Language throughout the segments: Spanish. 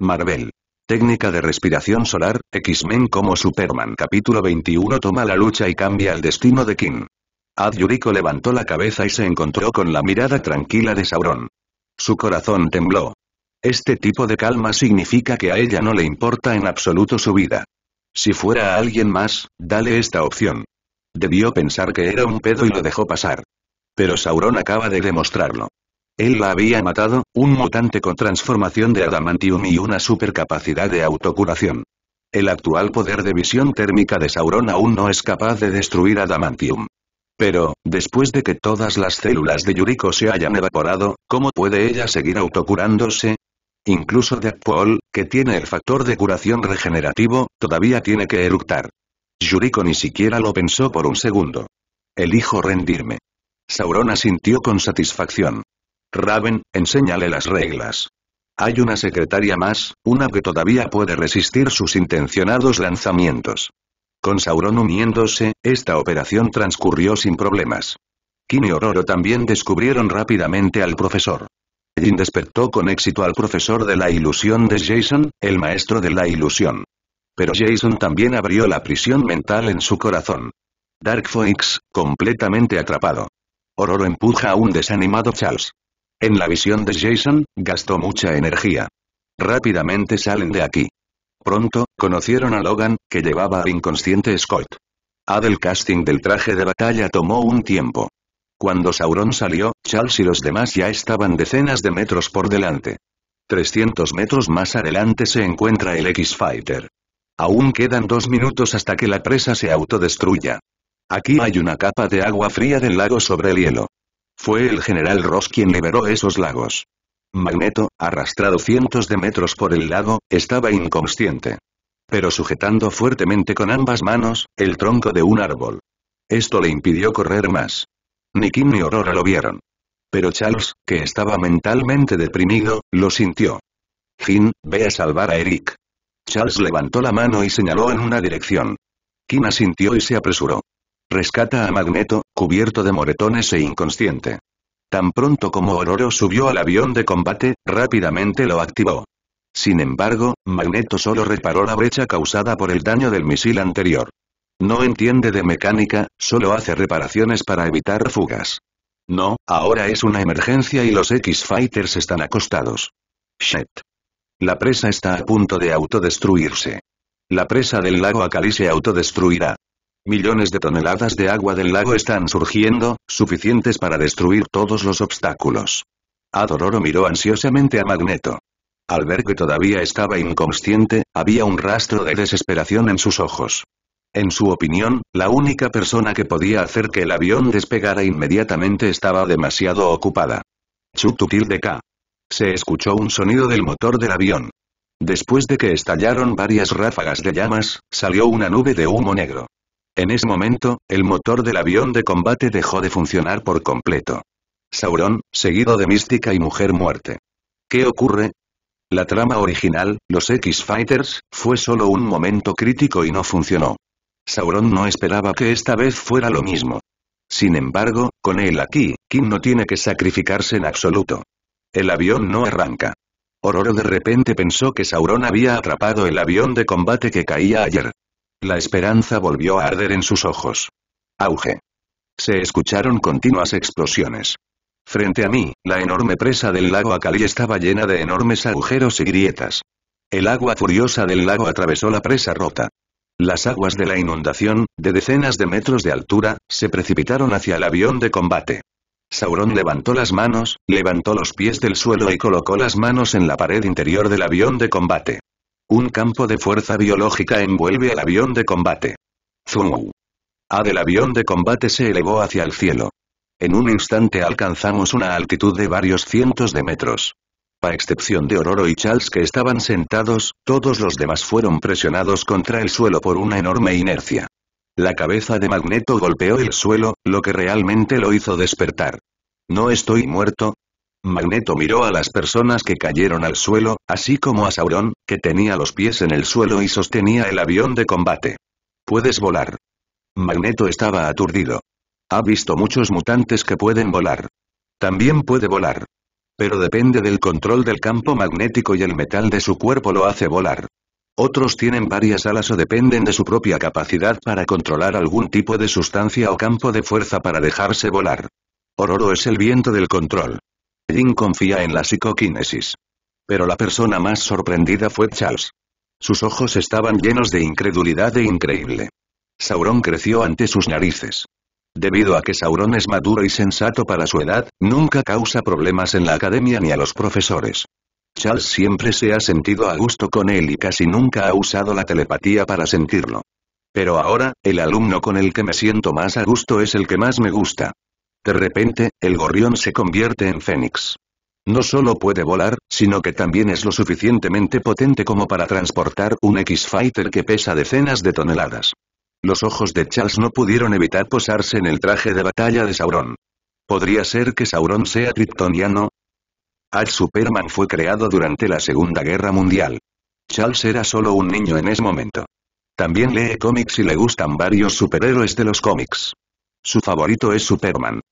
Marvel. Técnica de respiración solar, X-Men como Superman capítulo 21 toma la lucha y cambia el destino de King. Ad levantó la cabeza y se encontró con la mirada tranquila de Sauron. Su corazón tembló. Este tipo de calma significa que a ella no le importa en absoluto su vida. Si fuera a alguien más, dale esta opción. Debió pensar que era un pedo y lo dejó pasar. Pero Sauron acaba de demostrarlo. Él la había matado, un mutante con transformación de adamantium y una supercapacidad de autocuración. El actual poder de visión térmica de Sauron aún no es capaz de destruir adamantium. Pero, después de que todas las células de Yuriko se hayan evaporado, ¿cómo puede ella seguir autocurándose? Incluso Deadpool, que tiene el factor de curación regenerativo, todavía tiene que eructar. Yuriko ni siquiera lo pensó por un segundo. Elijo rendirme. Sauron asintió con satisfacción. Raven, enséñale las reglas. Hay una secretaria más, una que todavía puede resistir sus intencionados lanzamientos. Con Sauron uniéndose, esta operación transcurrió sin problemas. Kim y Ororo también descubrieron rápidamente al profesor. Jin despertó con éxito al profesor de la ilusión de Jason, el maestro de la ilusión. Pero Jason también abrió la prisión mental en su corazón. Dark Fox, completamente atrapado. Ororo empuja a un desanimado Charles. En la visión de Jason, gastó mucha energía. Rápidamente salen de aquí. Pronto, conocieron a Logan, que llevaba al inconsciente Scott. Adel casting del traje de batalla tomó un tiempo. Cuando Sauron salió, Charles y los demás ya estaban decenas de metros por delante. 300 metros más adelante se encuentra el X-Fighter. Aún quedan dos minutos hasta que la presa se autodestruya. Aquí hay una capa de agua fría del lago sobre el hielo. Fue el general Ross quien liberó esos lagos. Magneto, arrastrado cientos de metros por el lago, estaba inconsciente. Pero sujetando fuertemente con ambas manos, el tronco de un árbol. Esto le impidió correr más. Ni Kim ni Aurora lo vieron. Pero Charles, que estaba mentalmente deprimido, lo sintió. «Kim, ve a salvar a Eric. Charles levantó la mano y señaló en una dirección. Kim asintió y se apresuró. Rescata a Magneto, cubierto de moretones e inconsciente. Tan pronto como Ororo subió al avión de combate, rápidamente lo activó. Sin embargo, Magneto solo reparó la brecha causada por el daño del misil anterior. No entiende de mecánica, solo hace reparaciones para evitar fugas. No, ahora es una emergencia y los X-Fighters están acostados. Shit. La presa está a punto de autodestruirse. La presa del lago Akali se autodestruirá. Millones de toneladas de agua del lago están surgiendo, suficientes para destruir todos los obstáculos. Adororo miró ansiosamente a Magneto. Al ver que todavía estaba inconsciente, había un rastro de desesperación en sus ojos. En su opinión, la única persona que podía hacer que el avión despegara inmediatamente estaba demasiado ocupada. Chututil de K. Se escuchó un sonido del motor del avión. Después de que estallaron varias ráfagas de llamas, salió una nube de humo negro. En ese momento, el motor del avión de combate dejó de funcionar por completo. Sauron, seguido de Mística y Mujer Muerte. ¿Qué ocurre? La trama original, los X-Fighters, fue solo un momento crítico y no funcionó. Sauron no esperaba que esta vez fuera lo mismo. Sin embargo, con él aquí, Kim no tiene que sacrificarse en absoluto. El avión no arranca. Ororo de repente pensó que Sauron había atrapado el avión de combate que caía ayer. La esperanza volvió a arder en sus ojos. Auge. Se escucharon continuas explosiones. Frente a mí, la enorme presa del lago Akali estaba llena de enormes agujeros y grietas. El agua furiosa del lago atravesó la presa rota. Las aguas de la inundación, de decenas de metros de altura, se precipitaron hacia el avión de combate. Sauron levantó las manos, levantó los pies del suelo y colocó las manos en la pared interior del avión de combate. Un campo de fuerza biológica envuelve al avión de combate. Zumou. A del avión de combate se elevó hacia el cielo. En un instante alcanzamos una altitud de varios cientos de metros. A excepción de Ororo y Charles que estaban sentados, todos los demás fueron presionados contra el suelo por una enorme inercia. La cabeza de Magneto golpeó el suelo, lo que realmente lo hizo despertar. No estoy muerto, Magneto miró a las personas que cayeron al suelo, así como a Sauron, que tenía los pies en el suelo y sostenía el avión de combate. Puedes volar. Magneto estaba aturdido. Ha visto muchos mutantes que pueden volar. También puede volar. Pero depende del control del campo magnético y el metal de su cuerpo lo hace volar. Otros tienen varias alas o dependen de su propia capacidad para controlar algún tipo de sustancia o campo de fuerza para dejarse volar. Ororo es el viento del control. Jin confía en la psicokinesis, Pero la persona más sorprendida fue Charles. Sus ojos estaban llenos de incredulidad e increíble. Sauron creció ante sus narices. Debido a que Sauron es maduro y sensato para su edad, nunca causa problemas en la academia ni a los profesores. Charles siempre se ha sentido a gusto con él y casi nunca ha usado la telepatía para sentirlo. Pero ahora, el alumno con el que me siento más a gusto es el que más me gusta. De repente, el gorrión se convierte en Fénix. No solo puede volar, sino que también es lo suficientemente potente como para transportar un X-Fighter que pesa decenas de toneladas. Los ojos de Charles no pudieron evitar posarse en el traje de batalla de Sauron. ¿Podría ser que Sauron sea kryptoniano? Al Superman fue creado durante la Segunda Guerra Mundial. Charles era solo un niño en ese momento. También lee cómics y le gustan varios superhéroes de los cómics. Su favorito es Superman.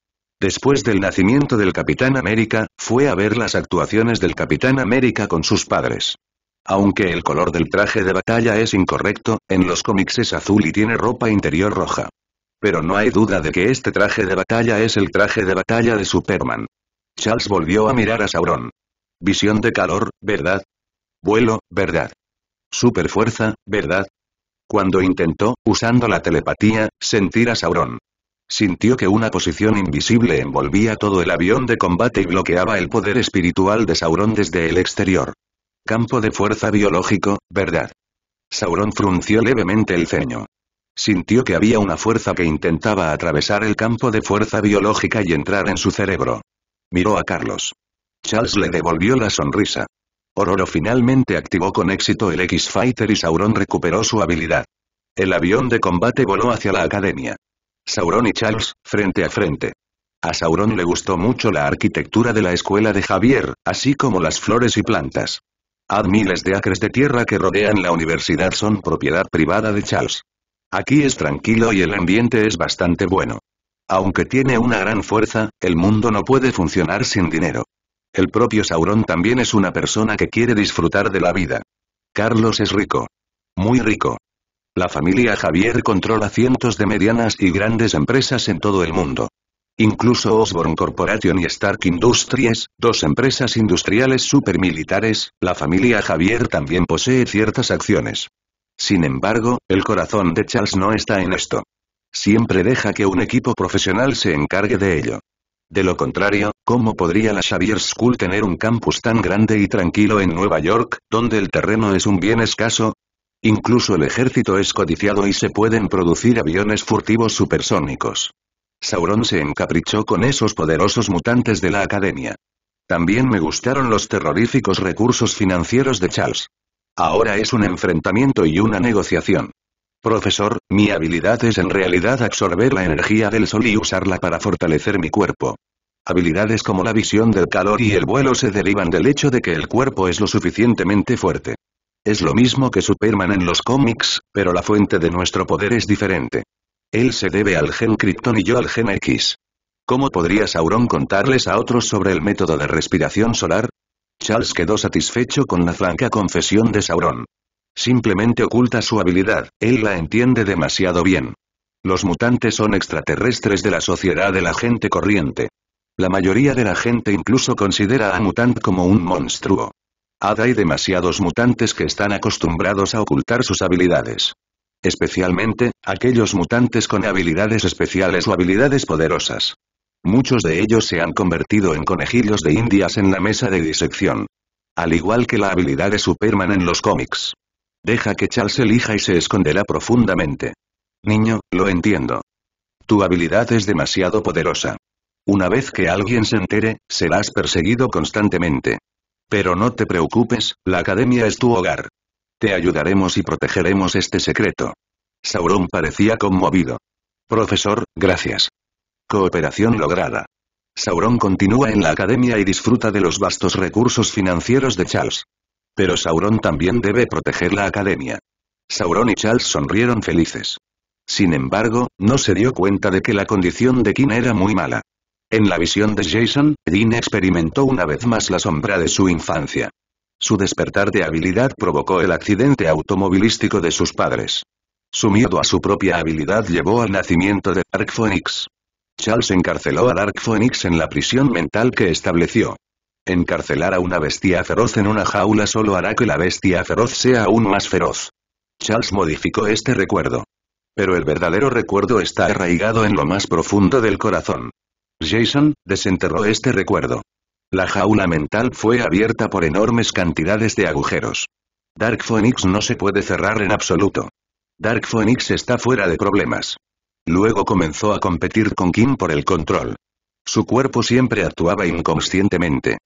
Después del nacimiento del Capitán América, fue a ver las actuaciones del Capitán América con sus padres. Aunque el color del traje de batalla es incorrecto, en los cómics es azul y tiene ropa interior roja. Pero no hay duda de que este traje de batalla es el traje de batalla de Superman. Charles volvió a mirar a Sauron. Visión de calor, ¿verdad? Vuelo, ¿verdad? Superfuerza, ¿verdad? Cuando intentó, usando la telepatía, sentir a Sauron. Sintió que una posición invisible envolvía todo el avión de combate y bloqueaba el poder espiritual de Sauron desde el exterior. Campo de fuerza biológico, ¿verdad? Sauron frunció levemente el ceño. Sintió que había una fuerza que intentaba atravesar el campo de fuerza biológica y entrar en su cerebro. Miró a Carlos. Charles le devolvió la sonrisa. Ororo finalmente activó con éxito el X-Fighter y Sauron recuperó su habilidad. El avión de combate voló hacia la academia. Sauron y Charles, frente a frente. A Saurón le gustó mucho la arquitectura de la escuela de Javier, así como las flores y plantas. Ad miles de acres de tierra que rodean la universidad son propiedad privada de Charles. Aquí es tranquilo y el ambiente es bastante bueno. Aunque tiene una gran fuerza, el mundo no puede funcionar sin dinero. El propio Saurón también es una persona que quiere disfrutar de la vida. Carlos es rico. Muy rico. La familia Javier controla cientos de medianas y grandes empresas en todo el mundo. Incluso Osborne Corporation y Stark Industries, dos empresas industriales supermilitares, la familia Javier también posee ciertas acciones. Sin embargo, el corazón de Charles no está en esto. Siempre deja que un equipo profesional se encargue de ello. De lo contrario, ¿cómo podría la Xavier School tener un campus tan grande y tranquilo en Nueva York, donde el terreno es un bien escaso? Incluso el ejército es codiciado y se pueden producir aviones furtivos supersónicos. Sauron se encaprichó con esos poderosos mutantes de la academia. También me gustaron los terroríficos recursos financieros de Charles. Ahora es un enfrentamiento y una negociación. Profesor, mi habilidad es en realidad absorber la energía del sol y usarla para fortalecer mi cuerpo. Habilidades como la visión del calor y el vuelo se derivan del hecho de que el cuerpo es lo suficientemente fuerte. Es lo mismo que Superman en los cómics, pero la fuente de nuestro poder es diferente. Él se debe al gen Krypton y yo al gen X. ¿Cómo podría Sauron contarles a otros sobre el método de respiración solar? Charles quedó satisfecho con la franca confesión de Sauron. Simplemente oculta su habilidad, él la entiende demasiado bien. Los mutantes son extraterrestres de la sociedad de la gente corriente. La mayoría de la gente incluso considera a Mutant como un monstruo. Ada hay demasiados mutantes que están acostumbrados a ocultar sus habilidades. Especialmente, aquellos mutantes con habilidades especiales o habilidades poderosas. Muchos de ellos se han convertido en conejillos de indias en la mesa de disección. Al igual que la habilidad de Superman en los cómics. Deja que Charles elija y se esconderá profundamente. Niño, lo entiendo. Tu habilidad es demasiado poderosa. Una vez que alguien se entere, serás perseguido constantemente. Pero no te preocupes, la academia es tu hogar. Te ayudaremos y protegeremos este secreto. Sauron parecía conmovido. Profesor, gracias. Cooperación lograda. Sauron continúa en la academia y disfruta de los vastos recursos financieros de Charles. Pero Sauron también debe proteger la academia. Sauron y Charles sonrieron felices. Sin embargo, no se dio cuenta de que la condición de Kin era muy mala. En la visión de Jason, Dean experimentó una vez más la sombra de su infancia. Su despertar de habilidad provocó el accidente automovilístico de sus padres. Su miedo a su propia habilidad llevó al nacimiento de Dark Phoenix. Charles encarceló a Dark Phoenix en la prisión mental que estableció. Encarcelar a una bestia feroz en una jaula solo hará que la bestia feroz sea aún más feroz. Charles modificó este recuerdo. Pero el verdadero recuerdo está arraigado en lo más profundo del corazón. Jason desenterró este recuerdo. La jaula mental fue abierta por enormes cantidades de agujeros. Dark Phoenix no se puede cerrar en absoluto. Dark Phoenix está fuera de problemas. Luego comenzó a competir con Kim por el control. Su cuerpo siempre actuaba inconscientemente.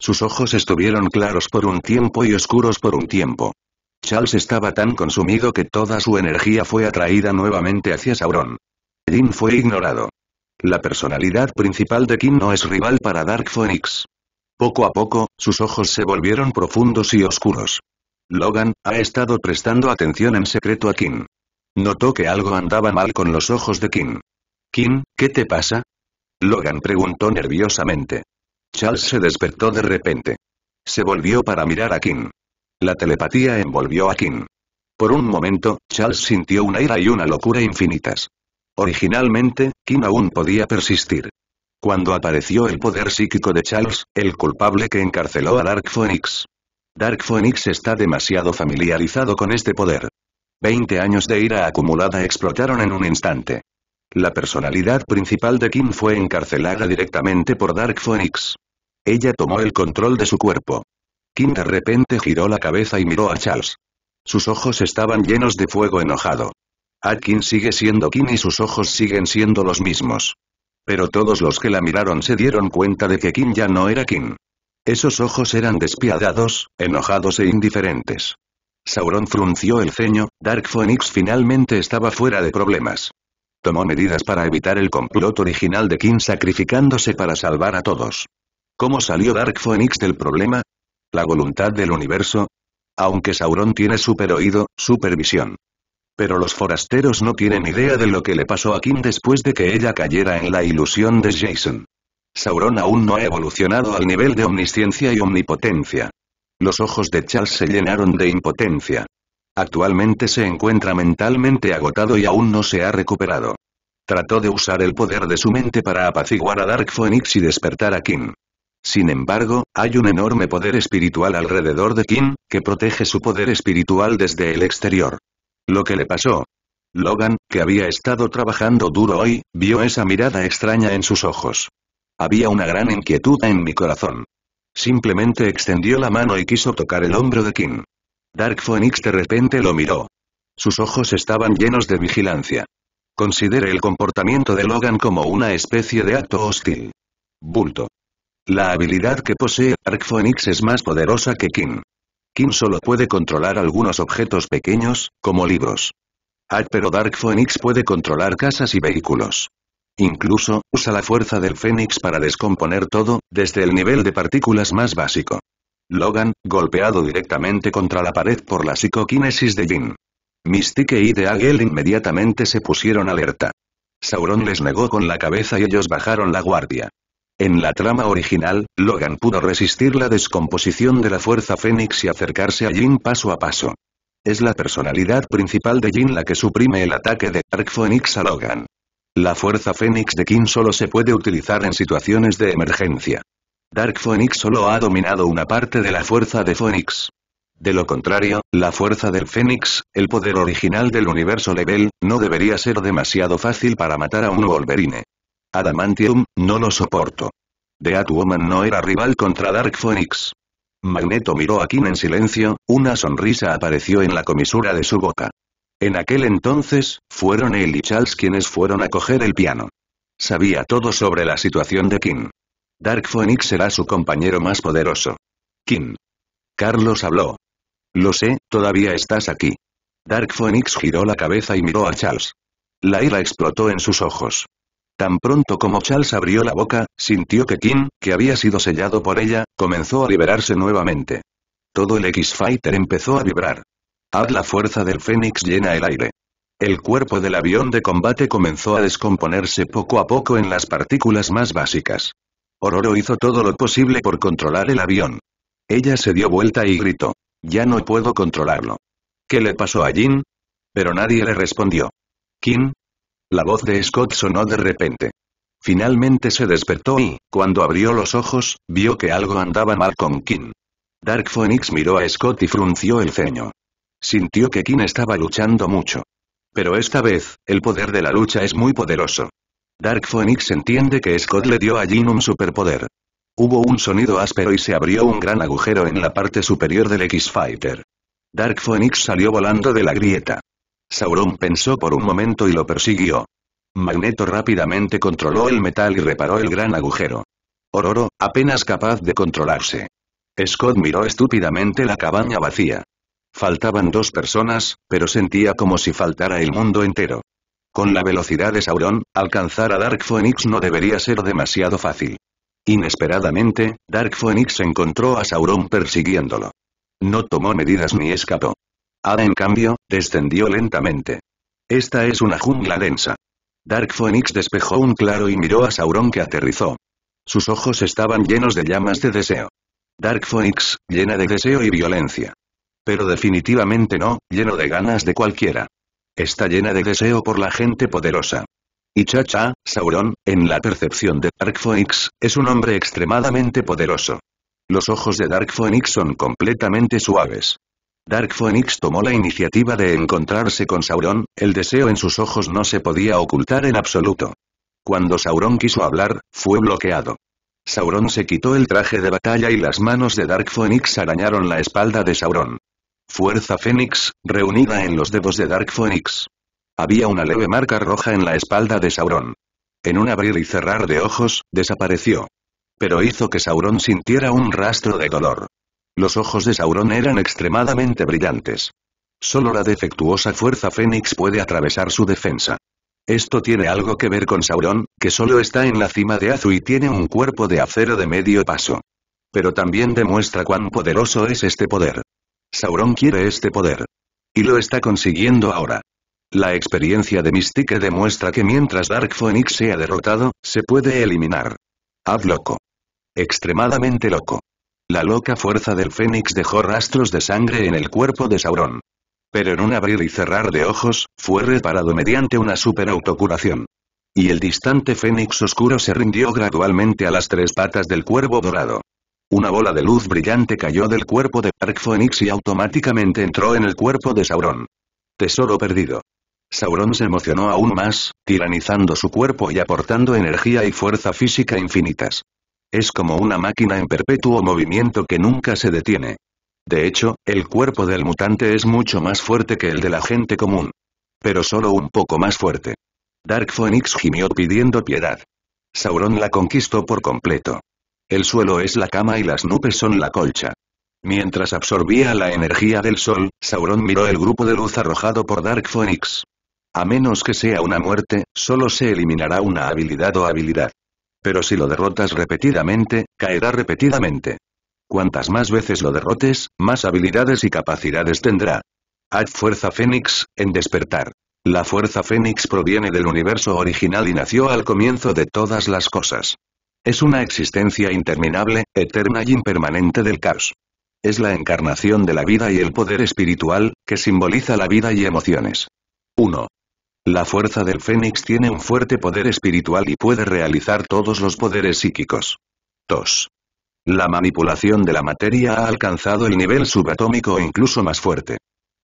Sus ojos estuvieron claros por un tiempo y oscuros por un tiempo. Charles estaba tan consumido que toda su energía fue atraída nuevamente hacia Sauron. Kim fue ignorado. La personalidad principal de Kim no es rival para Dark Phoenix. Poco a poco, sus ojos se volvieron profundos y oscuros. Logan, ha estado prestando atención en secreto a Kim. Notó que algo andaba mal con los ojos de Kim. Kim, ¿qué te pasa? Logan preguntó nerviosamente. Charles se despertó de repente. Se volvió para mirar a Kim. La telepatía envolvió a Kim. Por un momento, Charles sintió una ira y una locura infinitas. Originalmente, Kim aún podía persistir. Cuando apareció el poder psíquico de Charles, el culpable que encarceló a Dark Phoenix. Dark Phoenix está demasiado familiarizado con este poder. Veinte años de ira acumulada explotaron en un instante. La personalidad principal de Kim fue encarcelada directamente por Dark Phoenix. Ella tomó el control de su cuerpo. Kim de repente giró la cabeza y miró a Charles. Sus ojos estaban llenos de fuego enojado. Akin sigue siendo Kim y sus ojos siguen siendo los mismos. Pero todos los que la miraron se dieron cuenta de que Kim ya no era Kim. Esos ojos eran despiadados, enojados e indiferentes. Sauron frunció el ceño, Dark Phoenix finalmente estaba fuera de problemas. Tomó medidas para evitar el complot original de Kim sacrificándose para salvar a todos. ¿Cómo salió Dark Phoenix del problema? ¿La voluntad del universo? Aunque Sauron tiene super oído, supervisión. Pero los forasteros no tienen idea de lo que le pasó a Kim después de que ella cayera en la ilusión de Jason. Sauron aún no ha evolucionado al nivel de omnisciencia y omnipotencia. Los ojos de Charles se llenaron de impotencia. Actualmente se encuentra mentalmente agotado y aún no se ha recuperado. Trató de usar el poder de su mente para apaciguar a Dark Phoenix y despertar a Kim. Sin embargo, hay un enorme poder espiritual alrededor de Kim, que protege su poder espiritual desde el exterior lo que le pasó. Logan, que había estado trabajando duro hoy, vio esa mirada extraña en sus ojos. Había una gran inquietud en mi corazón. Simplemente extendió la mano y quiso tocar el hombro de Kim. Dark Phoenix de repente lo miró. Sus ojos estaban llenos de vigilancia. Considere el comportamiento de Logan como una especie de acto hostil. Bulto. La habilidad que posee Dark Phoenix es más poderosa que Kim. Kim solo puede controlar algunos objetos pequeños, como libros. Ad pero Dark Phoenix puede controlar casas y vehículos. Incluso, usa la fuerza del Fénix para descomponer todo, desde el nivel de partículas más básico. Logan, golpeado directamente contra la pared por la psicoquinesis de Jin. Mystique y Agel inmediatamente se pusieron alerta. Sauron les negó con la cabeza y ellos bajaron la guardia. En la trama original, Logan pudo resistir la descomposición de la Fuerza Fénix y acercarse a Jin paso a paso. Es la personalidad principal de Jin la que suprime el ataque de Dark Phoenix a Logan. La Fuerza Fénix de kim solo se puede utilizar en situaciones de emergencia. Dark Phoenix solo ha dominado una parte de la Fuerza de Phoenix. De lo contrario, la fuerza del Fénix, el poder original del universo Level, no debería ser demasiado fácil para matar a un Wolverine. Adamantium, no lo soporto. The Atwoman no era rival contra Dark Phoenix. Magneto miró a Kim en silencio, una sonrisa apareció en la comisura de su boca. En aquel entonces, fueron él y Charles quienes fueron a coger el piano. Sabía todo sobre la situación de King. Dark Phoenix era su compañero más poderoso. Kim. Carlos habló. Lo sé, todavía estás aquí. Dark Phoenix giró la cabeza y miró a Charles. La ira explotó en sus ojos. Tan pronto como Charles abrió la boca, sintió que Kim, que había sido sellado por ella, comenzó a liberarse nuevamente. Todo el X-Fighter empezó a vibrar. Haz la fuerza del Fénix llena el aire. El cuerpo del avión de combate comenzó a descomponerse poco a poco en las partículas más básicas. Ororo hizo todo lo posible por controlar el avión. Ella se dio vuelta y gritó. Ya no puedo controlarlo. ¿Qué le pasó a Jin? Pero nadie le respondió. Kim, la voz de Scott sonó de repente. Finalmente se despertó y, cuando abrió los ojos, vio que algo andaba mal con King. Dark Phoenix miró a Scott y frunció el ceño. Sintió que King estaba luchando mucho. Pero esta vez, el poder de la lucha es muy poderoso. Dark Phoenix entiende que Scott le dio a Jin un superpoder. Hubo un sonido áspero y se abrió un gran agujero en la parte superior del X-Fighter. Dark Phoenix salió volando de la grieta. Sauron pensó por un momento y lo persiguió. Magneto rápidamente controló el metal y reparó el gran agujero. Ororo, apenas capaz de controlarse. Scott miró estúpidamente la cabaña vacía. Faltaban dos personas, pero sentía como si faltara el mundo entero. Con la velocidad de Sauron, alcanzar a Dark Phoenix no debería ser demasiado fácil. Inesperadamente, Dark Phoenix encontró a Sauron persiguiéndolo. No tomó medidas ni escapó. Ada en cambio, descendió lentamente. Esta es una jungla densa. Dark Phoenix despejó un claro y miró a Sauron que aterrizó. Sus ojos estaban llenos de llamas de deseo. Dark Phoenix, llena de deseo y violencia. Pero definitivamente no, lleno de ganas de cualquiera. Está llena de deseo por la gente poderosa. Y Chacha, Sauron, en la percepción de Dark Phoenix, es un hombre extremadamente poderoso. Los ojos de Dark Phoenix son completamente suaves. Dark Phoenix tomó la iniciativa de encontrarse con Sauron, el deseo en sus ojos no se podía ocultar en absoluto. Cuando Sauron quiso hablar, fue bloqueado. Sauron se quitó el traje de batalla y las manos de Dark Phoenix arañaron la espalda de Sauron. Fuerza Fénix, reunida en los dedos de Dark Phoenix. Había una leve marca roja en la espalda de Sauron. En un abrir y cerrar de ojos, desapareció. Pero hizo que Sauron sintiera un rastro de dolor. Los ojos de Sauron eran extremadamente brillantes. Solo la defectuosa fuerza fénix puede atravesar su defensa. Esto tiene algo que ver con Sauron, que solo está en la cima de Azu y tiene un cuerpo de acero de medio paso. Pero también demuestra cuán poderoso es este poder. Sauron quiere este poder. Y lo está consiguiendo ahora. La experiencia de Mystique demuestra que mientras Dark Phoenix sea derrotado, se puede eliminar. Haz loco. Extremadamente loco. La loca fuerza del Fénix dejó rastros de sangre en el cuerpo de Sauron. Pero en un abrir y cerrar de ojos, fue reparado mediante una autocuración. Y el distante Fénix oscuro se rindió gradualmente a las tres patas del cuervo dorado. Una bola de luz brillante cayó del cuerpo de Park Fénix y automáticamente entró en el cuerpo de Sauron. Tesoro perdido. Sauron se emocionó aún más, tiranizando su cuerpo y aportando energía y fuerza física infinitas. Es como una máquina en perpetuo movimiento que nunca se detiene. De hecho, el cuerpo del mutante es mucho más fuerte que el de la gente común. Pero solo un poco más fuerte. Dark Phoenix gimió pidiendo piedad. Sauron la conquistó por completo. El suelo es la cama y las nubes son la colcha. Mientras absorbía la energía del sol, Sauron miró el grupo de luz arrojado por Dark Phoenix. A menos que sea una muerte, solo se eliminará una habilidad o habilidad pero si lo derrotas repetidamente, caerá repetidamente. Cuantas más veces lo derrotes, más habilidades y capacidades tendrá. Haz fuerza fénix, en despertar. La fuerza fénix proviene del universo original y nació al comienzo de todas las cosas. Es una existencia interminable, eterna y impermanente del caos. Es la encarnación de la vida y el poder espiritual, que simboliza la vida y emociones. 1. La fuerza del Fénix tiene un fuerte poder espiritual y puede realizar todos los poderes psíquicos. 2. La manipulación de la materia ha alcanzado el nivel subatómico o incluso más fuerte.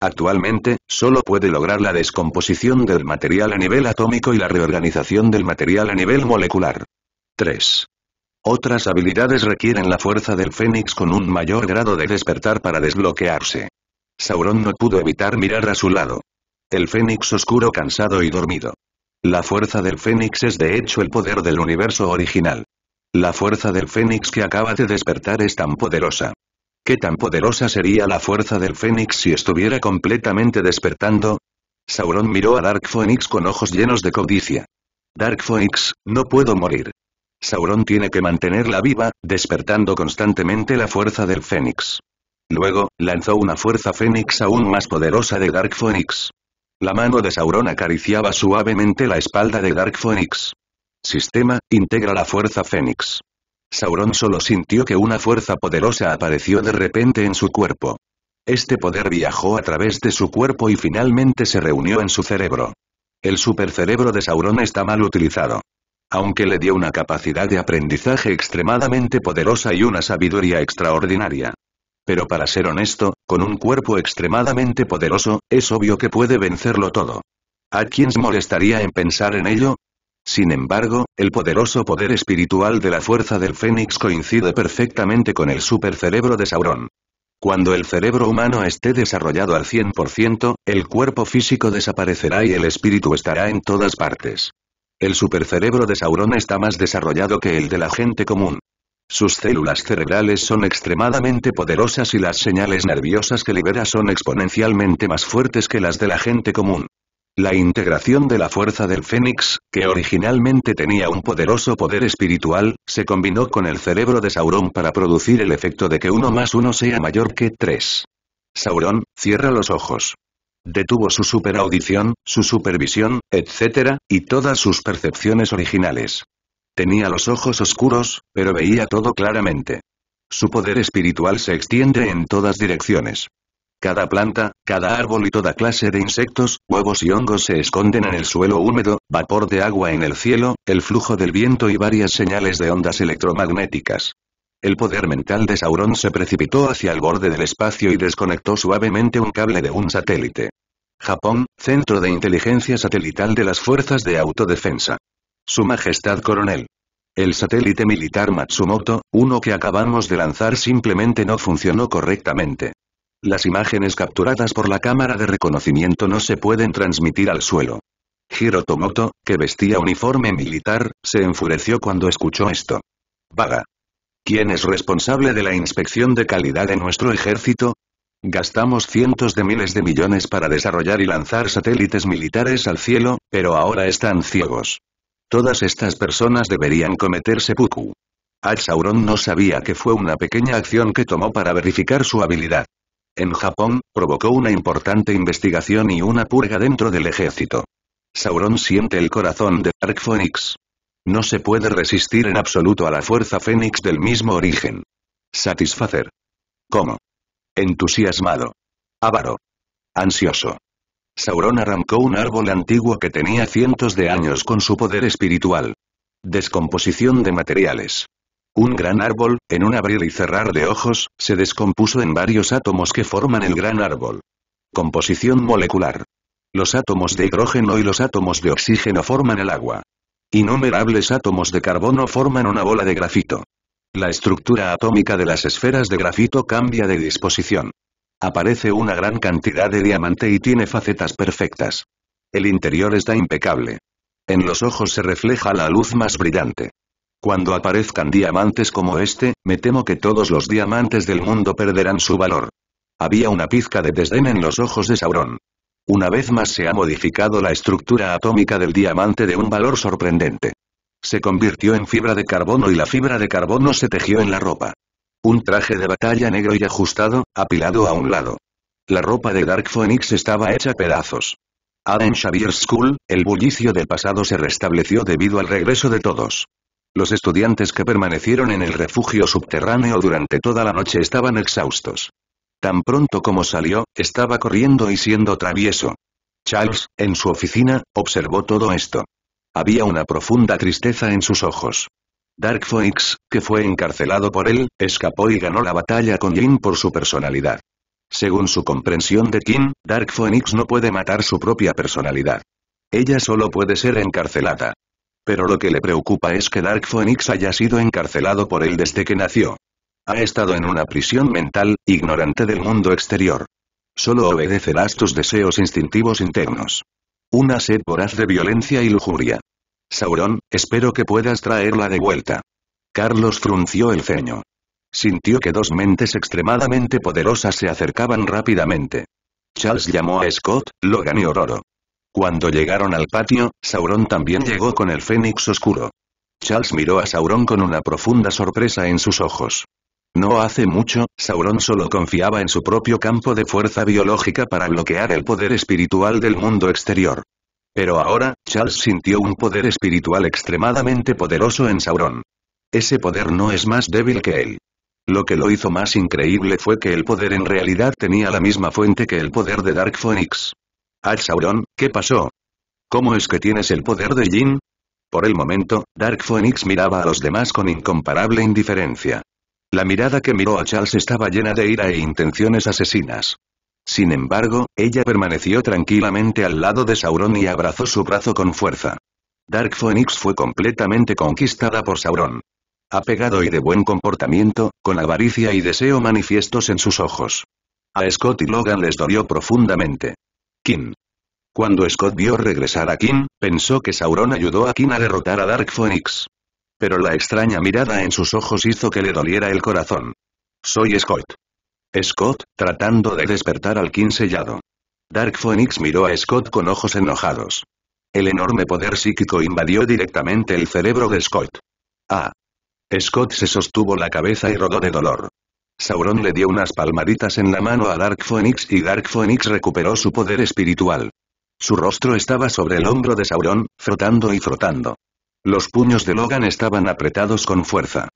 Actualmente, solo puede lograr la descomposición del material a nivel atómico y la reorganización del material a nivel molecular. 3. Otras habilidades requieren la fuerza del Fénix con un mayor grado de despertar para desbloquearse. Sauron no pudo evitar mirar a su lado. El fénix oscuro cansado y dormido. La fuerza del fénix es de hecho el poder del universo original. La fuerza del fénix que acaba de despertar es tan poderosa. ¿Qué tan poderosa sería la fuerza del fénix si estuviera completamente despertando? Sauron miró a Dark Phoenix con ojos llenos de codicia. Dark Phoenix, no puedo morir. Sauron tiene que mantenerla viva, despertando constantemente la fuerza del fénix. Luego, lanzó una fuerza fénix aún más poderosa de Dark Phoenix. La mano de Sauron acariciaba suavemente la espalda de Dark Phoenix. Sistema, integra la fuerza Fénix. Sauron solo sintió que una fuerza poderosa apareció de repente en su cuerpo. Este poder viajó a través de su cuerpo y finalmente se reunió en su cerebro. El supercerebro de Sauron está mal utilizado. Aunque le dio una capacidad de aprendizaje extremadamente poderosa y una sabiduría extraordinaria pero para ser honesto, con un cuerpo extremadamente poderoso, es obvio que puede vencerlo todo. ¿A quién molestaría en pensar en ello? Sin embargo, el poderoso poder espiritual de la fuerza del Fénix coincide perfectamente con el supercerebro de Sauron. Cuando el cerebro humano esté desarrollado al 100%, el cuerpo físico desaparecerá y el espíritu estará en todas partes. El supercerebro de Sauron está más desarrollado que el de la gente común. Sus células cerebrales son extremadamente poderosas y las señales nerviosas que libera son exponencialmente más fuertes que las de la gente común. La integración de la fuerza del Fénix, que originalmente tenía un poderoso poder espiritual, se combinó con el cerebro de Sauron para producir el efecto de que uno más uno sea mayor que tres. Sauron, cierra los ojos. Detuvo su superaudición, su supervisión, etc., y todas sus percepciones originales. Tenía los ojos oscuros, pero veía todo claramente. Su poder espiritual se extiende en todas direcciones. Cada planta, cada árbol y toda clase de insectos, huevos y hongos se esconden en el suelo húmedo, vapor de agua en el cielo, el flujo del viento y varias señales de ondas electromagnéticas. El poder mental de Sauron se precipitó hacia el borde del espacio y desconectó suavemente un cable de un satélite. Japón, centro de inteligencia satelital de las fuerzas de autodefensa. Su Majestad Coronel. El satélite militar Matsumoto, uno que acabamos de lanzar simplemente no funcionó correctamente. Las imágenes capturadas por la cámara de reconocimiento no se pueden transmitir al suelo. Hiro Tomoto, que vestía uniforme militar, se enfureció cuando escuchó esto. Vaga. ¿Quién es responsable de la inspección de calidad de nuestro ejército? Gastamos cientos de miles de millones para desarrollar y lanzar satélites militares al cielo, pero ahora están ciegos. Todas estas personas deberían cometer seppuku. Al Sauron no sabía que fue una pequeña acción que tomó para verificar su habilidad. En Japón, provocó una importante investigación y una purga dentro del ejército. Sauron siente el corazón de Dark Phoenix. No se puede resistir en absoluto a la fuerza Fénix del mismo origen. Satisfacer. ¿Cómo? Entusiasmado. Avaro. Ansioso. Sauron arrancó un árbol antiguo que tenía cientos de años con su poder espiritual. Descomposición de materiales. Un gran árbol, en un abrir y cerrar de ojos, se descompuso en varios átomos que forman el gran árbol. Composición molecular. Los átomos de hidrógeno y los átomos de oxígeno forman el agua. Innumerables átomos de carbono forman una bola de grafito. La estructura atómica de las esferas de grafito cambia de disposición. Aparece una gran cantidad de diamante y tiene facetas perfectas. El interior está impecable. En los ojos se refleja la luz más brillante. Cuando aparezcan diamantes como este, me temo que todos los diamantes del mundo perderán su valor. Había una pizca de desdén en los ojos de Sauron. Una vez más se ha modificado la estructura atómica del diamante de un valor sorprendente. Se convirtió en fibra de carbono y la fibra de carbono se tejió en la ropa. Un traje de batalla negro y ajustado, apilado a un lado. La ropa de Dark Phoenix estaba hecha pedazos. en Xavier School, el bullicio del pasado se restableció debido al regreso de todos. Los estudiantes que permanecieron en el refugio subterráneo durante toda la noche estaban exhaustos. Tan pronto como salió, estaba corriendo y siendo travieso. Charles, en su oficina, observó todo esto. Había una profunda tristeza en sus ojos. Dark Phoenix, que fue encarcelado por él, escapó y ganó la batalla con Jin por su personalidad. Según su comprensión de Kim, Dark Phoenix no puede matar su propia personalidad. Ella solo puede ser encarcelada. Pero lo que le preocupa es que Dark Phoenix haya sido encarcelado por él desde que nació. Ha estado en una prisión mental, ignorante del mundo exterior. Solo obedecerás tus deseos instintivos internos. Una sed voraz de violencia y lujuria. Sauron, espero que puedas traerla de vuelta. Carlos frunció el ceño. Sintió que dos mentes extremadamente poderosas se acercaban rápidamente. Charles llamó a Scott, Logan y Ororo. Cuando llegaron al patio, Sauron también llegó con el Fénix Oscuro. Charles miró a Sauron con una profunda sorpresa en sus ojos. No hace mucho, Sauron solo confiaba en su propio campo de fuerza biológica para bloquear el poder espiritual del mundo exterior. Pero ahora, Charles sintió un poder espiritual extremadamente poderoso en Sauron. Ese poder no es más débil que él. Lo que lo hizo más increíble fue que el poder en realidad tenía la misma fuente que el poder de Dark Phoenix. Al Sauron, ¿qué pasó? ¿Cómo es que tienes el poder de Jin? Por el momento, Dark Phoenix miraba a los demás con incomparable indiferencia. La mirada que miró a Charles estaba llena de ira e intenciones asesinas. Sin embargo, ella permaneció tranquilamente al lado de Sauron y abrazó su brazo con fuerza. Dark Phoenix fue completamente conquistada por Sauron. Apegado y de buen comportamiento, con avaricia y deseo manifiestos en sus ojos. A Scott y Logan les dolió profundamente. Kim. Cuando Scott vio regresar a Kim, pensó que Sauron ayudó a Kim a derrotar a Dark Phoenix. Pero la extraña mirada en sus ojos hizo que le doliera el corazón. Soy Scott. Scott, tratando de despertar al sellado. Dark Phoenix miró a Scott con ojos enojados. El enorme poder psíquico invadió directamente el cerebro de Scott. Ah. Scott se sostuvo la cabeza y rodó de dolor. Sauron le dio unas palmaditas en la mano a Dark Phoenix y Dark Phoenix recuperó su poder espiritual. Su rostro estaba sobre el hombro de Sauron, frotando y frotando. Los puños de Logan estaban apretados con fuerza.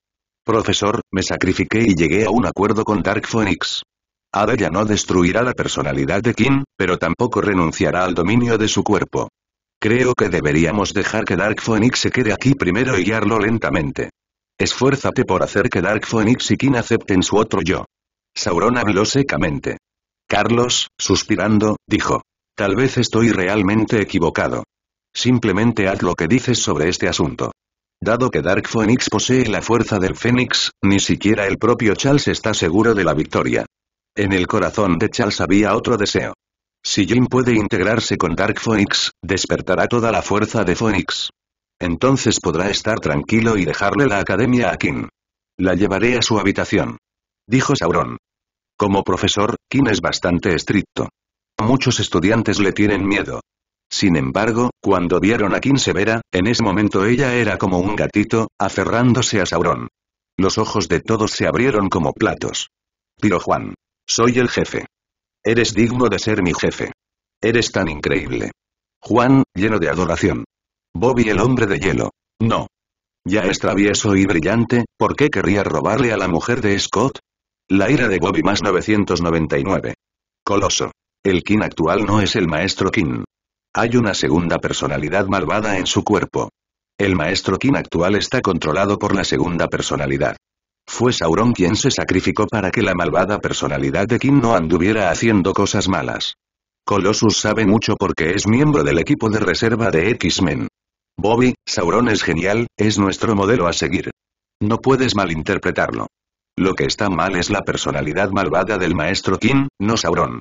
Profesor, me sacrifiqué y llegué a un acuerdo con Dark Phoenix. ya no destruirá la personalidad de Kim, pero tampoco renunciará al dominio de su cuerpo. Creo que deberíamos dejar que Dark Phoenix se quede aquí primero y guiarlo lentamente. Esfuérzate por hacer que Dark Phoenix y Kim acepten su otro yo. Sauron habló secamente. Carlos, suspirando, dijo. Tal vez estoy realmente equivocado. Simplemente haz lo que dices sobre este asunto. Dado que Dark Phoenix posee la fuerza del Fénix, ni siquiera el propio Charles está seguro de la victoria. En el corazón de Charles había otro deseo. Si Jim puede integrarse con Dark Phoenix, despertará toda la fuerza de Phoenix. Entonces podrá estar tranquilo y dejarle la academia a Kim. La llevaré a su habitación. Dijo Sauron. Como profesor, Kim es bastante estricto. Muchos estudiantes le tienen miedo. Sin embargo, cuando vieron a Severa, en ese momento ella era como un gatito, aferrándose a Sauron. Los ojos de todos se abrieron como platos. Piro Juan. Soy el jefe. Eres digno de ser mi jefe. Eres tan increíble. Juan, lleno de adoración. Bobby el hombre de hielo. No. Ya es travieso y brillante, ¿por qué querría robarle a la mujer de Scott? La ira de Bobby más 999. Coloso. El King actual no es el maestro Kim. Hay una segunda personalidad malvada en su cuerpo. El maestro Kim actual está controlado por la segunda personalidad. Fue Sauron quien se sacrificó para que la malvada personalidad de Kim no anduviera haciendo cosas malas. Colossus sabe mucho porque es miembro del equipo de reserva de X-Men. Bobby, Sauron es genial, es nuestro modelo a seguir. No puedes malinterpretarlo. Lo que está mal es la personalidad malvada del maestro Kim, no Sauron.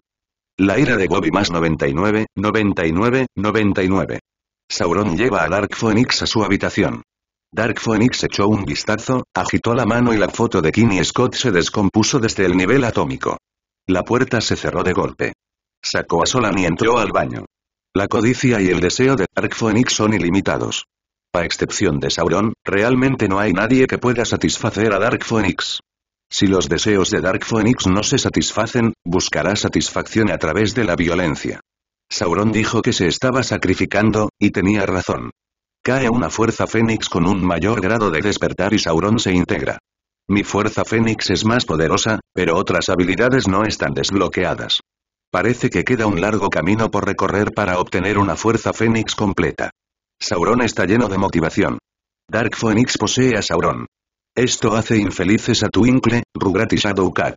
La ira de Bobby más 99, 99, 99. Sauron lleva a Dark Phoenix a su habitación. Dark Phoenix echó un vistazo, agitó la mano y la foto de Kenny Scott se descompuso desde el nivel atómico. La puerta se cerró de golpe. Sacó a Solan y entró al baño. La codicia y el deseo de Dark Phoenix son ilimitados. A excepción de Sauron, realmente no hay nadie que pueda satisfacer a Dark Phoenix. Si los deseos de Dark Phoenix no se satisfacen, buscará satisfacción a través de la violencia. Sauron dijo que se estaba sacrificando, y tenía razón. Cae una fuerza fénix con un mayor grado de despertar y Sauron se integra. Mi fuerza fénix es más poderosa, pero otras habilidades no están desbloqueadas. Parece que queda un largo camino por recorrer para obtener una fuerza fénix completa. Sauron está lleno de motivación. Dark Phoenix posee a Sauron. Esto hace infelices a Twinkle, Rugrat y Shadowcat.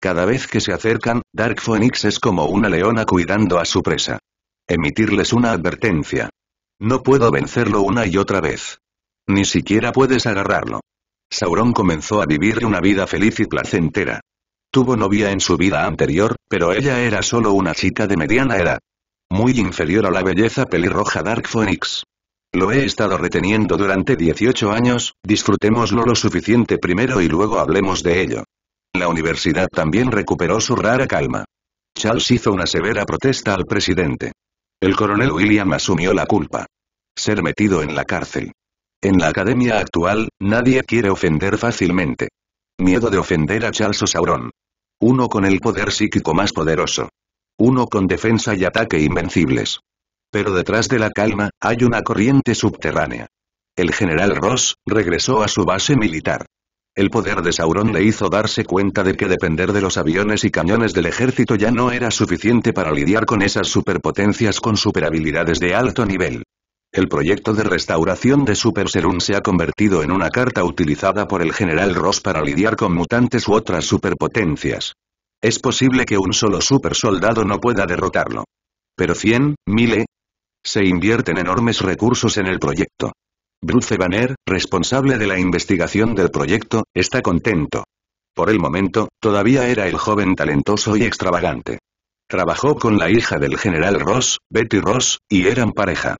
Cada vez que se acercan, Dark Phoenix es como una leona cuidando a su presa. Emitirles una advertencia. No puedo vencerlo una y otra vez. Ni siquiera puedes agarrarlo. Sauron comenzó a vivir una vida feliz y placentera. Tuvo novia en su vida anterior, pero ella era solo una chica de mediana edad. Muy inferior a la belleza pelirroja Dark Phoenix. Lo he estado reteniendo durante 18 años, disfrutémoslo lo suficiente primero y luego hablemos de ello. La universidad también recuperó su rara calma. Charles hizo una severa protesta al presidente. El coronel William asumió la culpa. Ser metido en la cárcel. En la academia actual, nadie quiere ofender fácilmente. Miedo de ofender a Charles o Sauron. Uno con el poder psíquico más poderoso. Uno con defensa y ataque invencibles. Pero detrás de la calma, hay una corriente subterránea. El general Ross, regresó a su base militar. El poder de Sauron le hizo darse cuenta de que depender de los aviones y cañones del ejército ya no era suficiente para lidiar con esas superpotencias con superhabilidades de alto nivel. El proyecto de restauración de Super Serum se ha convertido en una carta utilizada por el general Ross para lidiar con mutantes u otras superpotencias. Es posible que un solo supersoldado no pueda derrotarlo. Pero 100, 1000, se invierten enormes recursos en el proyecto. Bruce Banner, responsable de la investigación del proyecto, está contento. Por el momento, todavía era el joven talentoso y extravagante. Trabajó con la hija del general Ross, Betty Ross, y eran pareja.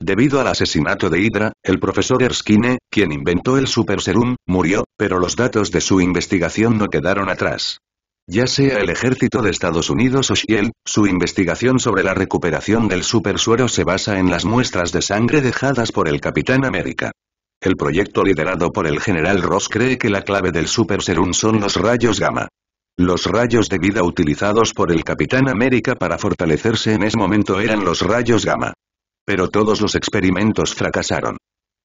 Debido al asesinato de Hydra, el profesor Erskine, quien inventó el Super Serum, murió, pero los datos de su investigación no quedaron atrás. Ya sea el ejército de Estados Unidos o SHIELD, su investigación sobre la recuperación del supersuero se basa en las muestras de sangre dejadas por el Capitán América. El proyecto liderado por el general Ross cree que la clave del Super Serum son los rayos gamma. Los rayos de vida utilizados por el Capitán América para fortalecerse en ese momento eran los rayos gamma. Pero todos los experimentos fracasaron.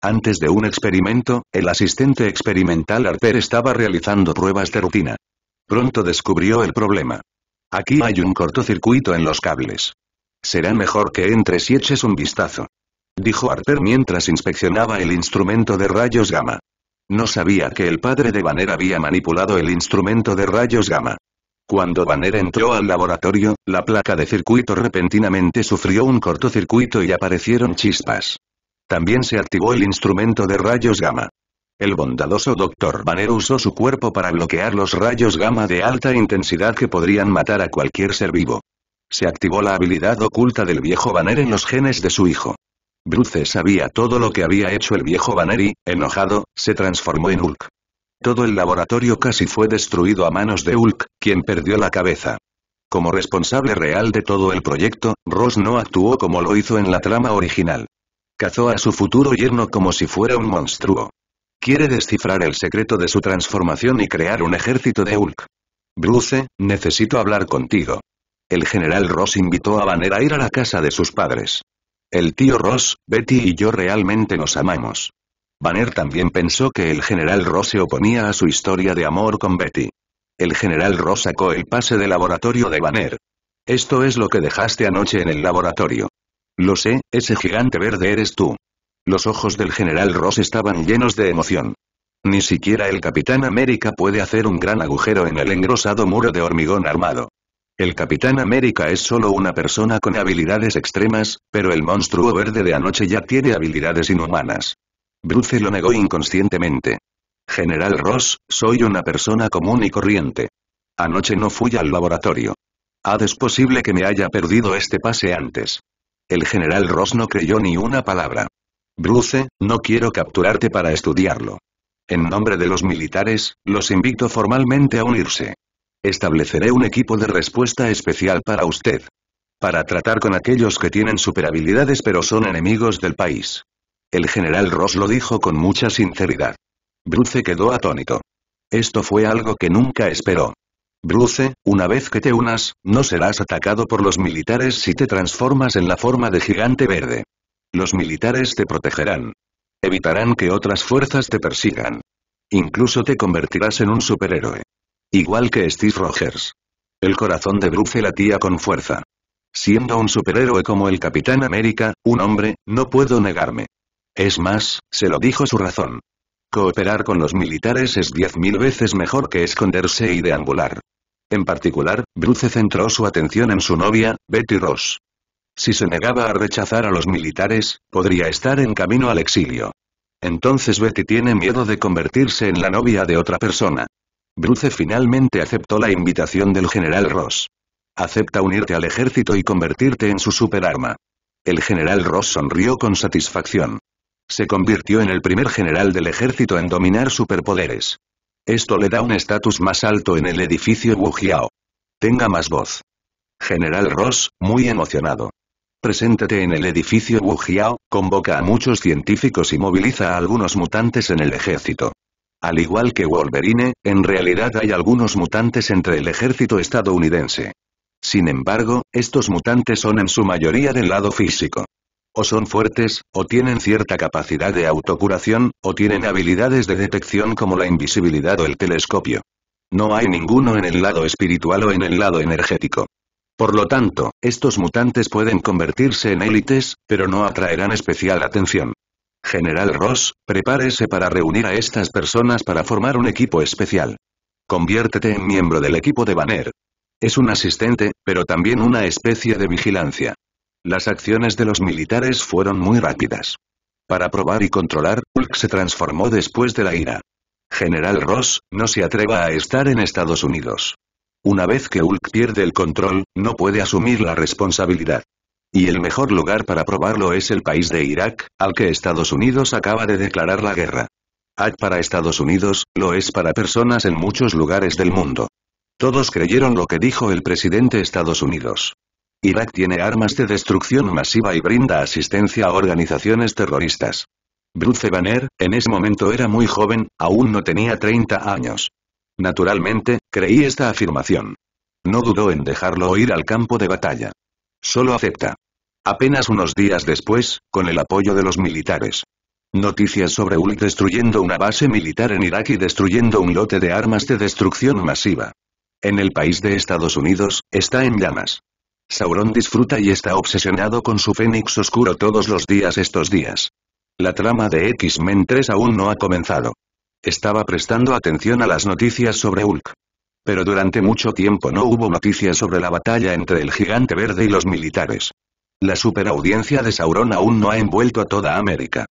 Antes de un experimento, el asistente experimental Arter estaba realizando pruebas de rutina. Pronto descubrió el problema. Aquí hay un cortocircuito en los cables. Será mejor que entres y eches un vistazo. Dijo Arter mientras inspeccionaba el instrumento de rayos gamma. No sabía que el padre de Banner había manipulado el instrumento de rayos gamma. Cuando Banner entró al laboratorio, la placa de circuito repentinamente sufrió un cortocircuito y aparecieron chispas. También se activó el instrumento de rayos gamma. El bondadoso Dr. Banner usó su cuerpo para bloquear los rayos gamma de alta intensidad que podrían matar a cualquier ser vivo. Se activó la habilidad oculta del viejo Banner en los genes de su hijo. Bruce sabía todo lo que había hecho el viejo Banner y, enojado, se transformó en Hulk. Todo el laboratorio casi fue destruido a manos de Hulk, quien perdió la cabeza. Como responsable real de todo el proyecto, Ross no actuó como lo hizo en la trama original. Cazó a su futuro yerno como si fuera un monstruo. Quiere descifrar el secreto de su transformación y crear un ejército de Hulk. Bruce, necesito hablar contigo. El general Ross invitó a Banner a ir a la casa de sus padres. El tío Ross, Betty y yo realmente nos amamos. Banner también pensó que el general Ross se oponía a su historia de amor con Betty. El general Ross sacó el pase de laboratorio de Banner. Esto es lo que dejaste anoche en el laboratorio. Lo sé, ese gigante verde eres tú. Los ojos del general Ross estaban llenos de emoción. Ni siquiera el Capitán América puede hacer un gran agujero en el engrosado muro de hormigón armado. El Capitán América es solo una persona con habilidades extremas, pero el monstruo verde de anoche ya tiene habilidades inhumanas. Bruce lo negó inconscientemente. General Ross, soy una persona común y corriente. Anoche no fui al laboratorio. Ad ah, es posible que me haya perdido este pase antes. El general Ross no creyó ni una palabra. Bruce, no quiero capturarte para estudiarlo. En nombre de los militares, los invito formalmente a unirse. Estableceré un equipo de respuesta especial para usted. Para tratar con aquellos que tienen superhabilidades pero son enemigos del país. El general Ross lo dijo con mucha sinceridad. Bruce quedó atónito. Esto fue algo que nunca esperó. Bruce, una vez que te unas, no serás atacado por los militares si te transformas en la forma de gigante verde. Los militares te protegerán. Evitarán que otras fuerzas te persigan. Incluso te convertirás en un superhéroe. Igual que Steve Rogers. El corazón de Bruce latía con fuerza. Siendo un superhéroe como el Capitán América, un hombre, no puedo negarme. Es más, se lo dijo su razón. Cooperar con los militares es diez mil veces mejor que esconderse y deambular. En particular, Bruce centró su atención en su novia, Betty Ross. Si se negaba a rechazar a los militares, podría estar en camino al exilio. Entonces Betty tiene miedo de convertirse en la novia de otra persona. Bruce finalmente aceptó la invitación del general Ross. Acepta unirte al ejército y convertirte en su superarma. El general Ross sonrió con satisfacción. Se convirtió en el primer general del ejército en dominar superpoderes. Esto le da un estatus más alto en el edificio Wujiao. Tenga más voz. General Ross, muy emocionado. Preséntate en el edificio Wu convoca a muchos científicos y moviliza a algunos mutantes en el ejército. Al igual que Wolverine, en realidad hay algunos mutantes entre el ejército estadounidense. Sin embargo, estos mutantes son en su mayoría del lado físico. O son fuertes, o tienen cierta capacidad de autocuración, o tienen habilidades de detección como la invisibilidad o el telescopio. No hay ninguno en el lado espiritual o en el lado energético. Por lo tanto, estos mutantes pueden convertirse en élites, pero no atraerán especial atención. General Ross, prepárese para reunir a estas personas para formar un equipo especial. Conviértete en miembro del equipo de Banner. Es un asistente, pero también una especie de vigilancia. Las acciones de los militares fueron muy rápidas. Para probar y controlar, Hulk se transformó después de la ira. General Ross, no se atreva a estar en Estados Unidos. Una vez que Hulk pierde el control, no puede asumir la responsabilidad. Y el mejor lugar para probarlo es el país de Irak, al que Estados Unidos acaba de declarar la guerra. Ad para Estados Unidos, lo es para personas en muchos lugares del mundo. Todos creyeron lo que dijo el presidente Estados Unidos. Irak tiene armas de destrucción masiva y brinda asistencia a organizaciones terroristas. Bruce Banner, en ese momento era muy joven, aún no tenía 30 años. Naturalmente, creí esta afirmación. No dudó en dejarlo ir al campo de batalla. Solo acepta. Apenas unos días después, con el apoyo de los militares. Noticias sobre Uli destruyendo una base militar en Irak y destruyendo un lote de armas de destrucción masiva. En el país de Estados Unidos, está en llamas. Sauron disfruta y está obsesionado con su Fénix Oscuro todos los días estos días. La trama de X-Men 3 aún no ha comenzado. Estaba prestando atención a las noticias sobre Hulk. Pero durante mucho tiempo no hubo noticias sobre la batalla entre el gigante verde y los militares. La superaudiencia de Sauron aún no ha envuelto a toda América.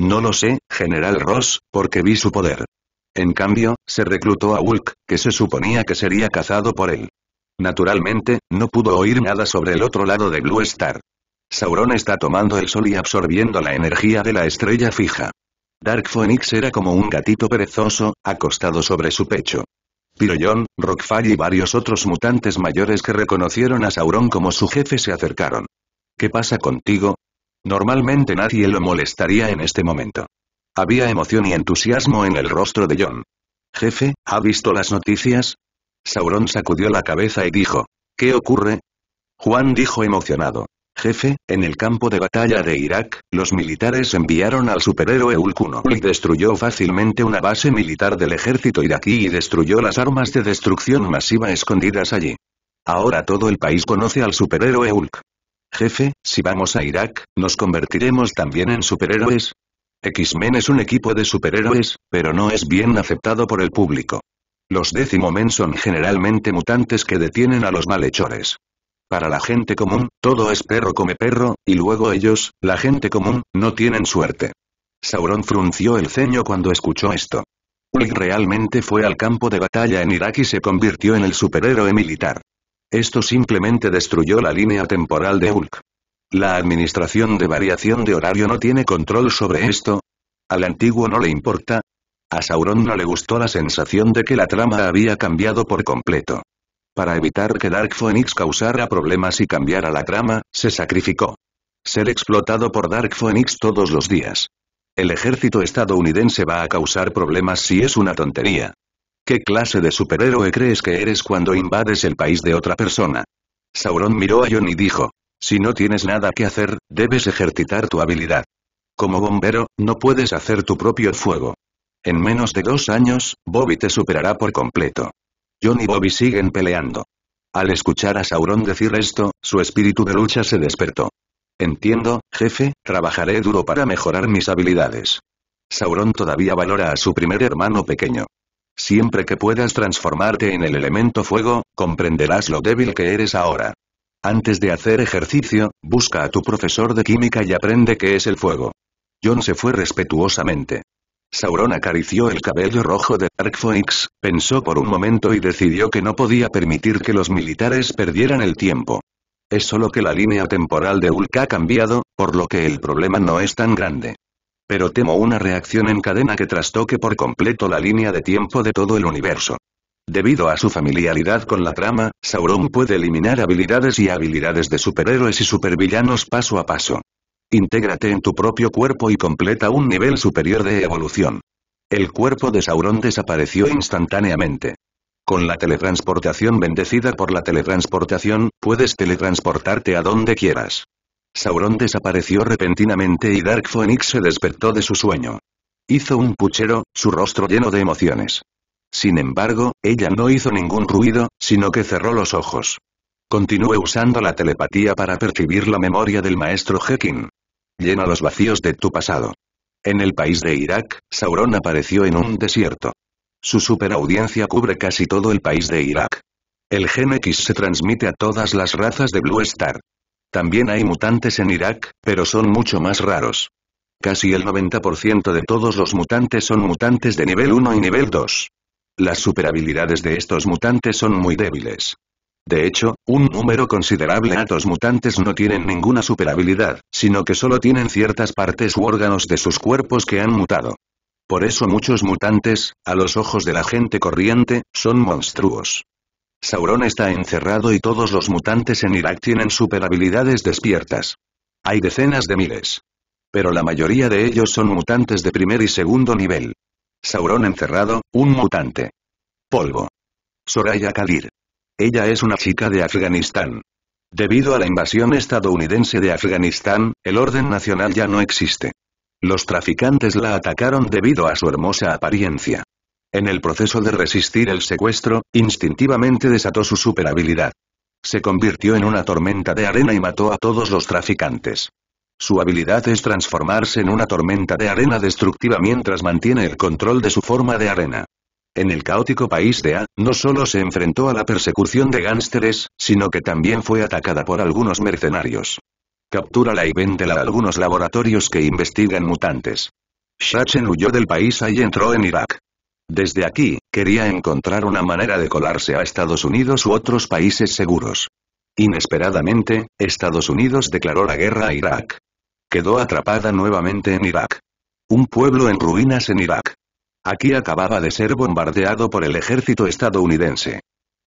No lo sé, General Ross, porque vi su poder. En cambio, se reclutó a Hulk, que se suponía que sería cazado por él. Naturalmente, no pudo oír nada sobre el otro lado de Blue Star. Sauron está tomando el sol y absorbiendo la energía de la estrella fija. Dark Phoenix era como un gatito perezoso, acostado sobre su pecho. John, Rockfall y varios otros mutantes mayores que reconocieron a Sauron como su jefe se acercaron. ¿Qué pasa contigo? Normalmente nadie lo molestaría en este momento. Había emoción y entusiasmo en el rostro de John. Jefe, ¿ha visto las noticias? Sauron sacudió la cabeza y dijo. ¿Qué ocurre? Juan dijo emocionado jefe, en el campo de batalla de Irak, los militares enviaron al superhéroe Ulkuno y destruyó fácilmente una base militar del ejército iraquí y destruyó las armas de destrucción masiva escondidas allí. Ahora todo el país conoce al superhéroe Hulk. Jefe, si vamos a Irak, ¿nos convertiremos también en superhéroes? X-Men es un equipo de superhéroes, pero no es bien aceptado por el público. Los décimo men son generalmente mutantes que detienen a los malhechores. Para la gente común, todo es perro come perro, y luego ellos, la gente común, no tienen suerte. Sauron frunció el ceño cuando escuchó esto. Hulk realmente fue al campo de batalla en Irak y se convirtió en el superhéroe militar. Esto simplemente destruyó la línea temporal de Hulk. La administración de variación de horario no tiene control sobre esto. Al antiguo no le importa. A Sauron no le gustó la sensación de que la trama había cambiado por completo. Para evitar que Dark Phoenix causara problemas y cambiara la trama, se sacrificó. Ser explotado por Dark Phoenix todos los días. El ejército estadounidense va a causar problemas si es una tontería. ¿Qué clase de superhéroe crees que eres cuando invades el país de otra persona? Sauron miró a John y dijo, si no tienes nada que hacer, debes ejercitar tu habilidad. Como bombero, no puedes hacer tu propio fuego. En menos de dos años, Bobby te superará por completo. John y Bobby siguen peleando. Al escuchar a Sauron decir esto, su espíritu de lucha se despertó. Entiendo, jefe, trabajaré duro para mejorar mis habilidades. Sauron todavía valora a su primer hermano pequeño. Siempre que puedas transformarte en el elemento fuego, comprenderás lo débil que eres ahora. Antes de hacer ejercicio, busca a tu profesor de química y aprende qué es el fuego. John se fue respetuosamente. Sauron acarició el cabello rojo de Dark Phoenix, pensó por un momento y decidió que no podía permitir que los militares perdieran el tiempo. Es solo que la línea temporal de Hulk ha cambiado, por lo que el problema no es tan grande. Pero temo una reacción en cadena que trastoque por completo la línea de tiempo de todo el universo. Debido a su familiaridad con la trama, Sauron puede eliminar habilidades y habilidades de superhéroes y supervillanos paso a paso. Intégrate en tu propio cuerpo y completa un nivel superior de evolución. El cuerpo de Sauron desapareció instantáneamente. Con la teletransportación bendecida por la teletransportación, puedes teletransportarte a donde quieras. Sauron desapareció repentinamente y Dark Phoenix se despertó de su sueño. Hizo un puchero, su rostro lleno de emociones. Sin embargo, ella no hizo ningún ruido, sino que cerró los ojos. Continúe usando la telepatía para percibir la memoria del maestro Hekin. Llena los vacíos de tu pasado. En el país de Irak, Sauron apareció en un desierto. Su superaudiencia cubre casi todo el país de Irak. El Gen se transmite a todas las razas de Blue Star. También hay mutantes en Irak, pero son mucho más raros. Casi el 90% de todos los mutantes son mutantes de nivel 1 y nivel 2. Las superhabilidades de estos mutantes son muy débiles. De hecho, un número considerable de atos mutantes no tienen ninguna superhabilidad, sino que solo tienen ciertas partes u órganos de sus cuerpos que han mutado. Por eso muchos mutantes, a los ojos de la gente corriente, son monstruos. Sauron está encerrado y todos los mutantes en Irak tienen superhabilidades despiertas. Hay decenas de miles. Pero la mayoría de ellos son mutantes de primer y segundo nivel. Sauron encerrado, un mutante. Polvo. Soraya Kadir. Ella es una chica de Afganistán. Debido a la invasión estadounidense de Afganistán, el orden nacional ya no existe. Los traficantes la atacaron debido a su hermosa apariencia. En el proceso de resistir el secuestro, instintivamente desató su superhabilidad. Se convirtió en una tormenta de arena y mató a todos los traficantes. Su habilidad es transformarse en una tormenta de arena destructiva mientras mantiene el control de su forma de arena. En el caótico país de A, no solo se enfrentó a la persecución de gánsteres, sino que también fue atacada por algunos mercenarios. Captúrala y véndela a algunos laboratorios que investigan mutantes. Shachen huyó del país y entró en Irak. Desde aquí, quería encontrar una manera de colarse a Estados Unidos u otros países seguros. Inesperadamente, Estados Unidos declaró la guerra a Irak. Quedó atrapada nuevamente en Irak. Un pueblo en ruinas en Irak. Aquí acababa de ser bombardeado por el ejército estadounidense.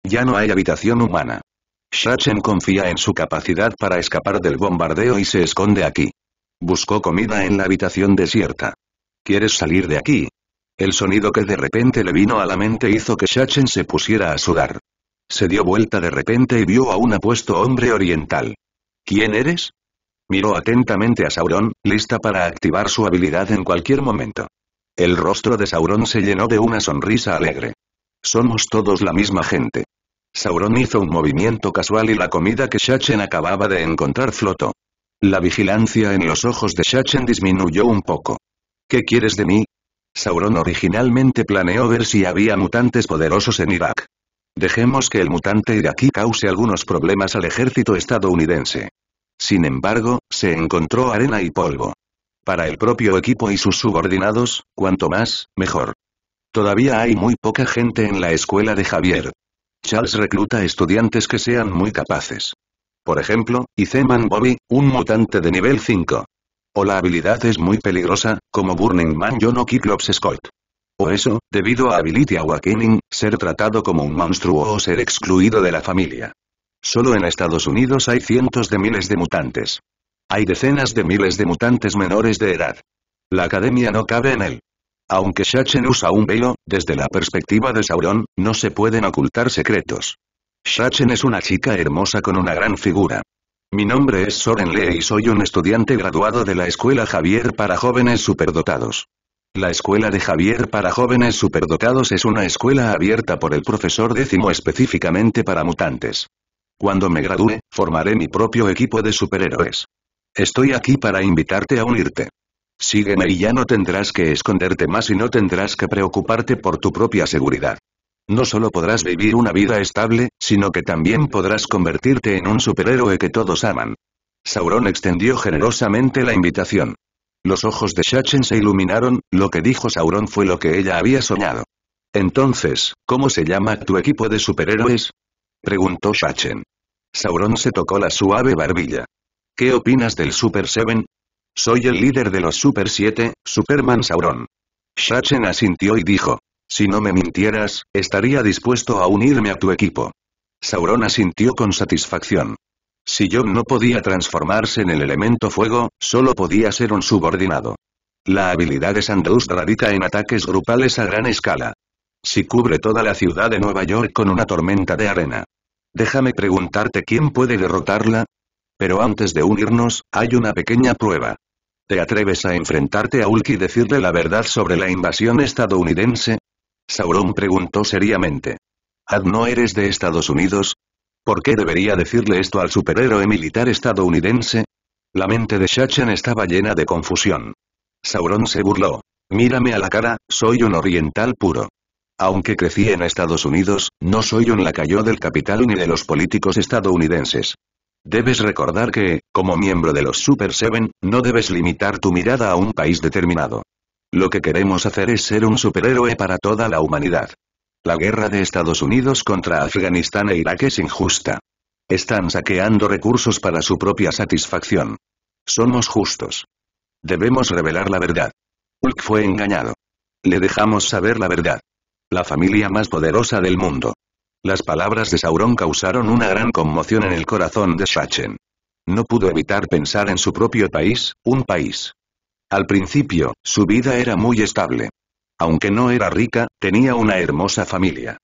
Ya no hay habitación humana. Shachen confía en su capacidad para escapar del bombardeo y se esconde aquí. Buscó comida en la habitación desierta. ¿Quieres salir de aquí? El sonido que de repente le vino a la mente hizo que Shachen se pusiera a sudar. Se dio vuelta de repente y vio a un apuesto hombre oriental. ¿Quién eres? Miró atentamente a Sauron, lista para activar su habilidad en cualquier momento. El rostro de Sauron se llenó de una sonrisa alegre. Somos todos la misma gente. Sauron hizo un movimiento casual y la comida que Shachen acababa de encontrar flotó. La vigilancia en los ojos de Shachen disminuyó un poco. ¿Qué quieres de mí? Sauron originalmente planeó ver si había mutantes poderosos en Irak. Dejemos que el mutante iraquí cause algunos problemas al ejército estadounidense. Sin embargo, se encontró arena y polvo. Para el propio equipo y sus subordinados, cuanto más, mejor. Todavía hay muy poca gente en la escuela de Javier. Charles recluta estudiantes que sean muy capaces. Por ejemplo, Iceman Bobby, un mutante de nivel 5. O la habilidad es muy peligrosa, como Burning Man John o Kiklops Scott. O eso, debido a Ability Awakening, ser tratado como un monstruo o ser excluido de la familia. Solo en Estados Unidos hay cientos de miles de mutantes. Hay decenas de miles de mutantes menores de edad. La academia no cabe en él. Aunque Shachen usa un velo, desde la perspectiva de Sauron, no se pueden ocultar secretos. Shachen es una chica hermosa con una gran figura. Mi nombre es Soren Lee y soy un estudiante graduado de la Escuela Javier para Jóvenes Superdotados. La Escuela de Javier para Jóvenes Superdotados es una escuela abierta por el profesor décimo específicamente para mutantes. Cuando me gradúe, formaré mi propio equipo de superhéroes. Estoy aquí para invitarte a unirte. Sígueme y ya no tendrás que esconderte más y no tendrás que preocuparte por tu propia seguridad. No solo podrás vivir una vida estable, sino que también podrás convertirte en un superhéroe que todos aman. Sauron extendió generosamente la invitación. Los ojos de Shachen se iluminaron, lo que dijo Sauron fue lo que ella había soñado. Entonces, ¿cómo se llama tu equipo de superhéroes? Preguntó Shachen. Sauron se tocó la suave barbilla. ¿Qué opinas del Super 7? Soy el líder de los Super 7, Superman Sauron. Shachen asintió y dijo. Si no me mintieras, estaría dispuesto a unirme a tu equipo. Sauron asintió con satisfacción. Si yo no podía transformarse en el elemento fuego, solo podía ser un subordinado. La habilidad de Sandus radica en ataques grupales a gran escala. Si cubre toda la ciudad de Nueva York con una tormenta de arena. Déjame preguntarte quién puede derrotarla, pero antes de unirnos, hay una pequeña prueba. ¿Te atreves a enfrentarte a Ulki y decirle la verdad sobre la invasión estadounidense? Sauron preguntó seriamente. Ad no eres de Estados Unidos, ¿Por qué debería decirle esto al superhéroe militar estadounidense? La mente de Shachen estaba llena de confusión. Sauron se burló. Mírame a la cara, soy un oriental puro. Aunque crecí en Estados Unidos, no soy un lacayo del capital ni de los políticos estadounidenses. Debes recordar que, como miembro de los Super Seven, no debes limitar tu mirada a un país determinado. Lo que queremos hacer es ser un superhéroe para toda la humanidad. La guerra de Estados Unidos contra Afganistán e Irak es injusta. Están saqueando recursos para su propia satisfacción. Somos justos. Debemos revelar la verdad. Hulk fue engañado. Le dejamos saber la verdad. La familia más poderosa del mundo. Las palabras de Sauron causaron una gran conmoción en el corazón de Shachen. No pudo evitar pensar en su propio país, un país. Al principio, su vida era muy estable. Aunque no era rica, tenía una hermosa familia.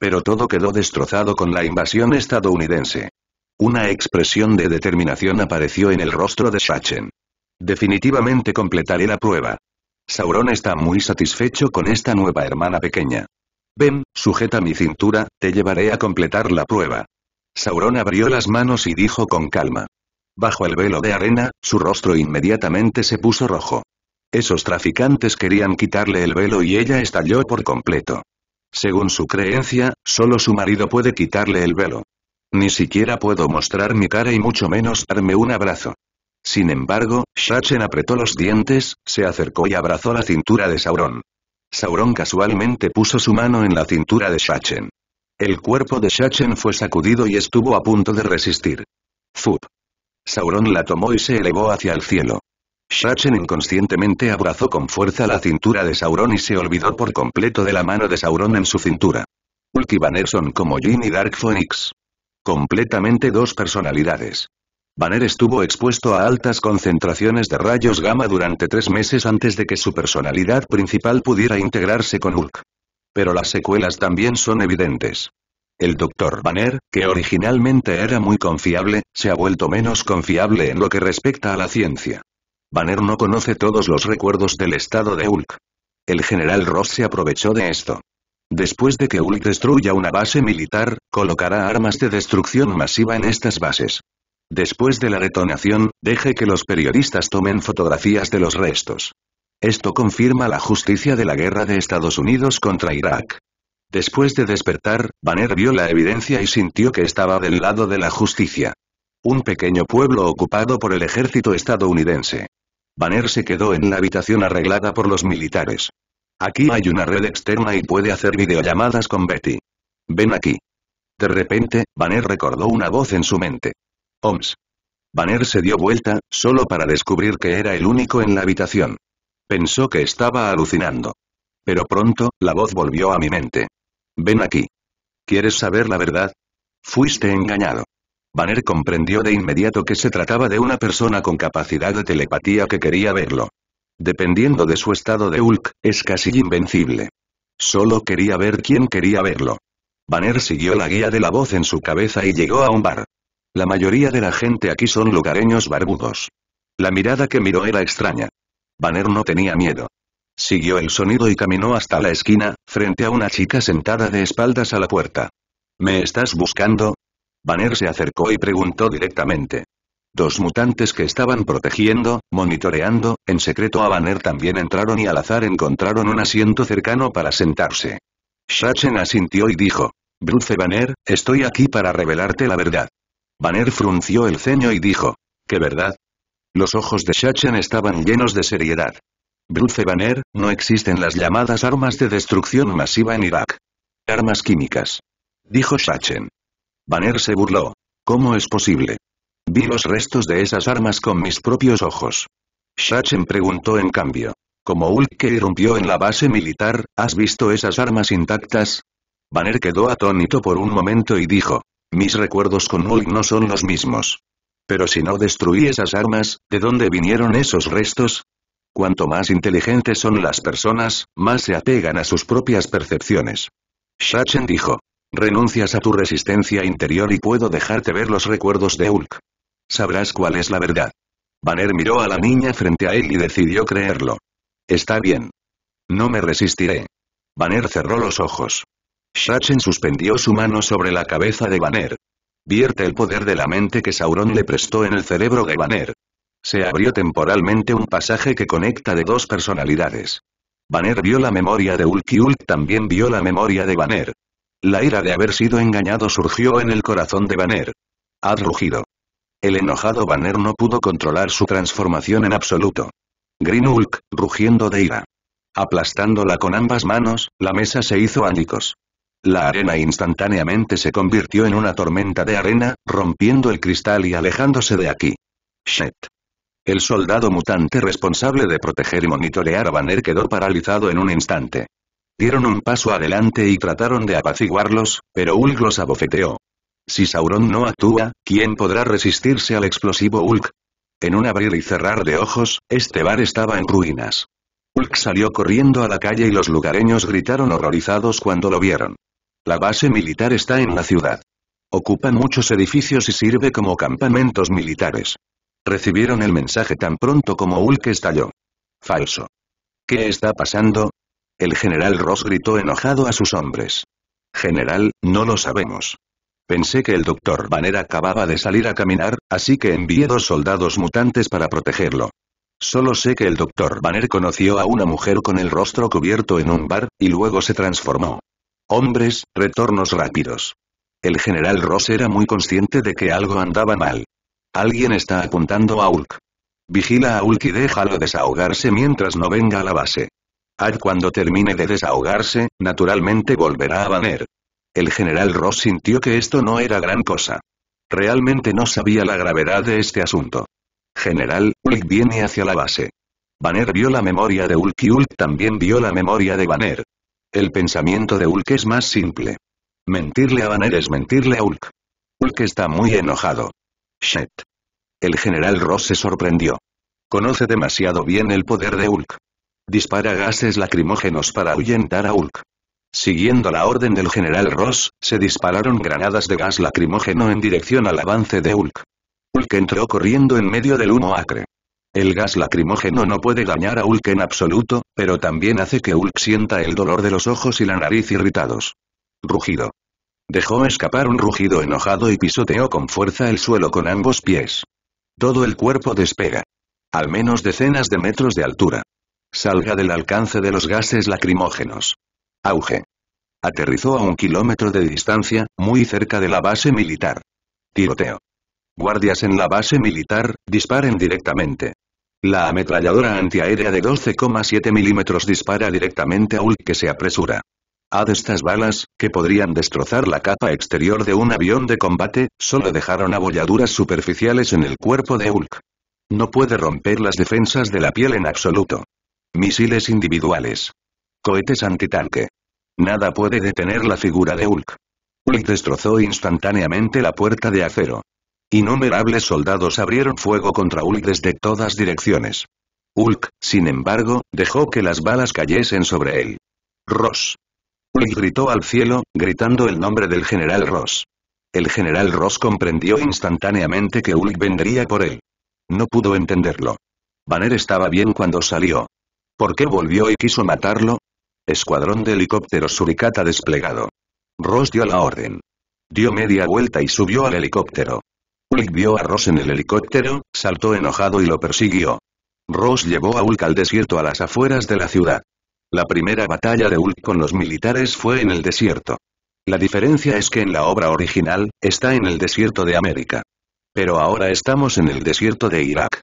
Pero todo quedó destrozado con la invasión estadounidense. Una expresión de determinación apareció en el rostro de Shachen. Definitivamente completaré la prueba. Sauron está muy satisfecho con esta nueva hermana pequeña. Ven, sujeta mi cintura, te llevaré a completar la prueba. Sauron abrió las manos y dijo con calma. Bajo el velo de arena, su rostro inmediatamente se puso rojo. Esos traficantes querían quitarle el velo y ella estalló por completo. Según su creencia, solo su marido puede quitarle el velo. Ni siquiera puedo mostrar mi cara y mucho menos darme un abrazo. Sin embargo, Shachen apretó los dientes, se acercó y abrazó la cintura de Sauron. Sauron casualmente puso su mano en la cintura de Shachen. El cuerpo de Shachen fue sacudido y estuvo a punto de resistir. Zup. Sauron la tomó y se elevó hacia el cielo. Shachen inconscientemente abrazó con fuerza la cintura de Sauron y se olvidó por completo de la mano de Sauron en su cintura. Ultibaner son como Jin y Dark Phoenix. Completamente dos personalidades. Banner estuvo expuesto a altas concentraciones de rayos gamma durante tres meses antes de que su personalidad principal pudiera integrarse con Hulk. Pero las secuelas también son evidentes. El Dr. Banner, que originalmente era muy confiable, se ha vuelto menos confiable en lo que respecta a la ciencia. Banner no conoce todos los recuerdos del estado de Hulk. El general Ross se aprovechó de esto. Después de que Hulk destruya una base militar, colocará armas de destrucción masiva en estas bases. Después de la detonación, deje que los periodistas tomen fotografías de los restos. Esto confirma la justicia de la guerra de Estados Unidos contra Irak. Después de despertar, Banner vio la evidencia y sintió que estaba del lado de la justicia. Un pequeño pueblo ocupado por el ejército estadounidense. Banner se quedó en la habitación arreglada por los militares. Aquí hay una red externa y puede hacer videollamadas con Betty. Ven aquí. De repente, Banner recordó una voz en su mente. Oms. Banner se dio vuelta, solo para descubrir que era el único en la habitación. Pensó que estaba alucinando. Pero pronto, la voz volvió a mi mente. Ven aquí. ¿Quieres saber la verdad? Fuiste engañado. Banner comprendió de inmediato que se trataba de una persona con capacidad de telepatía que quería verlo. Dependiendo de su estado de Hulk, es casi invencible. Solo quería ver quién quería verlo. Banner siguió la guía de la voz en su cabeza y llegó a un bar. La mayoría de la gente aquí son lugareños barbudos. La mirada que miró era extraña. Banner no tenía miedo. Siguió el sonido y caminó hasta la esquina, frente a una chica sentada de espaldas a la puerta. ¿Me estás buscando? Banner se acercó y preguntó directamente. Dos mutantes que estaban protegiendo, monitoreando, en secreto a Banner también entraron y al azar encontraron un asiento cercano para sentarse. Shachen asintió y dijo. Bruce Banner, estoy aquí para revelarte la verdad. Banner frunció el ceño y dijo. ¿Qué verdad? Los ojos de Shachen estaban llenos de seriedad. Bruce Banner, no existen las llamadas armas de destrucción masiva en Irak. Armas químicas. Dijo Shachen. Banner se burló. ¿Cómo es posible? Vi los restos de esas armas con mis propios ojos. Shachen preguntó en cambio. Como Ulke irrumpió en la base militar, ¿has visto esas armas intactas? Banner quedó atónito por un momento y dijo. Mis recuerdos con Hulk no son los mismos. Pero si no destruí esas armas, ¿de dónde vinieron esos restos? Cuanto más inteligentes son las personas, más se apegan a sus propias percepciones. Shachen dijo. Renuncias a tu resistencia interior y puedo dejarte ver los recuerdos de Hulk. Sabrás cuál es la verdad. Banner miró a la niña frente a él y decidió creerlo. Está bien. No me resistiré. Banner cerró los ojos. Shachen suspendió su mano sobre la cabeza de Banner. Vierte el poder de la mente que Sauron le prestó en el cerebro de Banner. Se abrió temporalmente un pasaje que conecta de dos personalidades. Banner vio la memoria de Hulk y Ulk también vio la memoria de Banner. La ira de haber sido engañado surgió en el corazón de Banner. Had rugido. El enojado Banner no pudo controlar su transformación en absoluto. Green Hulk, rugiendo de ira. Aplastándola con ambas manos, la mesa se hizo ánicos. La arena instantáneamente se convirtió en una tormenta de arena, rompiendo el cristal y alejándose de aquí. Shet. El soldado mutante responsable de proteger y monitorear a Banner quedó paralizado en un instante. Dieron un paso adelante y trataron de apaciguarlos, pero Hulk los abofeteó. Si Sauron no actúa, ¿quién podrá resistirse al explosivo Hulk? En un abrir y cerrar de ojos, este bar estaba en ruinas. Hulk salió corriendo a la calle y los lugareños gritaron horrorizados cuando lo vieron. La base militar está en la ciudad. Ocupa muchos edificios y sirve como campamentos militares. Recibieron el mensaje tan pronto como Hulk estalló. Falso. ¿Qué está pasando? El general Ross gritó enojado a sus hombres. General, no lo sabemos. Pensé que el doctor Banner acababa de salir a caminar, así que envié dos soldados mutantes para protegerlo. Solo sé que el doctor Banner conoció a una mujer con el rostro cubierto en un bar, y luego se transformó. Hombres, retornos rápidos. El general Ross era muy consciente de que algo andaba mal. Alguien está apuntando a Ulk. Vigila a Hulk y déjalo desahogarse mientras no venga a la base. Ad cuando termine de desahogarse, naturalmente volverá a Banner. El general Ross sintió que esto no era gran cosa. Realmente no sabía la gravedad de este asunto. General, Hulk viene hacia la base. Banner vio la memoria de Hulk y Hulk también vio la memoria de Banner. El pensamiento de Ulk es más simple. Mentirle a Banner es mentirle a Ulk. Ulk está muy enojado. Shet. El general Ross se sorprendió. Conoce demasiado bien el poder de Hulk. Dispara gases lacrimógenos para ahuyentar a Hulk. Siguiendo la orden del general Ross, se dispararon granadas de gas lacrimógeno en dirección al avance de Ulk. Hulk entró corriendo en medio del humo acre. El gas lacrimógeno no puede dañar a Hulk en absoluto, pero también hace que Hulk sienta el dolor de los ojos y la nariz irritados. Rugido. Dejó escapar un rugido enojado y pisoteó con fuerza el suelo con ambos pies. Todo el cuerpo despega. Al menos decenas de metros de altura. Salga del alcance de los gases lacrimógenos. Auge. Aterrizó a un kilómetro de distancia, muy cerca de la base militar. Tiroteo. Guardias en la base militar, disparen directamente. La ametralladora antiaérea de 12,7 milímetros dispara directamente a Hulk que se apresura. A de estas balas, que podrían destrozar la capa exterior de un avión de combate, solo dejaron abolladuras superficiales en el cuerpo de Hulk. No puede romper las defensas de la piel en absoluto. Misiles individuales. Cohetes antitanque. Nada puede detener la figura de Hulk. Hulk destrozó instantáneamente la puerta de acero. Innumerables soldados abrieron fuego contra Hulk desde todas direcciones. Hulk, sin embargo, dejó que las balas cayesen sobre él. Ross. Hulk gritó al cielo, gritando el nombre del general Ross. El general Ross comprendió instantáneamente que Hulk vendría por él. No pudo entenderlo. Banner estaba bien cuando salió. ¿Por qué volvió y quiso matarlo? Escuadrón de helicópteros suricata desplegado. Ross dio la orden. Dio media vuelta y subió al helicóptero vio a Ross en el helicóptero, saltó enojado y lo persiguió. Ross llevó a Ulk al desierto a las afueras de la ciudad. La primera batalla de Ulk con los militares fue en el desierto. La diferencia es que en la obra original, está en el desierto de América. Pero ahora estamos en el desierto de Irak.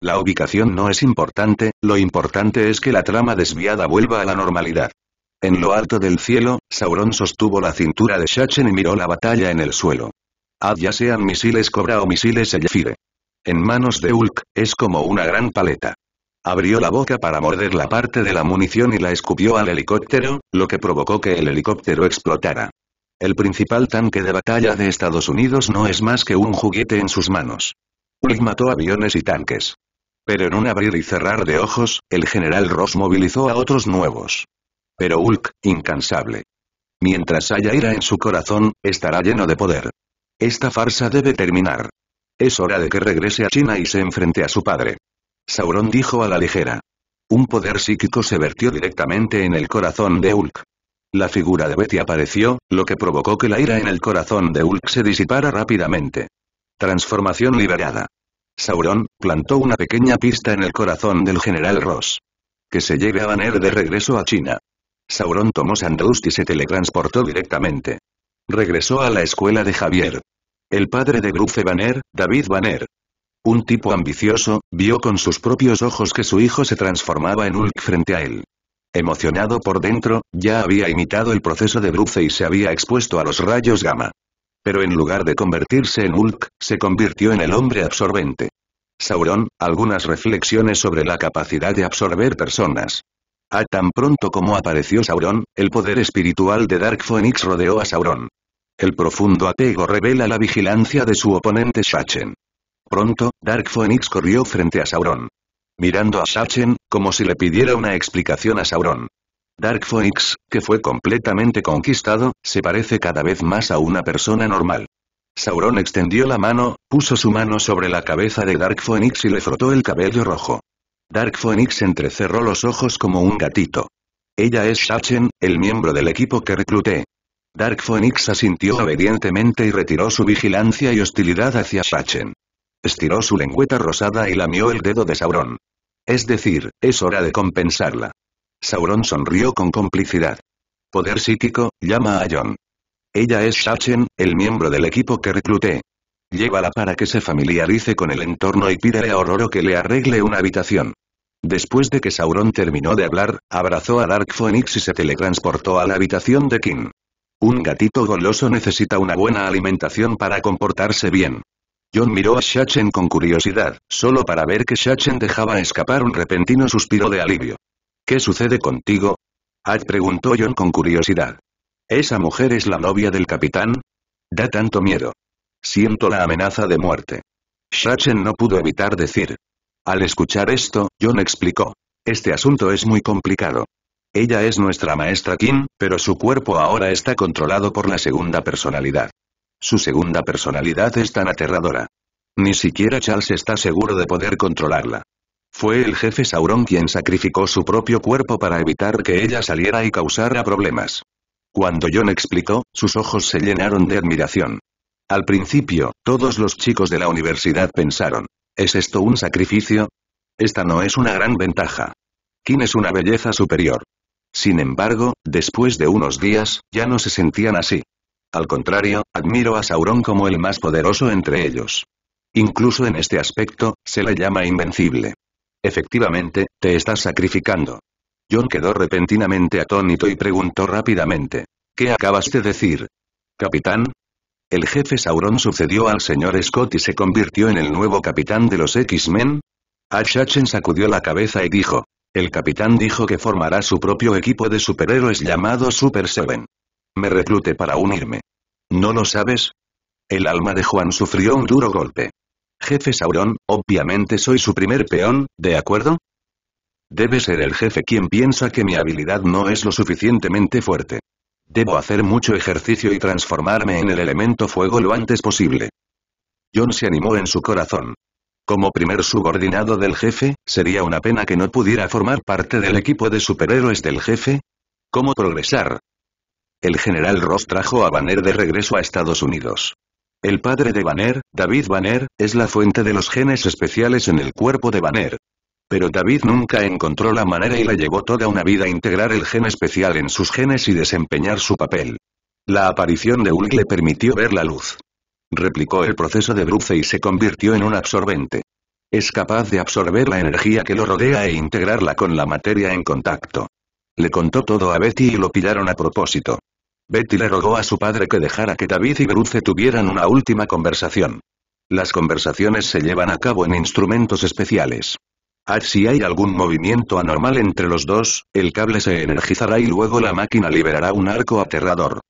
La ubicación no es importante, lo importante es que la trama desviada vuelva a la normalidad. En lo alto del cielo, Sauron sostuvo la cintura de Shachen y miró la batalla en el suelo ya sean misiles Cobra o misiles Jafire. En manos de Hulk, es como una gran paleta. Abrió la boca para morder la parte de la munición y la escupió al helicóptero, lo que provocó que el helicóptero explotara. El principal tanque de batalla de Estados Unidos no es más que un juguete en sus manos. Hulk mató aviones y tanques. Pero en un abrir y cerrar de ojos, el general Ross movilizó a otros nuevos. Pero Hulk, incansable. Mientras haya ira en su corazón, estará lleno de poder. Esta farsa debe terminar. Es hora de que regrese a China y se enfrente a su padre. Sauron dijo a la ligera. Un poder psíquico se vertió directamente en el corazón de Hulk. La figura de Betty apareció, lo que provocó que la ira en el corazón de Hulk se disipara rápidamente. Transformación liberada. Sauron, plantó una pequeña pista en el corazón del general Ross. Que se lleve a Banner de regreso a China. Sauron tomó Sandust y se teletransportó directamente. Regresó a la escuela de Javier. El padre de Bruce Banner, David Banner. Un tipo ambicioso, vio con sus propios ojos que su hijo se transformaba en Hulk frente a él. Emocionado por dentro, ya había imitado el proceso de Bruce y se había expuesto a los rayos gamma. Pero en lugar de convertirse en Hulk, se convirtió en el hombre absorbente. Sauron, algunas reflexiones sobre la capacidad de absorber personas. A tan pronto como apareció Sauron, el poder espiritual de Dark Phoenix rodeó a Sauron. El profundo apego revela la vigilancia de su oponente Shachen. Pronto, Dark Phoenix corrió frente a Sauron. Mirando a Shachen, como si le pidiera una explicación a Sauron. Dark Phoenix, que fue completamente conquistado, se parece cada vez más a una persona normal. Sauron extendió la mano, puso su mano sobre la cabeza de Dark Phoenix y le frotó el cabello rojo. Dark Phoenix entrecerró los ojos como un gatito. Ella es Shachen, el miembro del equipo que recluté. Dark Phoenix asintió obedientemente y retiró su vigilancia y hostilidad hacia Shachen. Estiró su lengüeta rosada y lamió el dedo de Sauron. Es decir, es hora de compensarla. Sauron sonrió con complicidad. Poder psíquico, llama a John. Ella es Shachen, el miembro del equipo que recluté. Llévala para que se familiarice con el entorno y pídele a Ororo que le arregle una habitación. Después de que Sauron terminó de hablar, abrazó a Dark Phoenix y se teletransportó a la habitación de Kim. Un gatito goloso necesita una buena alimentación para comportarse bien. John miró a Shachen con curiosidad, solo para ver que Shachen dejaba escapar un repentino suspiro de alivio. ¿Qué sucede contigo? Ad preguntó John con curiosidad. ¿Esa mujer es la novia del capitán? Da tanto miedo. Siento la amenaza de muerte. Shachen no pudo evitar decir. Al escuchar esto, John explicó. Este asunto es muy complicado. Ella es nuestra maestra Kim, pero su cuerpo ahora está controlado por la segunda personalidad. Su segunda personalidad es tan aterradora. Ni siquiera Charles está seguro de poder controlarla. Fue el jefe Sauron quien sacrificó su propio cuerpo para evitar que ella saliera y causara problemas. Cuando John explicó, sus ojos se llenaron de admiración. Al principio, todos los chicos de la universidad pensaron, ¿es esto un sacrificio? Esta no es una gran ventaja. ¿Quién es una belleza superior. Sin embargo, después de unos días, ya no se sentían así. Al contrario, admiro a Sauron como el más poderoso entre ellos. Incluso en este aspecto, se le llama invencible. Efectivamente, te estás sacrificando. John quedó repentinamente atónito y preguntó rápidamente. ¿Qué acabas de decir? Capitán, el jefe Sauron sucedió al señor Scott y se convirtió en el nuevo capitán de los X-Men. Achachen sacudió la cabeza y dijo. El capitán dijo que formará su propio equipo de superhéroes llamado Super Seven. Me recluté para unirme. ¿No lo sabes? El alma de Juan sufrió un duro golpe. Jefe Sauron, obviamente soy su primer peón, ¿de acuerdo? Debe ser el jefe quien piensa que mi habilidad no es lo suficientemente fuerte. Debo hacer mucho ejercicio y transformarme en el elemento fuego lo antes posible. John se animó en su corazón. Como primer subordinado del jefe, sería una pena que no pudiera formar parte del equipo de superhéroes del jefe. ¿Cómo progresar? El general Ross trajo a Banner de regreso a Estados Unidos. El padre de Banner, David Banner, es la fuente de los genes especiales en el cuerpo de Banner. Pero David nunca encontró la manera y le llevó toda una vida integrar el gen especial en sus genes y desempeñar su papel. La aparición de Hulk le permitió ver la luz. Replicó el proceso de Bruce y se convirtió en un absorbente. Es capaz de absorber la energía que lo rodea e integrarla con la materia en contacto. Le contó todo a Betty y lo pillaron a propósito. Betty le rogó a su padre que dejara que David y Bruce tuvieran una última conversación. Las conversaciones se llevan a cabo en instrumentos especiales si hay algún movimiento anormal entre los dos, el cable se energizará y luego la máquina liberará un arco aterrador.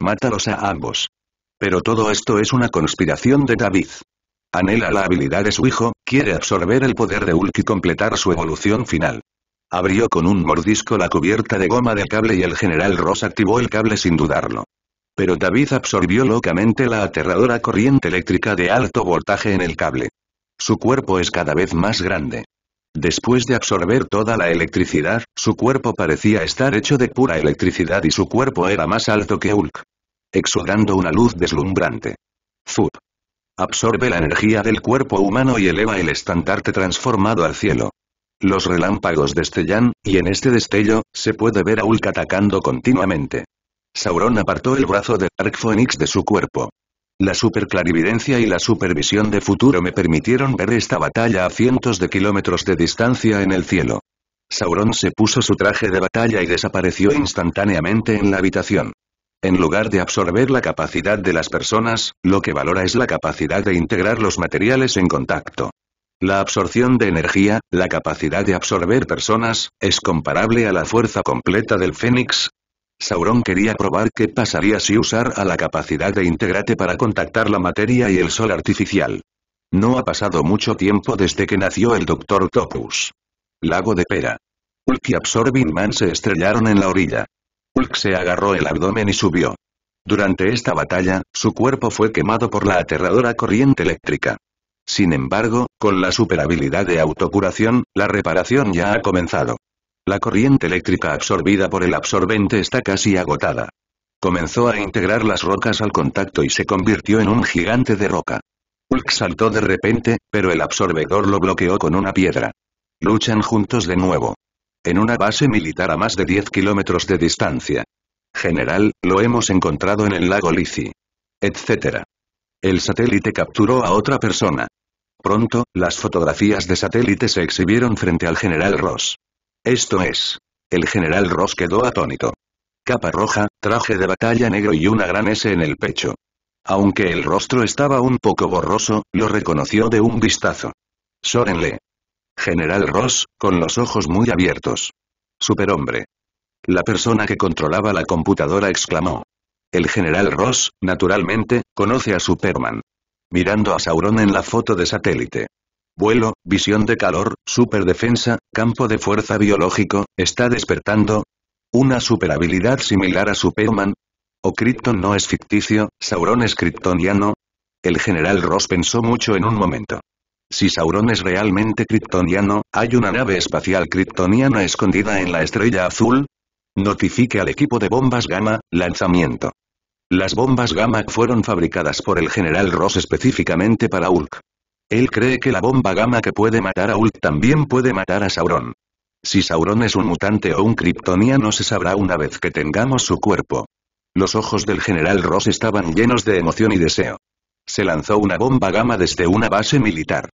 Mátalos a ambos. Pero todo esto es una conspiración de David. Anhela la habilidad de su hijo, quiere absorber el poder de Hulk y completar su evolución final. Abrió con un mordisco la cubierta de goma del cable y el general Ross activó el cable sin dudarlo. Pero David absorbió locamente la aterradora corriente eléctrica de alto voltaje en el cable. Su cuerpo es cada vez más grande. Después de absorber toda la electricidad, su cuerpo parecía estar hecho de pura electricidad y su cuerpo era más alto que Hulk. Exudando una luz deslumbrante. Zup. Absorbe la energía del cuerpo humano y eleva el estandarte transformado al cielo. Los relámpagos destellan, y en este destello, se puede ver a Hulk atacando continuamente. Sauron apartó el brazo de Dark Phoenix de su cuerpo. La superclarividencia y la supervisión de futuro me permitieron ver esta batalla a cientos de kilómetros de distancia en el cielo. Sauron se puso su traje de batalla y desapareció instantáneamente en la habitación. En lugar de absorber la capacidad de las personas, lo que valora es la capacidad de integrar los materiales en contacto. La absorción de energía, la capacidad de absorber personas, es comparable a la fuerza completa del fénix, Sauron quería probar qué pasaría si usara la capacidad de integrate para contactar la materia y el sol artificial. No ha pasado mucho tiempo desde que nació el Doctor Topus. Lago de Pera. Hulk y Absorbing Man se estrellaron en la orilla. Hulk se agarró el abdomen y subió. Durante esta batalla, su cuerpo fue quemado por la aterradora corriente eléctrica. Sin embargo, con la superabilidad de autocuración, la reparación ya ha comenzado. La corriente eléctrica absorbida por el absorbente está casi agotada. Comenzó a integrar las rocas al contacto y se convirtió en un gigante de roca. Hulk saltó de repente, pero el absorbedor lo bloqueó con una piedra. Luchan juntos de nuevo. En una base militar a más de 10 kilómetros de distancia. General, lo hemos encontrado en el lago Lizzy. Etcétera. El satélite capturó a otra persona. Pronto, las fotografías de satélite se exhibieron frente al general Ross. Esto es. El general Ross quedó atónito. Capa roja, traje de batalla negro y una gran S en el pecho. Aunque el rostro estaba un poco borroso, lo reconoció de un vistazo. Sorenle. General Ross, con los ojos muy abiertos. Superhombre. La persona que controlaba la computadora exclamó. El general Ross, naturalmente, conoce a Superman. Mirando a Sauron en la foto de satélite. Vuelo, visión de calor, superdefensa, campo de fuerza biológico, está despertando. Una habilidad similar a Superman. O Krypton no es ficticio, Sauron es kryptoniano. El general Ross pensó mucho en un momento. Si Sauron es realmente kryptoniano, ¿hay una nave espacial kryptoniana escondida en la estrella azul? Notifique al equipo de bombas gamma, lanzamiento. Las bombas gamma fueron fabricadas por el general Ross específicamente para Hulk. Él cree que la bomba gama que puede matar a Hulk también puede matar a Sauron. Si Sauron es un mutante o un kryptoniano se sabrá una vez que tengamos su cuerpo. Los ojos del general Ross estaban llenos de emoción y deseo. Se lanzó una bomba gama desde una base militar.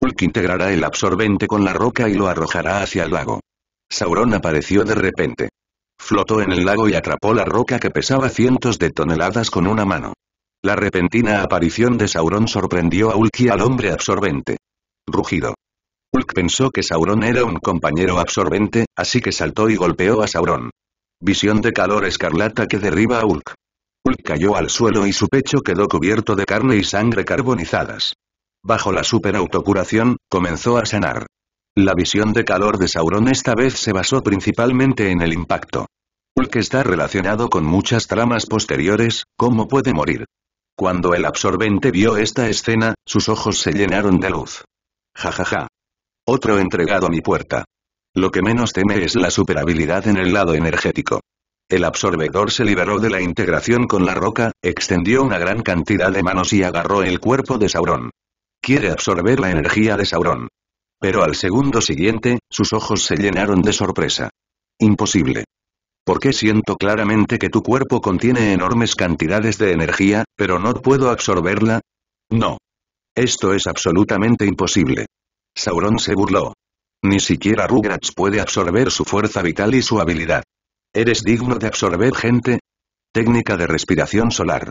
Hulk integrará el absorbente con la roca y lo arrojará hacia el lago. Sauron apareció de repente. Flotó en el lago y atrapó la roca que pesaba cientos de toneladas con una mano. La repentina aparición de Sauron sorprendió a Ulk y al hombre absorbente. Rugido. Ulk pensó que Sauron era un compañero absorbente, así que saltó y golpeó a Sauron. Visión de calor escarlata que derriba a Ulk. Ulk cayó al suelo y su pecho quedó cubierto de carne y sangre carbonizadas. Bajo la superautocuración, comenzó a sanar. La visión de calor de Sauron esta vez se basó principalmente en el impacto. Ulk está relacionado con muchas tramas posteriores, ¿cómo puede morir? Cuando el absorbente vio esta escena, sus ojos se llenaron de luz. Ja ja ja. Otro entregado a mi puerta. Lo que menos teme es la superabilidad en el lado energético. El absorbedor se liberó de la integración con la roca, extendió una gran cantidad de manos y agarró el cuerpo de Sauron. Quiere absorber la energía de Sauron. Pero al segundo siguiente, sus ojos se llenaron de sorpresa. Imposible qué siento claramente que tu cuerpo contiene enormes cantidades de energía, pero no puedo absorberla? No. Esto es absolutamente imposible. Sauron se burló. Ni siquiera Rugrats puede absorber su fuerza vital y su habilidad. ¿Eres digno de absorber gente? Técnica de respiración solar.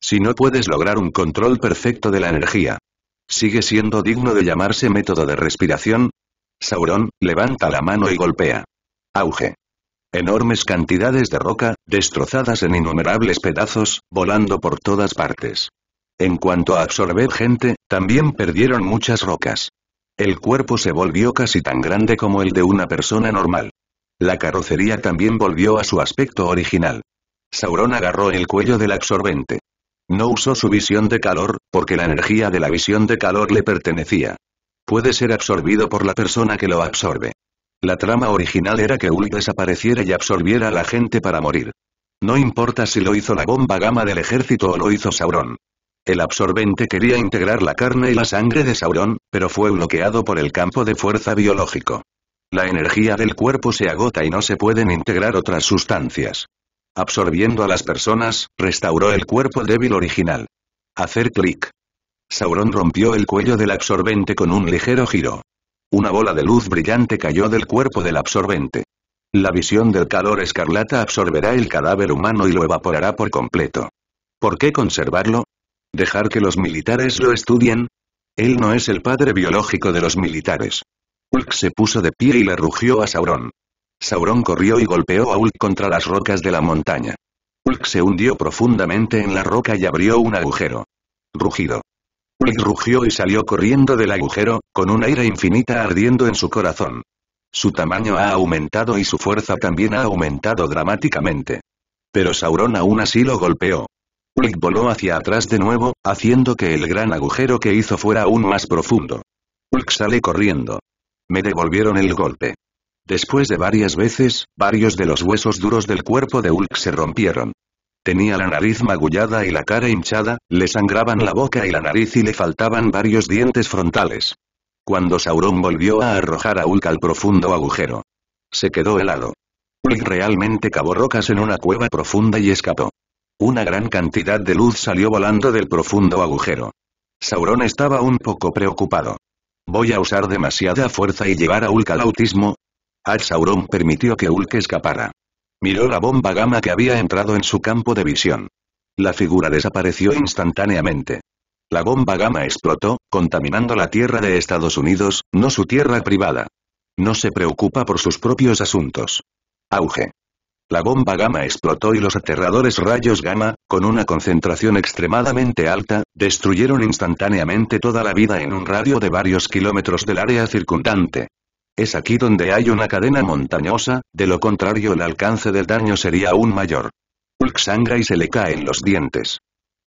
Si no puedes lograr un control perfecto de la energía, ¿sigue siendo digno de llamarse método de respiración? Sauron, levanta la mano y golpea. Auge. Enormes cantidades de roca, destrozadas en innumerables pedazos, volando por todas partes. En cuanto a absorber gente, también perdieron muchas rocas. El cuerpo se volvió casi tan grande como el de una persona normal. La carrocería también volvió a su aspecto original. Sauron agarró el cuello del absorbente. No usó su visión de calor, porque la energía de la visión de calor le pertenecía. Puede ser absorbido por la persona que lo absorbe. La trama original era que Hulk desapareciera y absorbiera a la gente para morir. No importa si lo hizo la bomba gama del ejército o lo hizo Sauron. El absorbente quería integrar la carne y la sangre de Sauron, pero fue bloqueado por el campo de fuerza biológico. La energía del cuerpo se agota y no se pueden integrar otras sustancias. Absorbiendo a las personas, restauró el cuerpo débil original. Hacer clic. Sauron rompió el cuello del absorbente con un ligero giro. Una bola de luz brillante cayó del cuerpo del absorbente. La visión del calor escarlata absorberá el cadáver humano y lo evaporará por completo. ¿Por qué conservarlo? ¿Dejar que los militares lo estudien? Él no es el padre biológico de los militares. Hulk se puso de pie y le rugió a Sauron. Sauron corrió y golpeó a Hulk contra las rocas de la montaña. Hulk se hundió profundamente en la roca y abrió un agujero. Rugido. Ulk rugió y salió corriendo del agujero, con una aire infinita ardiendo en su corazón. Su tamaño ha aumentado y su fuerza también ha aumentado dramáticamente. Pero Sauron aún así lo golpeó. Ulk voló hacia atrás de nuevo, haciendo que el gran agujero que hizo fuera aún más profundo. Ulk sale corriendo. Me devolvieron el golpe. Después de varias veces, varios de los huesos duros del cuerpo de Ulk se rompieron. Tenía la nariz magullada y la cara hinchada, le sangraban la boca y la nariz y le faltaban varios dientes frontales. Cuando Sauron volvió a arrojar a Ulk al profundo agujero. Se quedó helado. Ulk realmente cavó rocas en una cueva profunda y escapó. Una gran cantidad de luz salió volando del profundo agujero. Sauron estaba un poco preocupado. ¿Voy a usar demasiada fuerza y llevar a Ulk al autismo? Al Sauron permitió que Ulk escapara. Miró la bomba gamma que había entrado en su campo de visión. La figura desapareció instantáneamente. La bomba gamma explotó, contaminando la tierra de Estados Unidos, no su tierra privada. No se preocupa por sus propios asuntos. Auge. La bomba gamma explotó y los aterradores rayos gamma, con una concentración extremadamente alta, destruyeron instantáneamente toda la vida en un radio de varios kilómetros del área circundante. Es aquí donde hay una cadena montañosa, de lo contrario el alcance del daño sería aún mayor. Hulk sangra y se le caen los dientes.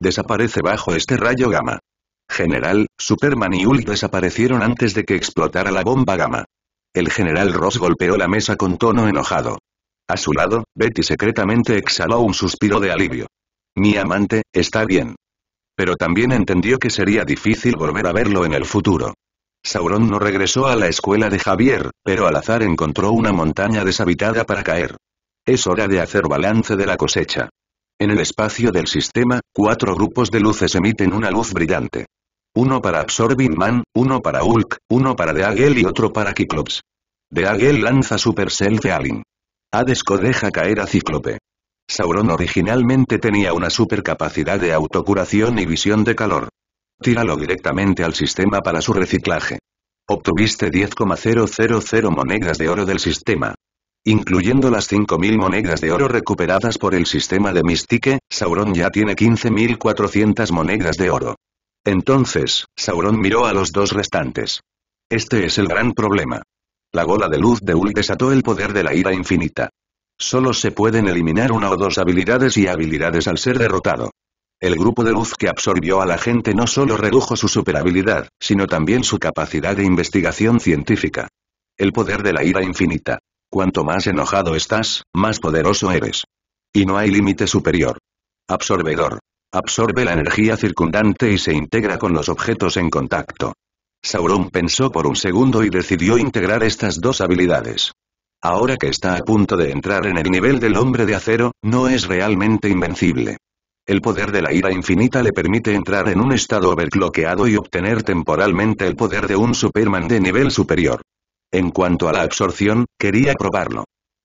Desaparece bajo este rayo gamma. General, Superman y Hulk desaparecieron antes de que explotara la bomba gamma. El general Ross golpeó la mesa con tono enojado. A su lado, Betty secretamente exhaló un suspiro de alivio. Mi amante, está bien. Pero también entendió que sería difícil volver a verlo en el futuro. Sauron no regresó a la escuela de Javier, pero al azar encontró una montaña deshabitada para caer. Es hora de hacer balance de la cosecha. En el espacio del sistema, cuatro grupos de luces emiten una luz brillante. Uno para Absorbing Man, uno para Hulk, uno para Deagel y otro para Cyclops. Deagel lanza Super self Allen. Adesco deja caer a Cíclope. Sauron originalmente tenía una supercapacidad de autocuración y visión de calor. Tíralo directamente al sistema para su reciclaje. Obtuviste 10,000 monedas de oro del sistema. Incluyendo las 5.000 monedas de oro recuperadas por el sistema de Mystique, Sauron ya tiene 15.400 monedas de oro. Entonces, Sauron miró a los dos restantes. Este es el gran problema. La Gola de luz de Ul desató el poder de la ira infinita. Solo se pueden eliminar una o dos habilidades y habilidades al ser derrotado. El grupo de luz que absorbió a la gente no solo redujo su superabilidad, sino también su capacidad de investigación científica. El poder de la ira infinita. Cuanto más enojado estás, más poderoso eres. Y no hay límite superior. Absorbedor. Absorbe la energía circundante y se integra con los objetos en contacto. Sauron pensó por un segundo y decidió integrar estas dos habilidades. Ahora que está a punto de entrar en el nivel del hombre de acero, no es realmente invencible. El poder de la ira infinita le permite entrar en un estado overcloqueado y obtener temporalmente el poder de un Superman de nivel superior. En cuanto a la absorción, quería probarlo.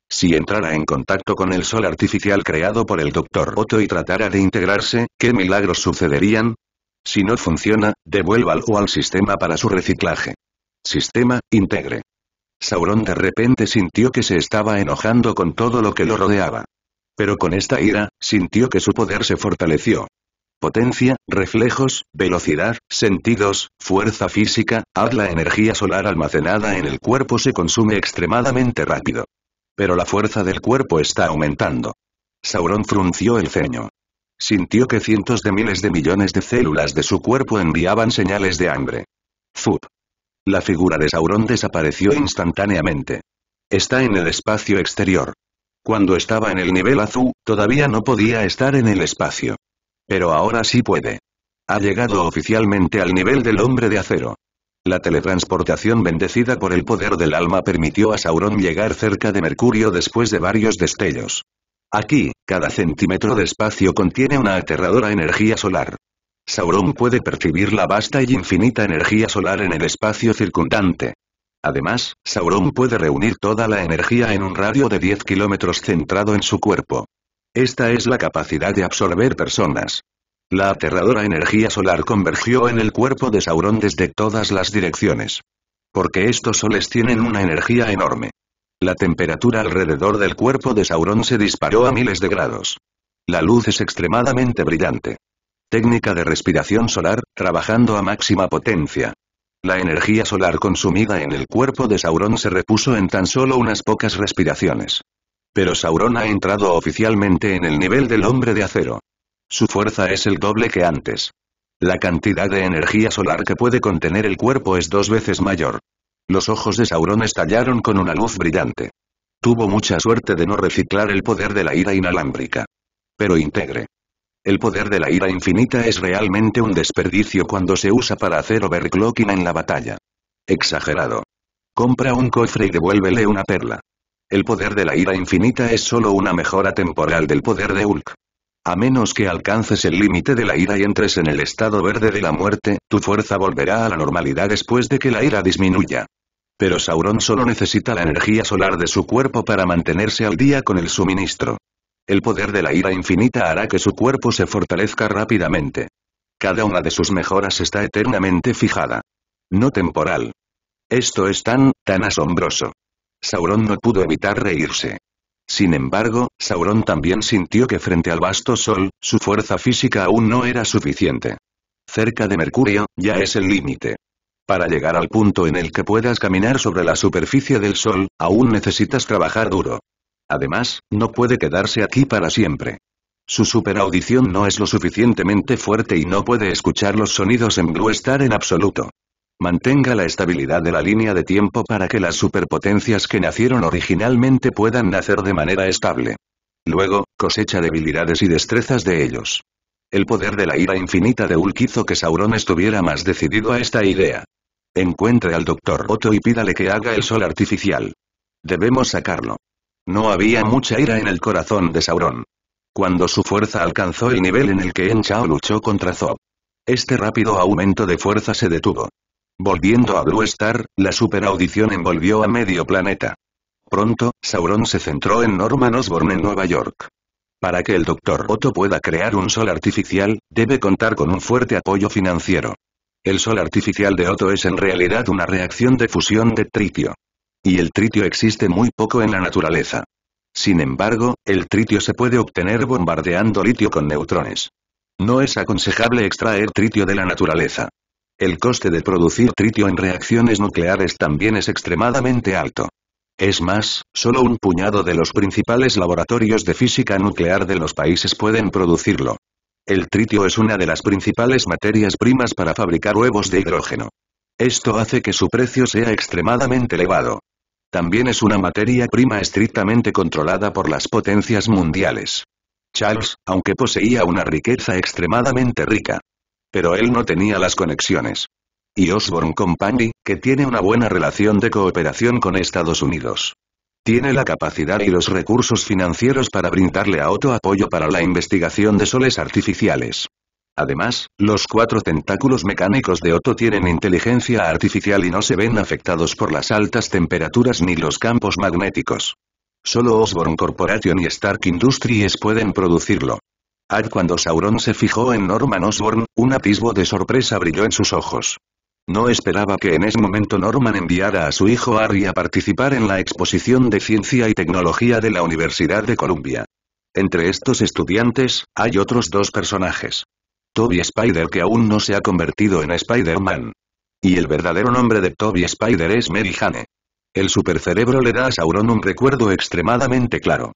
Si entrara en contacto con el sol artificial creado por el Dr. Otto y tratara de integrarse, ¿qué milagros sucederían? Si no funciona, devuélvalo al sistema para su reciclaje. Sistema, integre. Sauron de repente sintió que se estaba enojando con todo lo que lo rodeaba. Pero con esta ira, sintió que su poder se fortaleció. Potencia, reflejos, velocidad, sentidos, fuerza física, haz la energía solar almacenada en el cuerpo se consume extremadamente rápido. Pero la fuerza del cuerpo está aumentando. Sauron frunció el ceño. Sintió que cientos de miles de millones de células de su cuerpo enviaban señales de hambre. Zup. La figura de Sauron desapareció instantáneamente. Está en el espacio exterior. Cuando estaba en el nivel azul, todavía no podía estar en el espacio. Pero ahora sí puede. Ha llegado oficialmente al nivel del hombre de acero. La teletransportación bendecida por el poder del alma permitió a Sauron llegar cerca de Mercurio después de varios destellos. Aquí, cada centímetro de espacio contiene una aterradora energía solar. Sauron puede percibir la vasta y infinita energía solar en el espacio circundante. Además, Sauron puede reunir toda la energía en un radio de 10 kilómetros centrado en su cuerpo. Esta es la capacidad de absorber personas. La aterradora energía solar convergió en el cuerpo de Sauron desde todas las direcciones. Porque estos soles tienen una energía enorme. La temperatura alrededor del cuerpo de Sauron se disparó a miles de grados. La luz es extremadamente brillante. Técnica de respiración solar, trabajando a máxima potencia. La energía solar consumida en el cuerpo de Sauron se repuso en tan solo unas pocas respiraciones. Pero Sauron ha entrado oficialmente en el nivel del hombre de acero. Su fuerza es el doble que antes. La cantidad de energía solar que puede contener el cuerpo es dos veces mayor. Los ojos de Sauron estallaron con una luz brillante. Tuvo mucha suerte de no reciclar el poder de la ira inalámbrica. Pero integre. El poder de la ira infinita es realmente un desperdicio cuando se usa para hacer overclocking en la batalla. Exagerado. Compra un cofre y devuélvele una perla. El poder de la ira infinita es solo una mejora temporal del poder de Hulk. A menos que alcances el límite de la ira y entres en el estado verde de la muerte, tu fuerza volverá a la normalidad después de que la ira disminuya. Pero Sauron solo necesita la energía solar de su cuerpo para mantenerse al día con el suministro. El poder de la ira infinita hará que su cuerpo se fortalezca rápidamente. Cada una de sus mejoras está eternamente fijada. No temporal. Esto es tan, tan asombroso. Sauron no pudo evitar reírse. Sin embargo, Sauron también sintió que frente al vasto sol, su fuerza física aún no era suficiente. Cerca de Mercurio, ya es el límite. Para llegar al punto en el que puedas caminar sobre la superficie del sol, aún necesitas trabajar duro. Además, no puede quedarse aquí para siempre. Su superaudición no es lo suficientemente fuerte y no puede escuchar los sonidos en Blue Star en absoluto. Mantenga la estabilidad de la línea de tiempo para que las superpotencias que nacieron originalmente puedan nacer de manera estable. Luego, cosecha debilidades y destrezas de ellos. El poder de la ira infinita de Hulk hizo que Sauron estuviera más decidido a esta idea. Encuentre al Dr. Otto y pídale que haga el sol artificial. Debemos sacarlo. No había mucha ira en el corazón de Sauron. Cuando su fuerza alcanzó el nivel en el que En Chao luchó contra Zob. Este rápido aumento de fuerza se detuvo. Volviendo a Blue Star, la superaudición envolvió a medio planeta. Pronto, Sauron se centró en Norman Osborn en Nueva York. Para que el Dr. Otto pueda crear un sol artificial, debe contar con un fuerte apoyo financiero. El sol artificial de Otto es en realidad una reacción de fusión de tritio. Y el tritio existe muy poco en la naturaleza. Sin embargo, el tritio se puede obtener bombardeando litio con neutrones. No es aconsejable extraer tritio de la naturaleza. El coste de producir tritio en reacciones nucleares también es extremadamente alto. Es más, solo un puñado de los principales laboratorios de física nuclear de los países pueden producirlo. El tritio es una de las principales materias primas para fabricar huevos de hidrógeno. Esto hace que su precio sea extremadamente elevado. También es una materia prima estrictamente controlada por las potencias mundiales. Charles, aunque poseía una riqueza extremadamente rica. Pero él no tenía las conexiones. Y Osborne Company, que tiene una buena relación de cooperación con Estados Unidos. Tiene la capacidad y los recursos financieros para brindarle a Otto apoyo para la investigación de soles artificiales. Además, los cuatro tentáculos mecánicos de Otto tienen inteligencia artificial y no se ven afectados por las altas temperaturas ni los campos magnéticos. Solo Osborn Corporation y Stark Industries pueden producirlo. Al cuando Sauron se fijó en Norman Osborn, un atisbo de sorpresa brilló en sus ojos. No esperaba que en ese momento Norman enviara a su hijo Harry a participar en la exposición de ciencia y tecnología de la Universidad de Columbia. Entre estos estudiantes, hay otros dos personajes. Toby Spider que aún no se ha convertido en Spider-Man. Y el verdadero nombre de Toby Spider es Mary Jane. El supercerebro le da a Sauron un recuerdo extremadamente claro.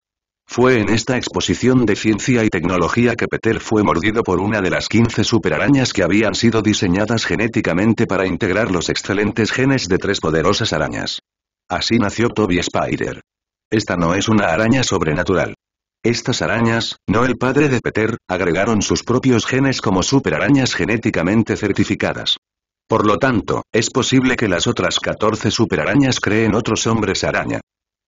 Fue en esta exposición de ciencia y tecnología que Peter fue mordido por una de las 15 superarañas que habían sido diseñadas genéticamente para integrar los excelentes genes de tres poderosas arañas. Así nació Toby Spider. Esta no es una araña sobrenatural. Estas arañas, no el padre de Peter, agregaron sus propios genes como superarañas genéticamente certificadas. Por lo tanto, es posible que las otras 14 superarañas creen otros hombres araña.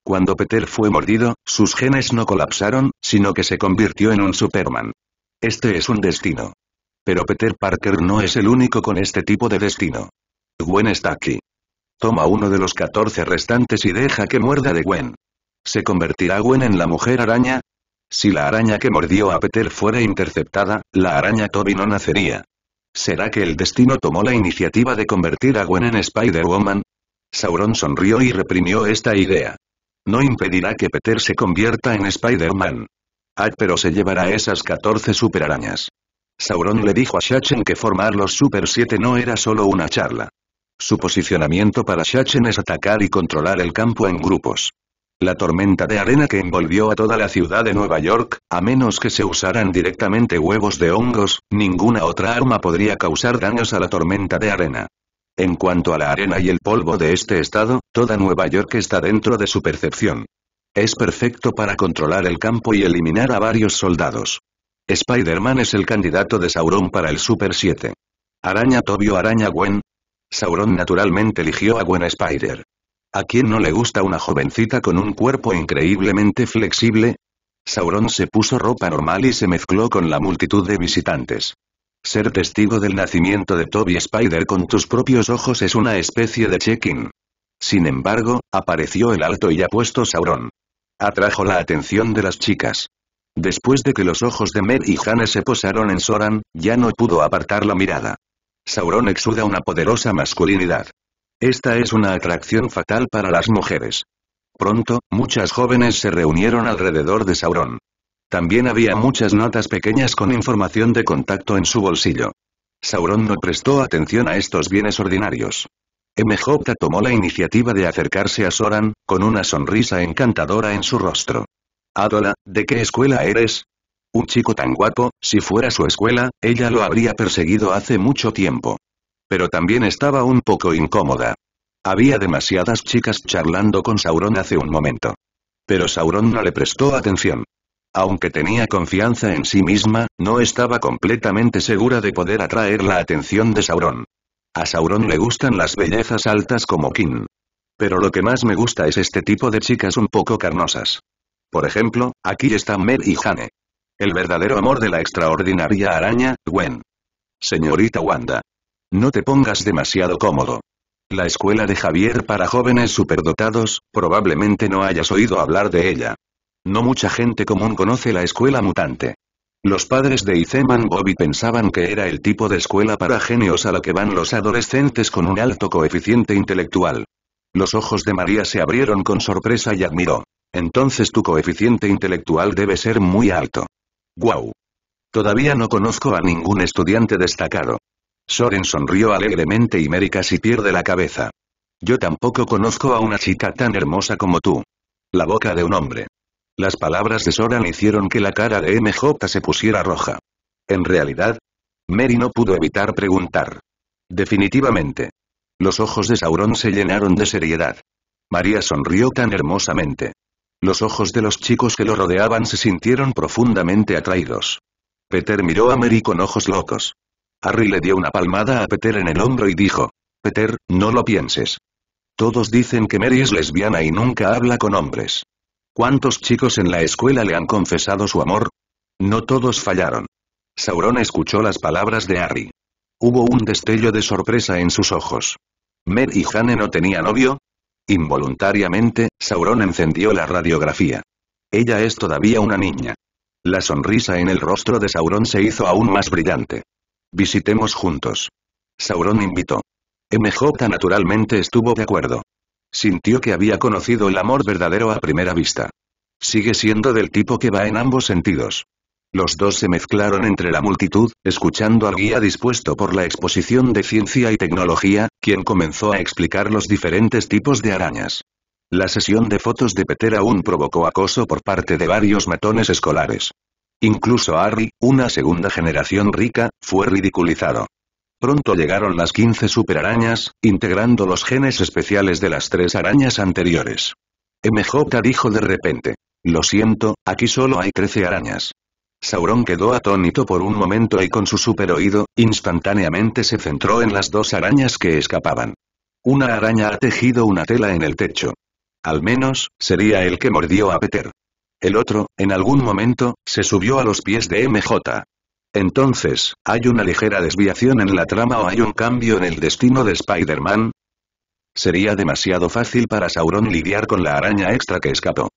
Cuando Peter fue mordido, sus genes no colapsaron, sino que se convirtió en un Superman. Este es un destino. Pero Peter Parker no es el único con este tipo de destino. Gwen está aquí. Toma uno de los 14 restantes y deja que muerda de Gwen. ¿Se convertirá Gwen en la mujer araña? Si la araña que mordió a Peter fuera interceptada, la araña Toby no nacería. ¿Será que el destino tomó la iniciativa de convertir a Gwen en Spider-Woman? Sauron sonrió y reprimió esta idea. No impedirá que Peter se convierta en Spider-Man. Ah, pero se llevará esas 14 arañas. Sauron le dijo a Shachen que formar los Super 7 no era solo una charla. Su posicionamiento para Shachen es atacar y controlar el campo en grupos. La tormenta de arena que envolvió a toda la ciudad de Nueva York, a menos que se usaran directamente huevos de hongos, ninguna otra arma podría causar daños a la tormenta de arena. En cuanto a la arena y el polvo de este estado, toda Nueva York está dentro de su percepción. Es perfecto para controlar el campo y eliminar a varios soldados. Spider-Man es el candidato de Sauron para el Super 7. Araña Tobio Araña Gwen. Sauron naturalmente eligió a Gwen Spider. ¿A quién no le gusta una jovencita con un cuerpo increíblemente flexible? Sauron se puso ropa normal y se mezcló con la multitud de visitantes. Ser testigo del nacimiento de Toby Spider con tus propios ojos es una especie de check-in. Sin embargo, apareció el alto y apuesto Sauron. Atrajo la atención de las chicas. Después de que los ojos de Mer y Hannah se posaron en Soran, ya no pudo apartar la mirada. Sauron exuda una poderosa masculinidad. Esta es una atracción fatal para las mujeres. Pronto, muchas jóvenes se reunieron alrededor de Sauron. También había muchas notas pequeñas con información de contacto en su bolsillo. Sauron no prestó atención a estos bienes ordinarios. MJ tomó la iniciativa de acercarse a Soran, con una sonrisa encantadora en su rostro. Adola, ¿de qué escuela eres? Un chico tan guapo, si fuera su escuela, ella lo habría perseguido hace mucho tiempo pero también estaba un poco incómoda. Había demasiadas chicas charlando con Sauron hace un momento. Pero Sauron no le prestó atención. Aunque tenía confianza en sí misma, no estaba completamente segura de poder atraer la atención de Sauron. A Sauron le gustan las bellezas altas como Kim. Pero lo que más me gusta es este tipo de chicas un poco carnosas. Por ejemplo, aquí están Mel y Jane. El verdadero amor de la extraordinaria araña, Gwen. Señorita Wanda. No te pongas demasiado cómodo. La escuela de Javier para jóvenes superdotados, probablemente no hayas oído hablar de ella. No mucha gente común conoce la escuela mutante. Los padres de Iceman Bobby pensaban que era el tipo de escuela para genios a la que van los adolescentes con un alto coeficiente intelectual. Los ojos de María se abrieron con sorpresa y admiró. Entonces tu coeficiente intelectual debe ser muy alto. ¡Guau! Todavía no conozco a ningún estudiante destacado. Soren sonrió alegremente y Mary casi pierde la cabeza. Yo tampoco conozco a una chica tan hermosa como tú. La boca de un hombre. Las palabras de Soren hicieron que la cara de MJ se pusiera roja. En realidad, Mary no pudo evitar preguntar. Definitivamente. Los ojos de Sauron se llenaron de seriedad. María sonrió tan hermosamente. Los ojos de los chicos que lo rodeaban se sintieron profundamente atraídos. Peter miró a Mary con ojos locos. Harry le dio una palmada a Peter en el hombro y dijo. Peter, no lo pienses. Todos dicen que Mary es lesbiana y nunca habla con hombres. ¿Cuántos chicos en la escuela le han confesado su amor? No todos fallaron. Sauron escuchó las palabras de Harry. Hubo un destello de sorpresa en sus ojos. ¿Mer y Jane no tenían novio? Involuntariamente, Sauron encendió la radiografía. Ella es todavía una niña. La sonrisa en el rostro de Sauron se hizo aún más brillante. Visitemos juntos. Sauron invitó. MJ naturalmente estuvo de acuerdo. Sintió que había conocido el amor verdadero a primera vista. Sigue siendo del tipo que va en ambos sentidos. Los dos se mezclaron entre la multitud, escuchando al guía dispuesto por la exposición de ciencia y tecnología, quien comenzó a explicar los diferentes tipos de arañas. La sesión de fotos de Peter aún provocó acoso por parte de varios matones escolares. Incluso Harry, una segunda generación rica, fue ridiculizado. Pronto llegaron las 15 superarañas, integrando los genes especiales de las tres arañas anteriores. MJ dijo de repente. Lo siento, aquí solo hay 13 arañas. Sauron quedó atónito por un momento y con su super oído, instantáneamente se centró en las dos arañas que escapaban. Una araña ha tejido una tela en el techo. Al menos, sería el que mordió a Peter. El otro, en algún momento, se subió a los pies de MJ. Entonces, ¿hay una ligera desviación en la trama o hay un cambio en el destino de Spider-Man? Sería demasiado fácil para Sauron lidiar con la araña extra que escapó.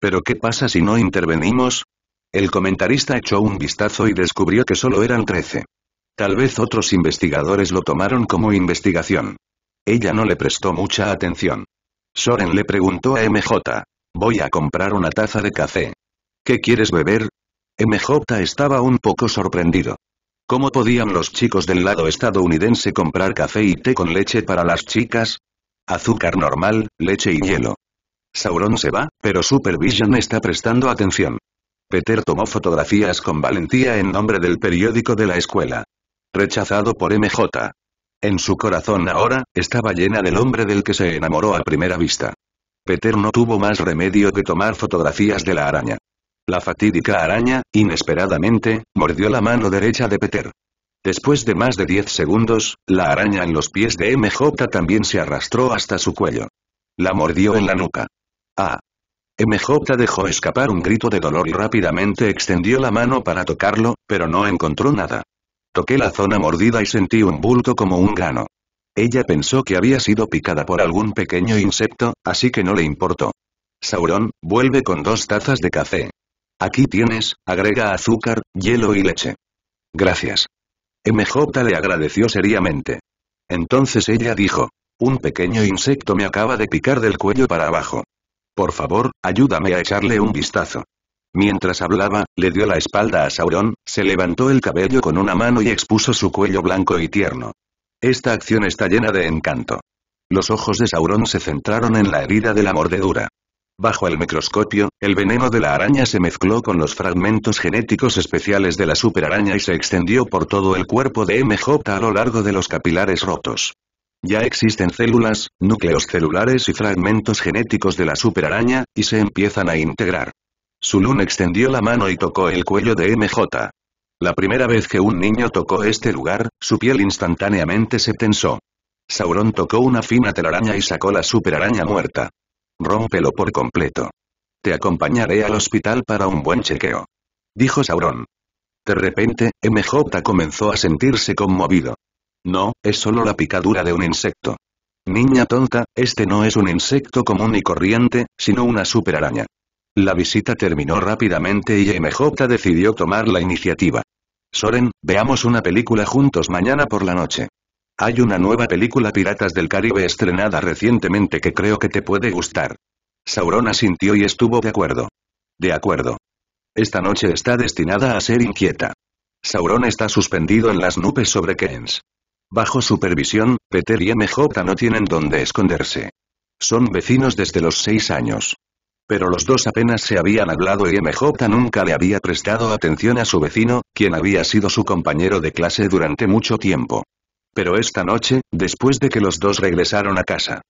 ¿Pero qué pasa si no intervenimos? El comentarista echó un vistazo y descubrió que solo eran 13. Tal vez otros investigadores lo tomaron como investigación. Ella no le prestó mucha atención. Soren le preguntó a MJ. Voy a comprar una taza de café. ¿Qué quieres beber? MJ estaba un poco sorprendido. ¿Cómo podían los chicos del lado estadounidense comprar café y té con leche para las chicas? Azúcar normal, leche y hielo. Sauron se va, pero Supervision está prestando atención. Peter tomó fotografías con valentía en nombre del periódico de la escuela. Rechazado por MJ. En su corazón ahora, estaba llena del hombre del que se enamoró a primera vista. Peter no tuvo más remedio que tomar fotografías de la araña. La fatídica araña, inesperadamente, mordió la mano derecha de Peter. Después de más de 10 segundos, la araña en los pies de MJ también se arrastró hasta su cuello. La mordió en la nuca. ¡Ah! MJ dejó escapar un grito de dolor y rápidamente extendió la mano para tocarlo, pero no encontró nada. Toqué la zona mordida y sentí un bulto como un grano. Ella pensó que había sido picada por algún pequeño insecto, así que no le importó. Sauron, vuelve con dos tazas de café. Aquí tienes, agrega azúcar, hielo y leche. Gracias. MJ le agradeció seriamente. Entonces ella dijo, un pequeño insecto me acaba de picar del cuello para abajo. Por favor, ayúdame a echarle un vistazo. Mientras hablaba, le dio la espalda a Sauron, se levantó el cabello con una mano y expuso su cuello blanco y tierno. Esta acción está llena de encanto. Los ojos de Sauron se centraron en la herida de la mordedura. Bajo el microscopio, el veneno de la araña se mezcló con los fragmentos genéticos especiales de la superaraña y se extendió por todo el cuerpo de MJ a lo largo de los capilares rotos. Ya existen células, núcleos celulares y fragmentos genéticos de la superaraña, y se empiezan a integrar. Sulun extendió la mano y tocó el cuello de MJ. La primera vez que un niño tocó este lugar, su piel instantáneamente se tensó. Sauron tocó una fina telaraña y sacó la superaraña muerta. Rómpelo por completo. Te acompañaré al hospital para un buen chequeo. Dijo Sauron. De repente, MJ comenzó a sentirse conmovido. No, es solo la picadura de un insecto. Niña tonta, este no es un insecto común y corriente, sino una superaraña. La visita terminó rápidamente y MJ decidió tomar la iniciativa. Soren, veamos una película juntos mañana por la noche. Hay una nueva película Piratas del Caribe estrenada recientemente que creo que te puede gustar. Sauron asintió y estuvo de acuerdo. De acuerdo. Esta noche está destinada a ser inquieta. Sauron está suspendido en las nubes sobre Keynes. Bajo supervisión, Peter y MJ no tienen dónde esconderse. Son vecinos desde los seis años pero los dos apenas se habían hablado y MJ nunca le había prestado atención a su vecino, quien había sido su compañero de clase durante mucho tiempo. Pero esta noche, después de que los dos regresaron a casa,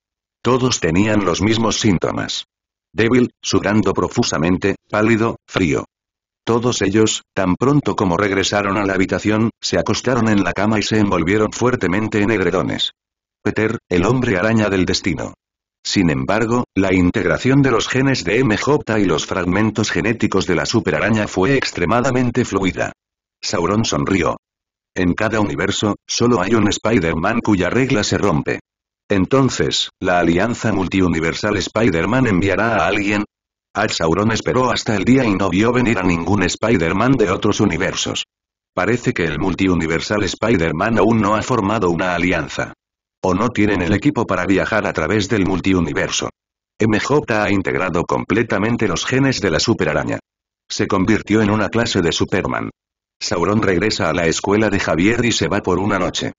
todos tenían los mismos síntomas. Débil, sudando profusamente, pálido, frío. Todos ellos, tan pronto como regresaron a la habitación, se acostaron en la cama y se envolvieron fuertemente en edredones. Peter, el hombre araña del destino. Sin embargo, la integración de los genes de MJ y los fragmentos genéticos de la superaraña fue extremadamente fluida. Sauron sonrió. En cada universo, solo hay un Spider-Man cuya regla se rompe. Entonces, ¿la alianza multiuniversal Spider-Man enviará a alguien? Al Sauron esperó hasta el día y no vio venir a ningún Spider-Man de otros universos. Parece que el multiuniversal Spider-Man aún no ha formado una alianza. O no tienen el equipo para viajar a través del multiuniverso. MJ ha integrado completamente los genes de la superaraña. Se convirtió en una clase de Superman. Sauron regresa a la escuela de Javier y se va por una noche.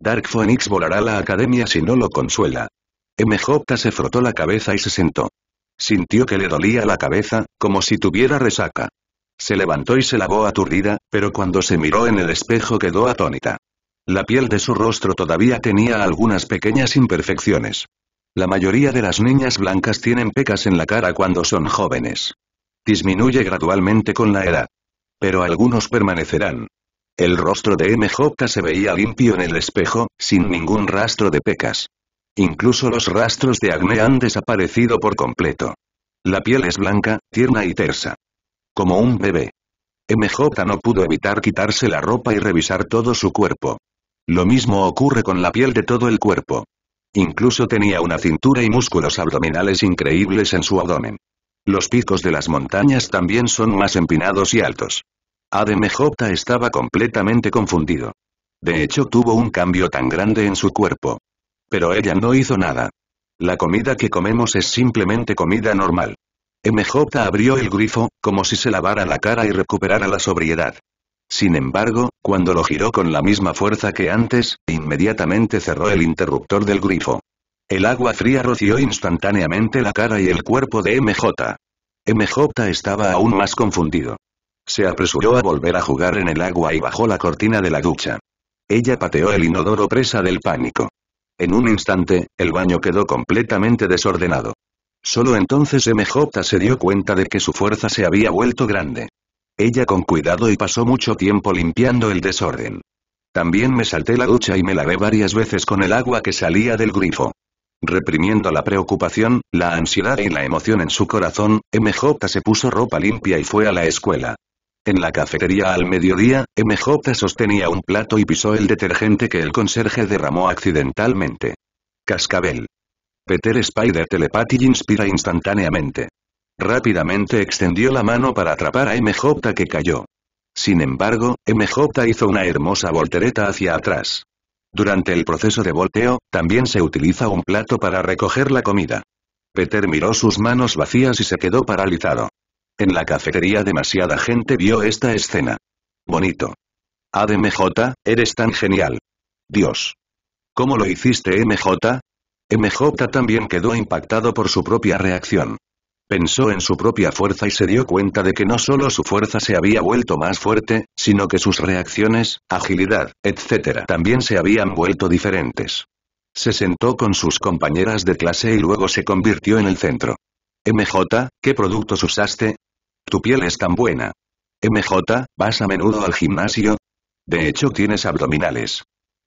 Dark Phoenix volará a la academia si no lo consuela. MJ se frotó la cabeza y se sentó. Sintió que le dolía la cabeza, como si tuviera resaca. Se levantó y se lavó aturdida, pero cuando se miró en el espejo quedó atónita. La piel de su rostro todavía tenía algunas pequeñas imperfecciones. La mayoría de las niñas blancas tienen pecas en la cara cuando son jóvenes. Disminuye gradualmente con la edad. Pero algunos permanecerán. El rostro de MJ se veía limpio en el espejo, sin ningún rastro de pecas. Incluso los rastros de acné han desaparecido por completo. La piel es blanca, tierna y tersa. Como un bebé. MJ no pudo evitar quitarse la ropa y revisar todo su cuerpo. Lo mismo ocurre con la piel de todo el cuerpo. Incluso tenía una cintura y músculos abdominales increíbles en su abdomen. Los picos de las montañas también son más empinados y altos. ADMJ estaba completamente confundido. De hecho tuvo un cambio tan grande en su cuerpo. Pero ella no hizo nada. La comida que comemos es simplemente comida normal. MJ abrió el grifo, como si se lavara la cara y recuperara la sobriedad. Sin embargo, cuando lo giró con la misma fuerza que antes, inmediatamente cerró el interruptor del grifo. El agua fría roció instantáneamente la cara y el cuerpo de MJ. MJ estaba aún más confundido. Se apresuró a volver a jugar en el agua y bajó la cortina de la ducha. Ella pateó el inodoro presa del pánico. En un instante, el baño quedó completamente desordenado. Solo entonces MJ se dio cuenta de que su fuerza se había vuelto grande ella con cuidado y pasó mucho tiempo limpiando el desorden. También me salté la ducha y me lavé varias veces con el agua que salía del grifo. Reprimiendo la preocupación, la ansiedad y la emoción en su corazón, MJ se puso ropa limpia y fue a la escuela. En la cafetería al mediodía, MJ sostenía un plato y pisó el detergente que el conserje derramó accidentalmente. Cascabel. Peter Spider Telepathy inspira instantáneamente. Rápidamente extendió la mano para atrapar a MJ que cayó. Sin embargo, MJ hizo una hermosa voltereta hacia atrás. Durante el proceso de volteo, también se utiliza un plato para recoger la comida. Peter miró sus manos vacías y se quedó paralizado. En la cafetería demasiada gente vio esta escena. Bonito. ADMJ, ah, eres tan genial. Dios. ¿Cómo lo hiciste MJ? MJ también quedó impactado por su propia reacción. Pensó en su propia fuerza y se dio cuenta de que no solo su fuerza se había vuelto más fuerte, sino que sus reacciones, agilidad, etc. también se habían vuelto diferentes. Se sentó con sus compañeras de clase y luego se convirtió en el centro. MJ, ¿qué productos usaste? Tu piel es tan buena. MJ, ¿vas a menudo al gimnasio? De hecho tienes abdominales.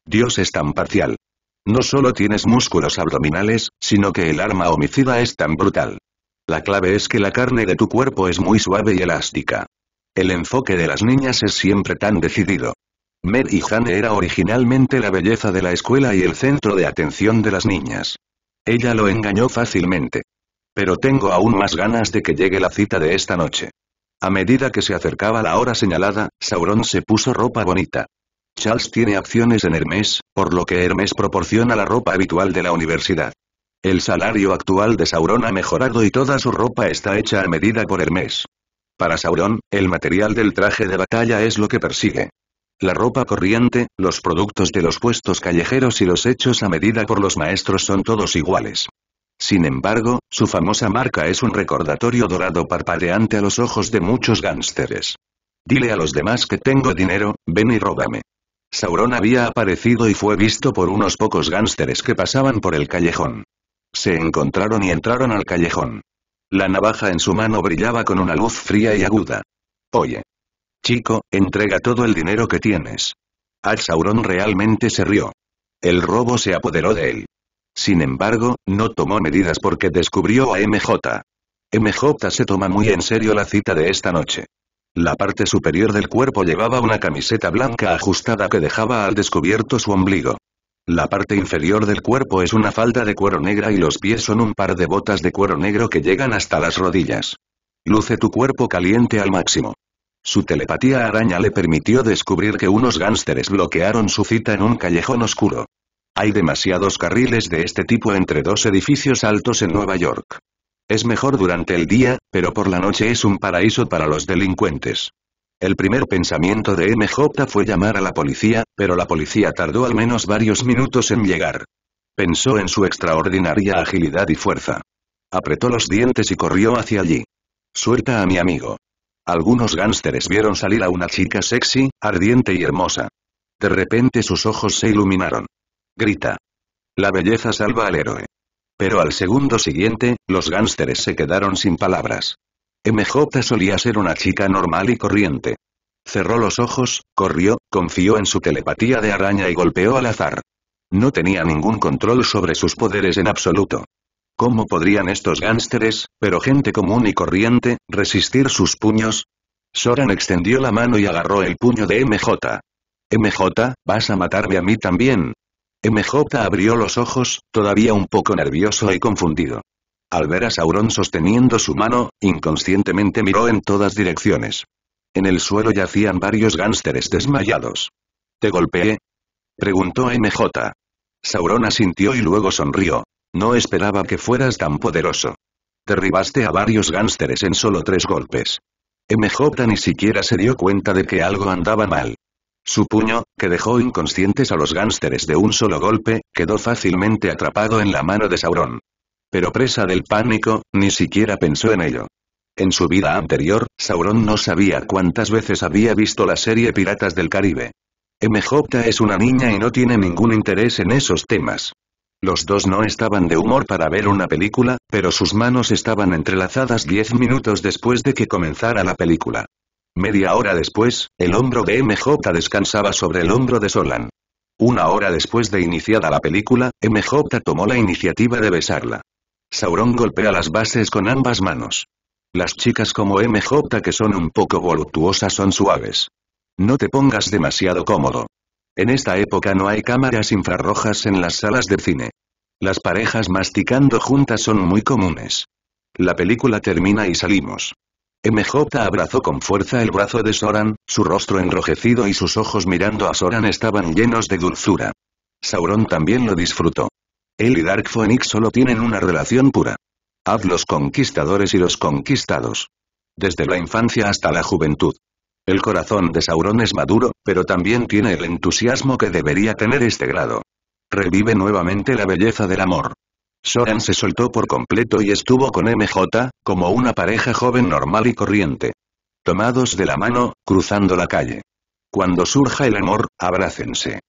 Dios es tan parcial. No solo tienes músculos abdominales, sino que el arma homicida es tan brutal. La clave es que la carne de tu cuerpo es muy suave y elástica. El enfoque de las niñas es siempre tan decidido. Mer y Jane era originalmente la belleza de la escuela y el centro de atención de las niñas. Ella lo engañó fácilmente. Pero tengo aún más ganas de que llegue la cita de esta noche. A medida que se acercaba la hora señalada, Sauron se puso ropa bonita. Charles tiene acciones en Hermes, por lo que Hermes proporciona la ropa habitual de la universidad. El salario actual de Sauron ha mejorado y toda su ropa está hecha a medida por el mes. Para Sauron, el material del traje de batalla es lo que persigue. La ropa corriente, los productos de los puestos callejeros y los hechos a medida por los maestros son todos iguales. Sin embargo, su famosa marca es un recordatorio dorado parpadeante a los ojos de muchos gánsteres. Dile a los demás que tengo dinero, ven y róbame. Sauron había aparecido y fue visto por unos pocos gánsteres que pasaban por el callejón se encontraron y entraron al callejón. La navaja en su mano brillaba con una luz fría y aguda. Oye. Chico, entrega todo el dinero que tienes. Al Sauron realmente se rió. El robo se apoderó de él. Sin embargo, no tomó medidas porque descubrió a MJ. MJ se toma muy en serio la cita de esta noche. La parte superior del cuerpo llevaba una camiseta blanca ajustada que dejaba al descubierto su ombligo. La parte inferior del cuerpo es una falda de cuero negra y los pies son un par de botas de cuero negro que llegan hasta las rodillas. Luce tu cuerpo caliente al máximo. Su telepatía araña le permitió descubrir que unos gánsteres bloquearon su cita en un callejón oscuro. Hay demasiados carriles de este tipo entre dos edificios altos en Nueva York. Es mejor durante el día, pero por la noche es un paraíso para los delincuentes. El primer pensamiento de MJ fue llamar a la policía, pero la policía tardó al menos varios minutos en llegar. Pensó en su extraordinaria agilidad y fuerza. Apretó los dientes y corrió hacia allí. Suelta a mi amigo. Algunos gánsteres vieron salir a una chica sexy, ardiente y hermosa. De repente sus ojos se iluminaron. Grita. La belleza salva al héroe. Pero al segundo siguiente, los gánsteres se quedaron sin palabras. MJ solía ser una chica normal y corriente. Cerró los ojos, corrió, confió en su telepatía de araña y golpeó al azar. No tenía ningún control sobre sus poderes en absoluto. ¿Cómo podrían estos gánsteres, pero gente común y corriente, resistir sus puños? Soran extendió la mano y agarró el puño de MJ. MJ, vas a matarme a mí también. MJ abrió los ojos, todavía un poco nervioso y confundido. Al ver a Sauron sosteniendo su mano, inconscientemente miró en todas direcciones. En el suelo yacían varios gánsteres desmayados. ¿Te golpeé? Preguntó MJ. Sauron asintió y luego sonrió. No esperaba que fueras tan poderoso. Derribaste a varios gánsteres en solo tres golpes. MJ ni siquiera se dio cuenta de que algo andaba mal. Su puño, que dejó inconscientes a los gánsteres de un solo golpe, quedó fácilmente atrapado en la mano de Sauron. Pero presa del pánico, ni siquiera pensó en ello. En su vida anterior, Sauron no sabía cuántas veces había visto la serie Piratas del Caribe. MJ es una niña y no tiene ningún interés en esos temas. Los dos no estaban de humor para ver una película, pero sus manos estaban entrelazadas diez minutos después de que comenzara la película. Media hora después, el hombro de MJ descansaba sobre el hombro de Solan. Una hora después de iniciada la película, MJ tomó la iniciativa de besarla. Sauron golpea las bases con ambas manos. Las chicas como MJ que son un poco voluptuosas son suaves. No te pongas demasiado cómodo. En esta época no hay cámaras infrarrojas en las salas de cine. Las parejas masticando juntas son muy comunes. La película termina y salimos. MJ abrazó con fuerza el brazo de Soran, su rostro enrojecido y sus ojos mirando a Soran estaban llenos de dulzura. Sauron también lo disfrutó. Él y Dark Phoenix solo tienen una relación pura. Haz los conquistadores y los conquistados. Desde la infancia hasta la juventud. El corazón de Sauron es maduro, pero también tiene el entusiasmo que debería tener este grado. Revive nuevamente la belleza del amor. Soran se soltó por completo y estuvo con MJ, como una pareja joven normal y corriente. Tomados de la mano, cruzando la calle. Cuando surja el amor, abrácense.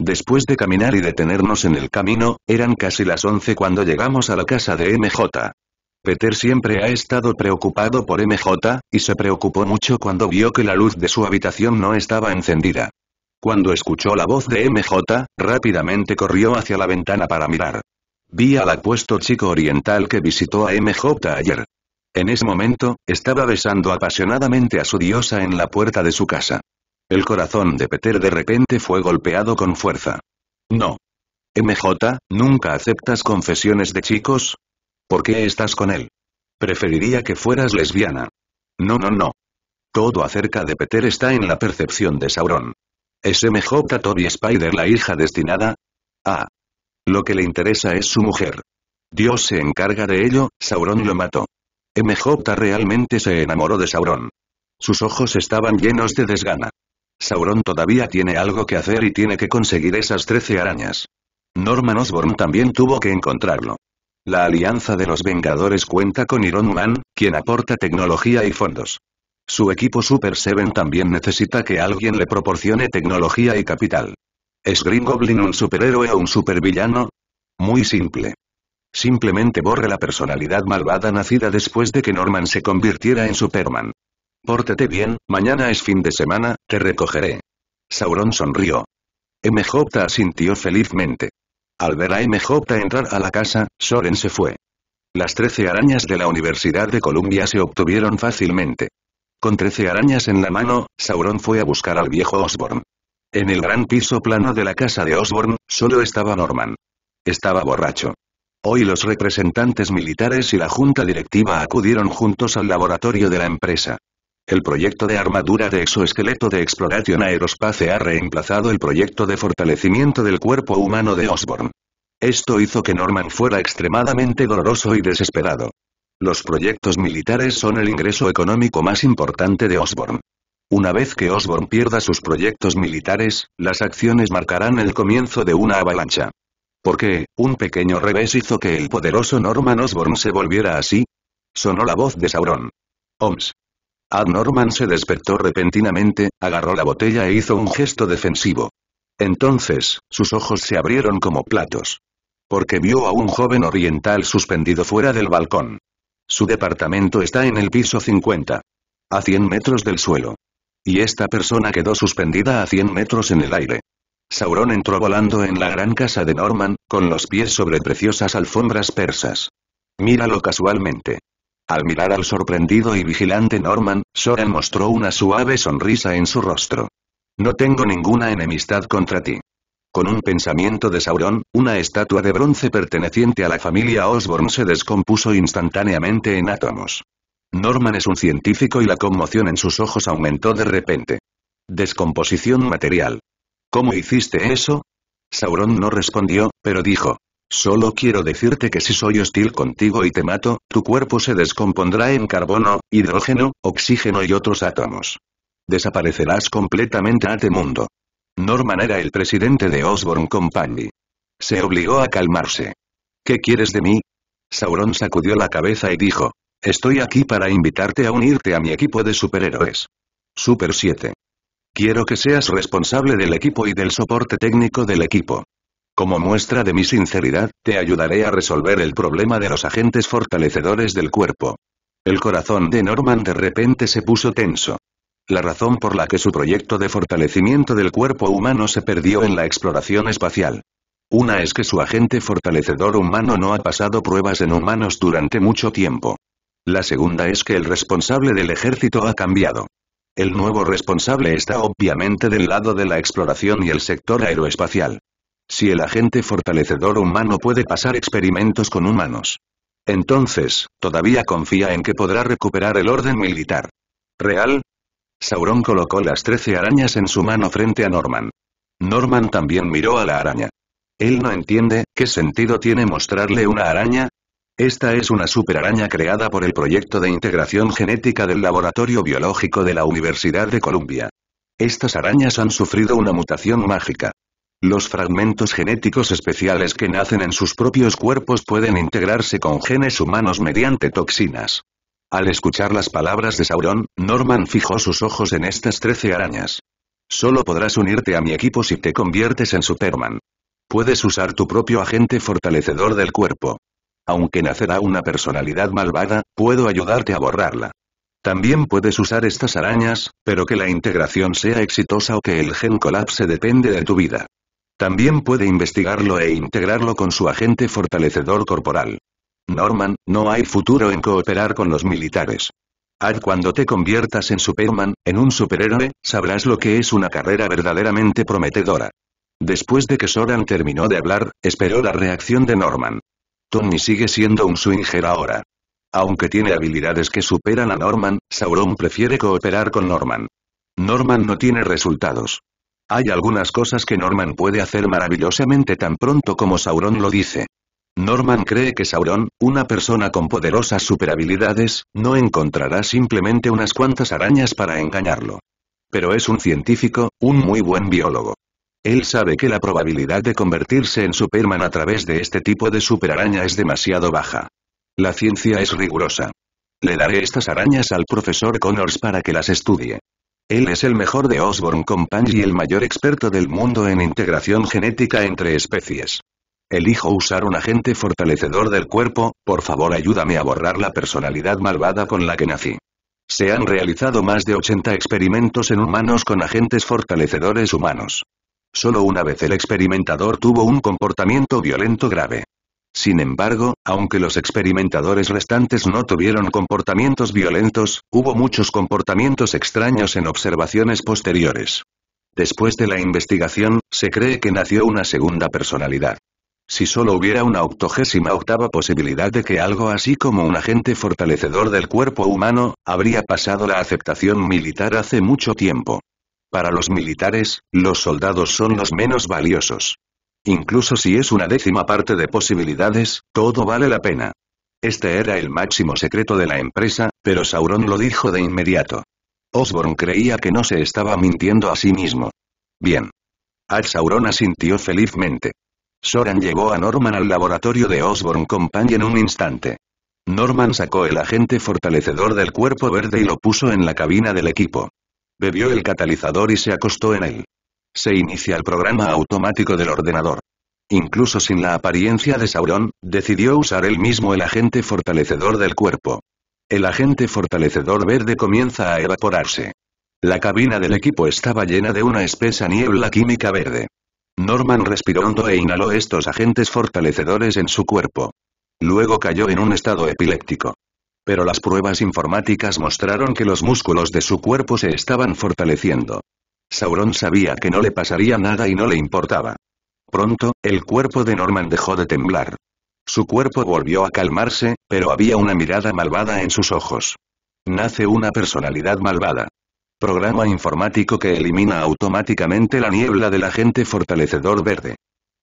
Después de caminar y detenernos en el camino, eran casi las once cuando llegamos a la casa de MJ. Peter siempre ha estado preocupado por MJ, y se preocupó mucho cuando vio que la luz de su habitación no estaba encendida. Cuando escuchó la voz de MJ, rápidamente corrió hacia la ventana para mirar. Vi al apuesto chico oriental que visitó a MJ ayer. En ese momento, estaba besando apasionadamente a su diosa en la puerta de su casa. El corazón de Peter de repente fue golpeado con fuerza. No. MJ, ¿nunca aceptas confesiones de chicos? ¿Por qué estás con él? Preferiría que fueras lesbiana. No, no, no. Todo acerca de Peter está en la percepción de Sauron. ¿Es MJ Toby Spider la hija destinada? Ah. Lo que le interesa es su mujer. Dios se encarga de ello, Sauron lo mató. MJ realmente se enamoró de Sauron. Sus ojos estaban llenos de desgana. Sauron todavía tiene algo que hacer y tiene que conseguir esas trece arañas. Norman Osborn también tuvo que encontrarlo. La Alianza de los Vengadores cuenta con Iron Man, quien aporta tecnología y fondos. Su equipo Super Seven también necesita que alguien le proporcione tecnología y capital. ¿Es Green Goblin un superhéroe o un supervillano? Muy simple. Simplemente borre la personalidad malvada nacida después de que Norman se convirtiera en Superman. Pórtate bien, mañana es fin de semana, te recogeré. Sauron sonrió. MJ asintió felizmente. Al ver a MJ entrar a la casa, Soren se fue. Las trece arañas de la Universidad de Columbia se obtuvieron fácilmente. Con trece arañas en la mano, Sauron fue a buscar al viejo Osborn. En el gran piso plano de la casa de Osborn, solo estaba Norman. Estaba borracho. Hoy los representantes militares y la junta directiva acudieron juntos al laboratorio de la empresa. El proyecto de armadura de exoesqueleto de exploración Aerospace ha reemplazado el proyecto de fortalecimiento del cuerpo humano de Osborn. Esto hizo que Norman fuera extremadamente doloroso y desesperado. Los proyectos militares son el ingreso económico más importante de Osborn. Una vez que Osborn pierda sus proyectos militares, las acciones marcarán el comienzo de una avalancha. ¿Por qué, un pequeño revés hizo que el poderoso Norman Osborn se volviera así. Sonó la voz de Sauron. Oms. Ad Norman se despertó repentinamente, agarró la botella e hizo un gesto defensivo. Entonces, sus ojos se abrieron como platos. Porque vio a un joven oriental suspendido fuera del balcón. Su departamento está en el piso 50. A 100 metros del suelo. Y esta persona quedó suspendida a 100 metros en el aire. Sauron entró volando en la gran casa de Norman, con los pies sobre preciosas alfombras persas. Míralo casualmente. Al mirar al sorprendido y vigilante Norman, Soren mostró una suave sonrisa en su rostro. No tengo ninguna enemistad contra ti. Con un pensamiento de Sauron, una estatua de bronce perteneciente a la familia Osborne se descompuso instantáneamente en átomos. Norman es un científico y la conmoción en sus ojos aumentó de repente. Descomposición material. ¿Cómo hiciste eso? Sauron no respondió, pero dijo, Solo quiero decirte que si soy hostil contigo y te mato, tu cuerpo se descompondrá en carbono, hidrógeno, oxígeno y otros átomos. Desaparecerás completamente a este mundo. Norman era el presidente de Osborne Company. Se obligó a calmarse. ¿Qué quieres de mí? Sauron sacudió la cabeza y dijo, Estoy aquí para invitarte a unirte a mi equipo de superhéroes. Super 7. Quiero que seas responsable del equipo y del soporte técnico del equipo. Como muestra de mi sinceridad, te ayudaré a resolver el problema de los agentes fortalecedores del cuerpo. El corazón de Norman de repente se puso tenso. La razón por la que su proyecto de fortalecimiento del cuerpo humano se perdió en la exploración espacial. Una es que su agente fortalecedor humano no ha pasado pruebas en humanos durante mucho tiempo. La segunda es que el responsable del ejército ha cambiado. El nuevo responsable está obviamente del lado de la exploración y el sector aeroespacial. Si el agente fortalecedor humano puede pasar experimentos con humanos. Entonces, todavía confía en que podrá recuperar el orden militar. ¿Real? Sauron colocó las trece arañas en su mano frente a Norman. Norman también miró a la araña. Él no entiende, ¿qué sentido tiene mostrarle una araña? Esta es una superaraña creada por el proyecto de integración genética del Laboratorio Biológico de la Universidad de Columbia. Estas arañas han sufrido una mutación mágica. Los fragmentos genéticos especiales que nacen en sus propios cuerpos pueden integrarse con genes humanos mediante toxinas. Al escuchar las palabras de Sauron, Norman fijó sus ojos en estas trece arañas. Solo podrás unirte a mi equipo si te conviertes en Superman. Puedes usar tu propio agente fortalecedor del cuerpo. Aunque nacerá una personalidad malvada, puedo ayudarte a borrarla. También puedes usar estas arañas, pero que la integración sea exitosa o que el gen colapse depende de tu vida. También puede investigarlo e integrarlo con su agente fortalecedor corporal. Norman, no hay futuro en cooperar con los militares. Haz cuando te conviertas en Superman, en un superhéroe, sabrás lo que es una carrera verdaderamente prometedora. Después de que Soran terminó de hablar, esperó la reacción de Norman. Tony sigue siendo un swinger ahora. Aunque tiene habilidades que superan a Norman, Sauron prefiere cooperar con Norman. Norman no tiene resultados. Hay algunas cosas que Norman puede hacer maravillosamente tan pronto como Sauron lo dice. Norman cree que Sauron, una persona con poderosas superhabilidades, no encontrará simplemente unas cuantas arañas para engañarlo. Pero es un científico, un muy buen biólogo. Él sabe que la probabilidad de convertirse en Superman a través de este tipo de superaraña es demasiado baja. La ciencia es rigurosa. Le daré estas arañas al profesor Connors para que las estudie. Él es el mejor de Osborne Company y el mayor experto del mundo en integración genética entre especies. Elijo usar un agente fortalecedor del cuerpo, por favor ayúdame a borrar la personalidad malvada con la que nací. Se han realizado más de 80 experimentos en humanos con agentes fortalecedores humanos. Solo una vez el experimentador tuvo un comportamiento violento grave. Sin embargo, aunque los experimentadores restantes no tuvieron comportamientos violentos, hubo muchos comportamientos extraños en observaciones posteriores. Después de la investigación, se cree que nació una segunda personalidad. Si solo hubiera una octogésima octava posibilidad de que algo así como un agente fortalecedor del cuerpo humano, habría pasado la aceptación militar hace mucho tiempo. Para los militares, los soldados son los menos valiosos. Incluso si es una décima parte de posibilidades, todo vale la pena. Este era el máximo secreto de la empresa, pero Sauron lo dijo de inmediato. Osborn creía que no se estaba mintiendo a sí mismo. Bien. Al Sauron asintió felizmente. Soran llevó a Norman al laboratorio de Osborn Company en un instante. Norman sacó el agente fortalecedor del cuerpo verde y lo puso en la cabina del equipo. Bebió el catalizador y se acostó en él. Se inicia el programa automático del ordenador. Incluso sin la apariencia de Sauron, decidió usar él mismo el agente fortalecedor del cuerpo. El agente fortalecedor verde comienza a evaporarse. La cabina del equipo estaba llena de una espesa niebla química verde. Norman respiró hondo e inhaló estos agentes fortalecedores en su cuerpo. Luego cayó en un estado epiléptico. Pero las pruebas informáticas mostraron que los músculos de su cuerpo se estaban fortaleciendo. Sauron sabía que no le pasaría nada y no le importaba. Pronto, el cuerpo de Norman dejó de temblar. Su cuerpo volvió a calmarse, pero había una mirada malvada en sus ojos. Nace una personalidad malvada. Programa informático que elimina automáticamente la niebla del agente fortalecedor verde.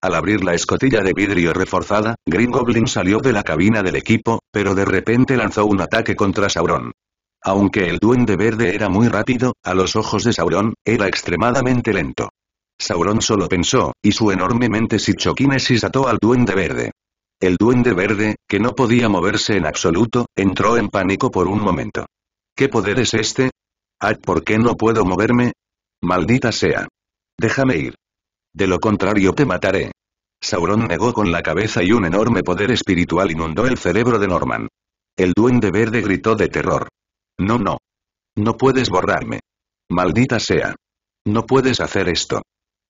Al abrir la escotilla de vidrio reforzada, Green Goblin salió de la cabina del equipo, pero de repente lanzó un ataque contra Sauron. Aunque el Duende Verde era muy rápido, a los ojos de Sauron, era extremadamente lento. Sauron solo pensó, y su enorme mente y ató al Duende Verde. El Duende Verde, que no podía moverse en absoluto, entró en pánico por un momento. ¿Qué poder es este? ¿Ah, ¿Por qué no puedo moverme? Maldita sea. Déjame ir. De lo contrario te mataré. Sauron negó con la cabeza y un enorme poder espiritual inundó el cerebro de Norman. El duende verde gritó de terror. No, no. No puedes borrarme. Maldita sea. No puedes hacer esto.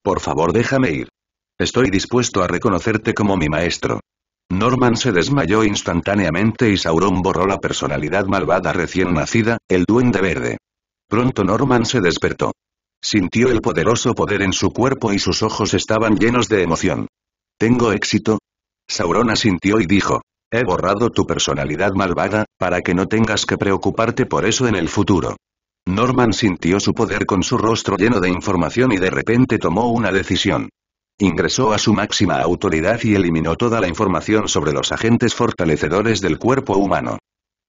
Por favor, déjame ir. Estoy dispuesto a reconocerte como mi maestro. Norman se desmayó instantáneamente y Sauron borró la personalidad malvada recién nacida, el duende verde. Pronto Norman se despertó. Sintió el poderoso poder en su cuerpo y sus ojos estaban llenos de emoción. ¿Tengo éxito? Sauron asintió y dijo. He borrado tu personalidad malvada, para que no tengas que preocuparte por eso en el futuro. Norman sintió su poder con su rostro lleno de información y de repente tomó una decisión. Ingresó a su máxima autoridad y eliminó toda la información sobre los agentes fortalecedores del cuerpo humano.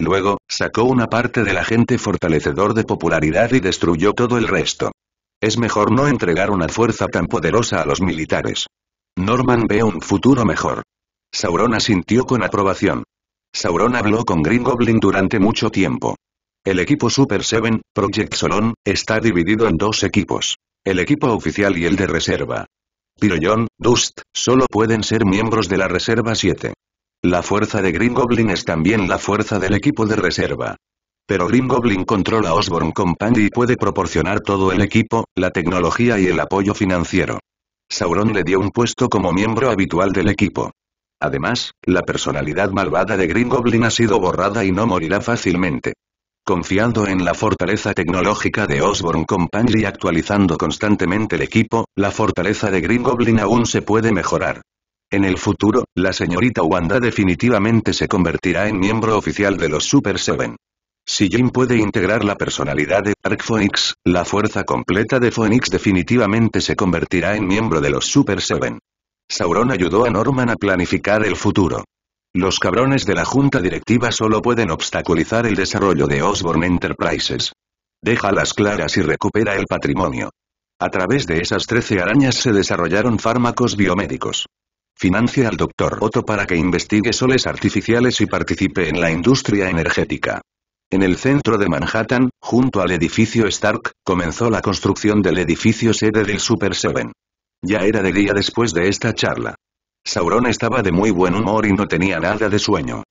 Luego, sacó una parte del agente fortalecedor de popularidad y destruyó todo el resto. Es mejor no entregar una fuerza tan poderosa a los militares. Norman ve un futuro mejor. Sauron asintió con aprobación. Sauron habló con Green Goblin durante mucho tiempo. El equipo Super 7, Project Solon, está dividido en dos equipos. El equipo oficial y el de reserva. Pyrojon, Dust, solo pueden ser miembros de la Reserva 7. La fuerza de Green Goblin es también la fuerza del equipo de reserva. Pero Green Goblin controla Osborn Company y puede proporcionar todo el equipo, la tecnología y el apoyo financiero. Sauron le dio un puesto como miembro habitual del equipo. Además, la personalidad malvada de Green Goblin ha sido borrada y no morirá fácilmente. Confiando en la fortaleza tecnológica de Osborn Company y actualizando constantemente el equipo, la fortaleza de Green Goblin aún se puede mejorar. En el futuro, la señorita Wanda definitivamente se convertirá en miembro oficial de los Super Seven. Si Jim puede integrar la personalidad de Dark Phoenix, la fuerza completa de Phoenix definitivamente se convertirá en miembro de los Super Seven. Sauron ayudó a Norman a planificar el futuro. Los cabrones de la junta directiva solo pueden obstaculizar el desarrollo de Osborne Enterprises. Deja las claras y recupera el patrimonio. A través de esas trece arañas se desarrollaron fármacos biomédicos. Financia al doctor Otto para que investigue soles artificiales y participe en la industria energética. En el centro de Manhattan, junto al edificio Stark, comenzó la construcción del edificio sede del Super Seven. Ya era de día después de esta charla. Sauron estaba de muy buen humor y no tenía nada de sueño.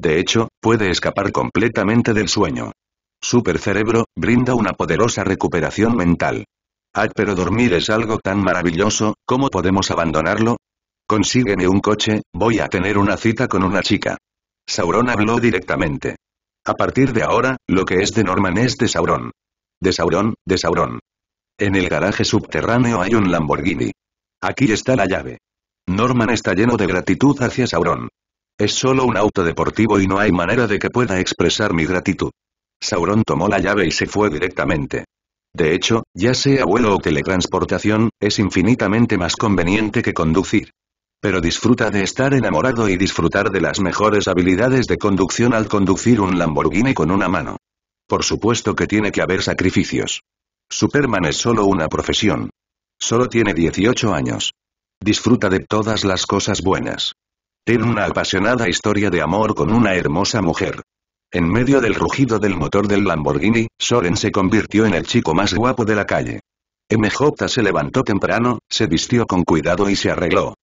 De hecho, puede escapar completamente del sueño. Cerebro, brinda una poderosa recuperación mental. Ah, pero dormir es algo tan maravilloso, ¿cómo podemos abandonarlo? Consígueme un coche, voy a tener una cita con una chica. Sauron habló directamente. A partir de ahora, lo que es de Norman es de Sauron. De Sauron, de Sauron. En el garaje subterráneo hay un Lamborghini. Aquí está la llave. Norman está lleno de gratitud hacia Sauron. Es solo un auto deportivo y no hay manera de que pueda expresar mi gratitud. Sauron tomó la llave y se fue directamente. De hecho, ya sea vuelo o teletransportación, es infinitamente más conveniente que conducir. Pero disfruta de estar enamorado y disfrutar de las mejores habilidades de conducción al conducir un Lamborghini con una mano. Por supuesto que tiene que haber sacrificios. Superman es solo una profesión. Solo tiene 18 años. Disfruta de todas las cosas buenas. Tiene una apasionada historia de amor con una hermosa mujer. En medio del rugido del motor del Lamborghini, Soren se convirtió en el chico más guapo de la calle. MJ se levantó temprano, se vistió con cuidado y se arregló.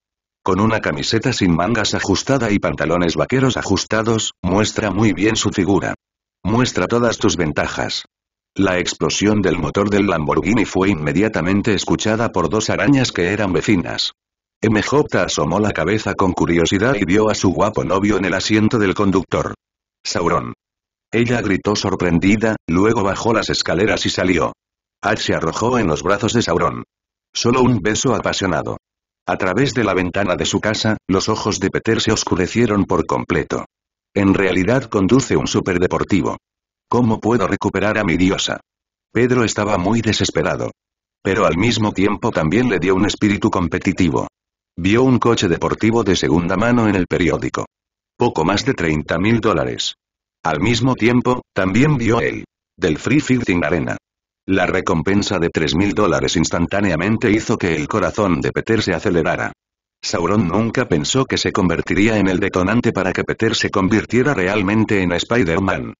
Con una camiseta sin mangas ajustada y pantalones vaqueros ajustados, muestra muy bien su figura. Muestra todas tus ventajas. La explosión del motor del Lamborghini fue inmediatamente escuchada por dos arañas que eran vecinas. MJ asomó la cabeza con curiosidad y vio a su guapo novio en el asiento del conductor. Sauron. Ella gritó sorprendida, luego bajó las escaleras y salió. h se arrojó en los brazos de Saurón. Solo un beso apasionado. A través de la ventana de su casa, los ojos de Peter se oscurecieron por completo. En realidad conduce un superdeportivo. ¿Cómo puedo recuperar a mi diosa? Pedro estaba muy desesperado. Pero al mismo tiempo también le dio un espíritu competitivo. Vio un coche deportivo de segunda mano en el periódico. Poco más de 30 mil dólares. Al mismo tiempo, también vio el del Free fielding Arena. La recompensa de mil dólares instantáneamente hizo que el corazón de Peter se acelerara. Sauron nunca pensó que se convertiría en el detonante para que Peter se convirtiera realmente en Spider-Man.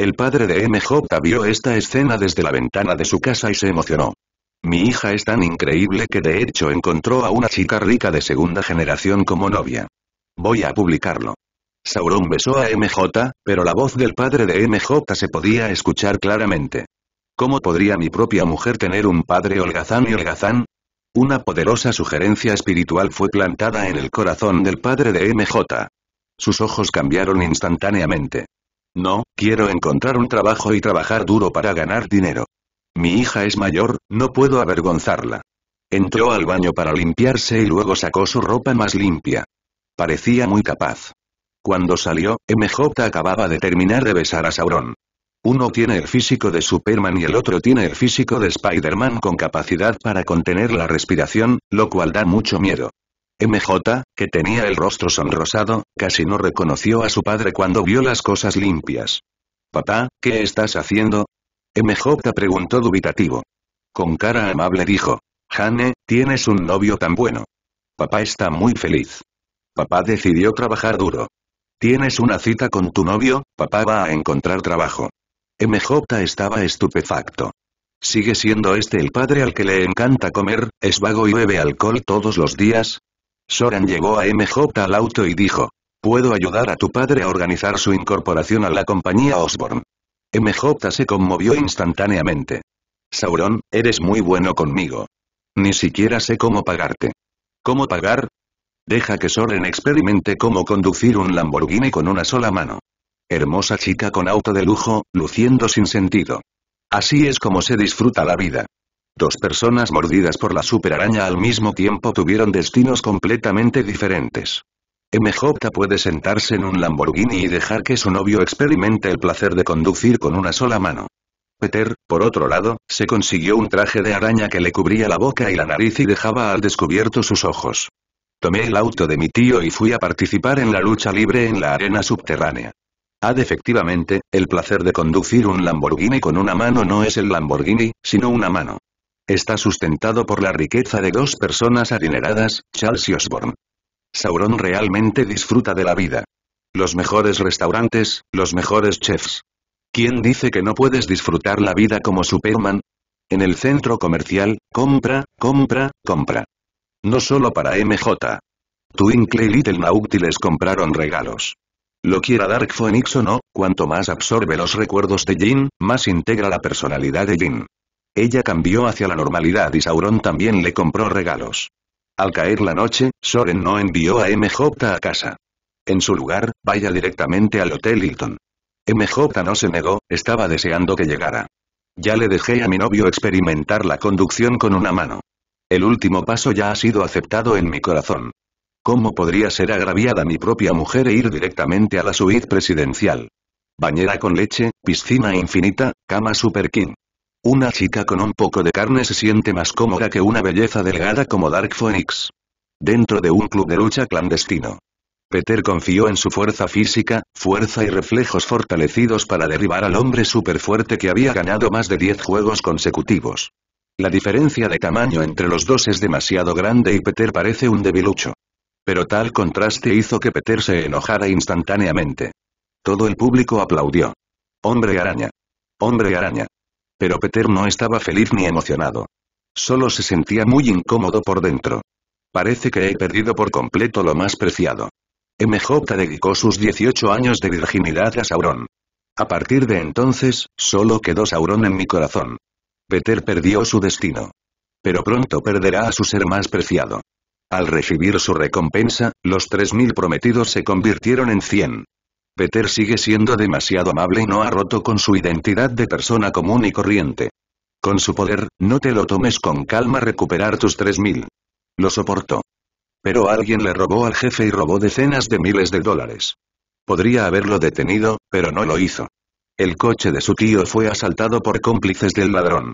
El padre de MJ vio esta escena desde la ventana de su casa y se emocionó. Mi hija es tan increíble que de hecho encontró a una chica rica de segunda generación como novia. Voy a publicarlo. Sauron besó a MJ, pero la voz del padre de MJ se podía escuchar claramente. ¿Cómo podría mi propia mujer tener un padre holgazán y holgazán? Una poderosa sugerencia espiritual fue plantada en el corazón del padre de MJ. Sus ojos cambiaron instantáneamente. No, quiero encontrar un trabajo y trabajar duro para ganar dinero. Mi hija es mayor, no puedo avergonzarla. Entró al baño para limpiarse y luego sacó su ropa más limpia. Parecía muy capaz. Cuando salió, MJ acababa de terminar de besar a Sauron. Uno tiene el físico de Superman y el otro tiene el físico de Spider-Man con capacidad para contener la respiración, lo cual da mucho miedo. MJ, que tenía el rostro sonrosado, casi no reconoció a su padre cuando vio las cosas limpias. Papá, ¿qué estás haciendo? MJ preguntó dubitativo. Con cara amable dijo. Jane, tienes un novio tan bueno. Papá está muy feliz. Papá decidió trabajar duro. Tienes una cita con tu novio, papá va a encontrar trabajo. MJ estaba estupefacto. ¿Sigue siendo este el padre al que le encanta comer, es vago y bebe alcohol todos los días? Soran llegó a MJ al auto y dijo. Puedo ayudar a tu padre a organizar su incorporación a la compañía Osborne. MJ se conmovió instantáneamente. Sauron, eres muy bueno conmigo. Ni siquiera sé cómo pagarte. ¿Cómo pagar? Deja que Soren experimente cómo conducir un Lamborghini con una sola mano. Hermosa chica con auto de lujo, luciendo sin sentido. Así es como se disfruta la vida. Dos personas mordidas por la superaraña al mismo tiempo tuvieron destinos completamente diferentes. MJ puede sentarse en un Lamborghini y dejar que su novio experimente el placer de conducir con una sola mano. Peter, por otro lado, se consiguió un traje de araña que le cubría la boca y la nariz y dejaba al descubierto sus ojos. Tomé el auto de mi tío y fui a participar en la lucha libre en la arena subterránea. Ad ah, efectivamente, el placer de conducir un Lamborghini con una mano no es el Lamborghini, sino una mano. Está sustentado por la riqueza de dos personas adineradas, Charles y Osborne. Sauron realmente disfruta de la vida. Los mejores restaurantes, los mejores chefs. ¿Quién dice que no puedes disfrutar la vida como Superman? En el centro comercial, compra, compra, compra. No solo para MJ. Twinkle y Little Nautiles compraron regalos. Lo quiera Dark Phoenix o no, cuanto más absorbe los recuerdos de Jin, más integra la personalidad de Jin. Ella cambió hacia la normalidad y Sauron también le compró regalos. Al caer la noche, Soren no envió a MJ a casa. En su lugar, vaya directamente al Hotel Hilton. MJ no se negó, estaba deseando que llegara. Ya le dejé a mi novio experimentar la conducción con una mano. El último paso ya ha sido aceptado en mi corazón. ¿Cómo podría ser agraviada mi propia mujer e ir directamente a la suite presidencial? Bañera con leche, piscina infinita, cama super king. Una chica con un poco de carne se siente más cómoda que una belleza delgada como Dark Phoenix. Dentro de un club de lucha clandestino. Peter confió en su fuerza física, fuerza y reflejos fortalecidos para derribar al hombre súper fuerte que había ganado más de 10 juegos consecutivos. La diferencia de tamaño entre los dos es demasiado grande y Peter parece un debilucho. Pero tal contraste hizo que Peter se enojara instantáneamente. Todo el público aplaudió. Hombre araña. Hombre araña. Pero Peter no estaba feliz ni emocionado. Solo se sentía muy incómodo por dentro. Parece que he perdido por completo lo más preciado. MJ dedicó sus 18 años de virginidad a Sauron. A partir de entonces, solo quedó Sauron en mi corazón. Peter perdió su destino. Pero pronto perderá a su ser más preciado. Al recibir su recompensa, los 3.000 prometidos se convirtieron en 100. Peter sigue siendo demasiado amable y no ha roto con su identidad de persona común y corriente. Con su poder, no te lo tomes con calma recuperar tus 3000. Lo soportó. Pero alguien le robó al jefe y robó decenas de miles de dólares. Podría haberlo detenido, pero no lo hizo. El coche de su tío fue asaltado por cómplices del ladrón.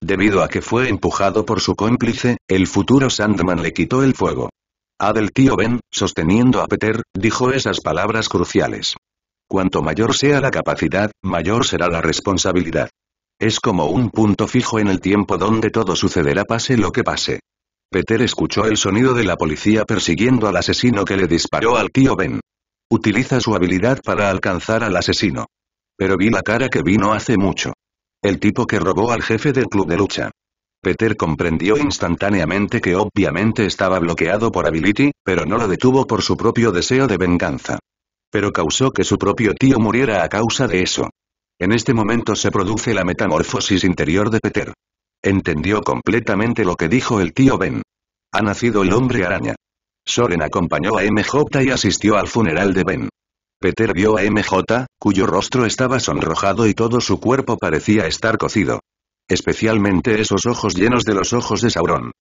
Debido a que fue empujado por su cómplice, el futuro Sandman le quitó el fuego. Adel tío Ben, sosteniendo a Peter, dijo esas palabras cruciales. Cuanto mayor sea la capacidad, mayor será la responsabilidad. Es como un punto fijo en el tiempo donde todo sucederá pase lo que pase. Peter escuchó el sonido de la policía persiguiendo al asesino que le disparó al tío Ben. Utiliza su habilidad para alcanzar al asesino. Pero vi la cara que vino hace mucho. El tipo que robó al jefe del club de lucha. Peter comprendió instantáneamente que obviamente estaba bloqueado por Ability, pero no lo detuvo por su propio deseo de venganza. Pero causó que su propio tío muriera a causa de eso. En este momento se produce la metamorfosis interior de Peter. Entendió completamente lo que dijo el tío Ben. Ha nacido el hombre araña. Soren acompañó a MJ y asistió al funeral de Ben. Peter vio a MJ, cuyo rostro estaba sonrojado y todo su cuerpo parecía estar cocido. Especialmente esos ojos llenos de los ojos de Sauron.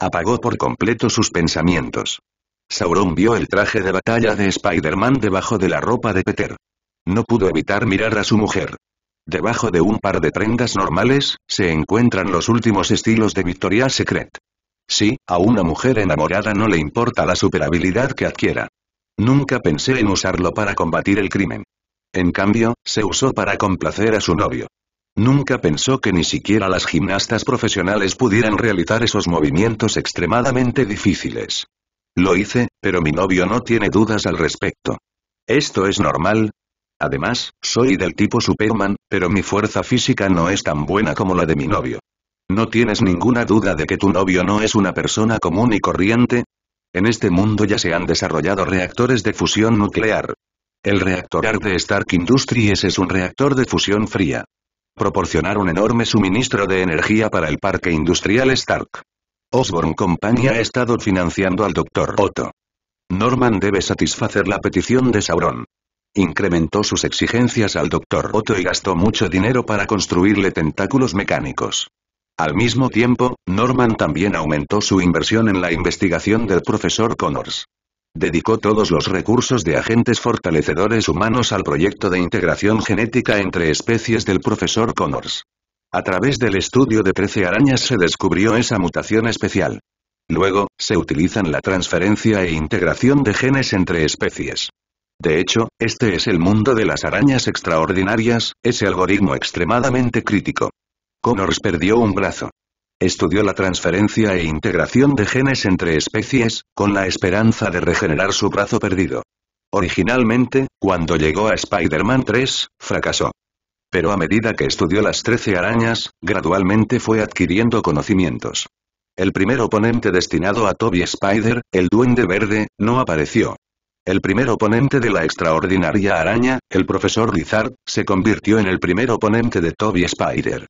Apagó por completo sus pensamientos. Sauron vio el traje de batalla de Spider-Man debajo de la ropa de Peter. No pudo evitar mirar a su mujer. Debajo de un par de prendas normales, se encuentran los últimos estilos de victoria Secret. Sí, a una mujer enamorada no le importa la superhabilidad que adquiera. Nunca pensé en usarlo para combatir el crimen. En cambio, se usó para complacer a su novio. Nunca pensó que ni siquiera las gimnastas profesionales pudieran realizar esos movimientos extremadamente difíciles. Lo hice, pero mi novio no tiene dudas al respecto. Esto es normal. Además, soy del tipo Superman, pero mi fuerza física no es tan buena como la de mi novio. ¿No tienes ninguna duda de que tu novio no es una persona común y corriente? En este mundo ya se han desarrollado reactores de fusión nuclear. El reactor Art de Stark Industries es un reactor de fusión fría. Proporcionar un enorme suministro de energía para el parque industrial Stark. Osborne Company ha estado financiando al Dr. Otto. Norman debe satisfacer la petición de Sauron. Incrementó sus exigencias al Dr. Otto y gastó mucho dinero para construirle tentáculos mecánicos. Al mismo tiempo, Norman también aumentó su inversión en la investigación del profesor Connors. Dedicó todos los recursos de agentes fortalecedores humanos al proyecto de integración genética entre especies del profesor Connors. A través del estudio de 13 arañas se descubrió esa mutación especial. Luego, se utilizan la transferencia e integración de genes entre especies. De hecho, este es el mundo de las arañas extraordinarias, ese algoritmo extremadamente crítico. Connors perdió un brazo. Estudió la transferencia e integración de genes entre especies, con la esperanza de regenerar su brazo perdido. Originalmente, cuando llegó a Spider-Man 3, fracasó pero a medida que estudió las trece arañas, gradualmente fue adquiriendo conocimientos. El primer oponente destinado a Toby Spider, el Duende Verde, no apareció. El primer oponente de la extraordinaria araña, el profesor Lizard, se convirtió en el primer oponente de Toby Spider.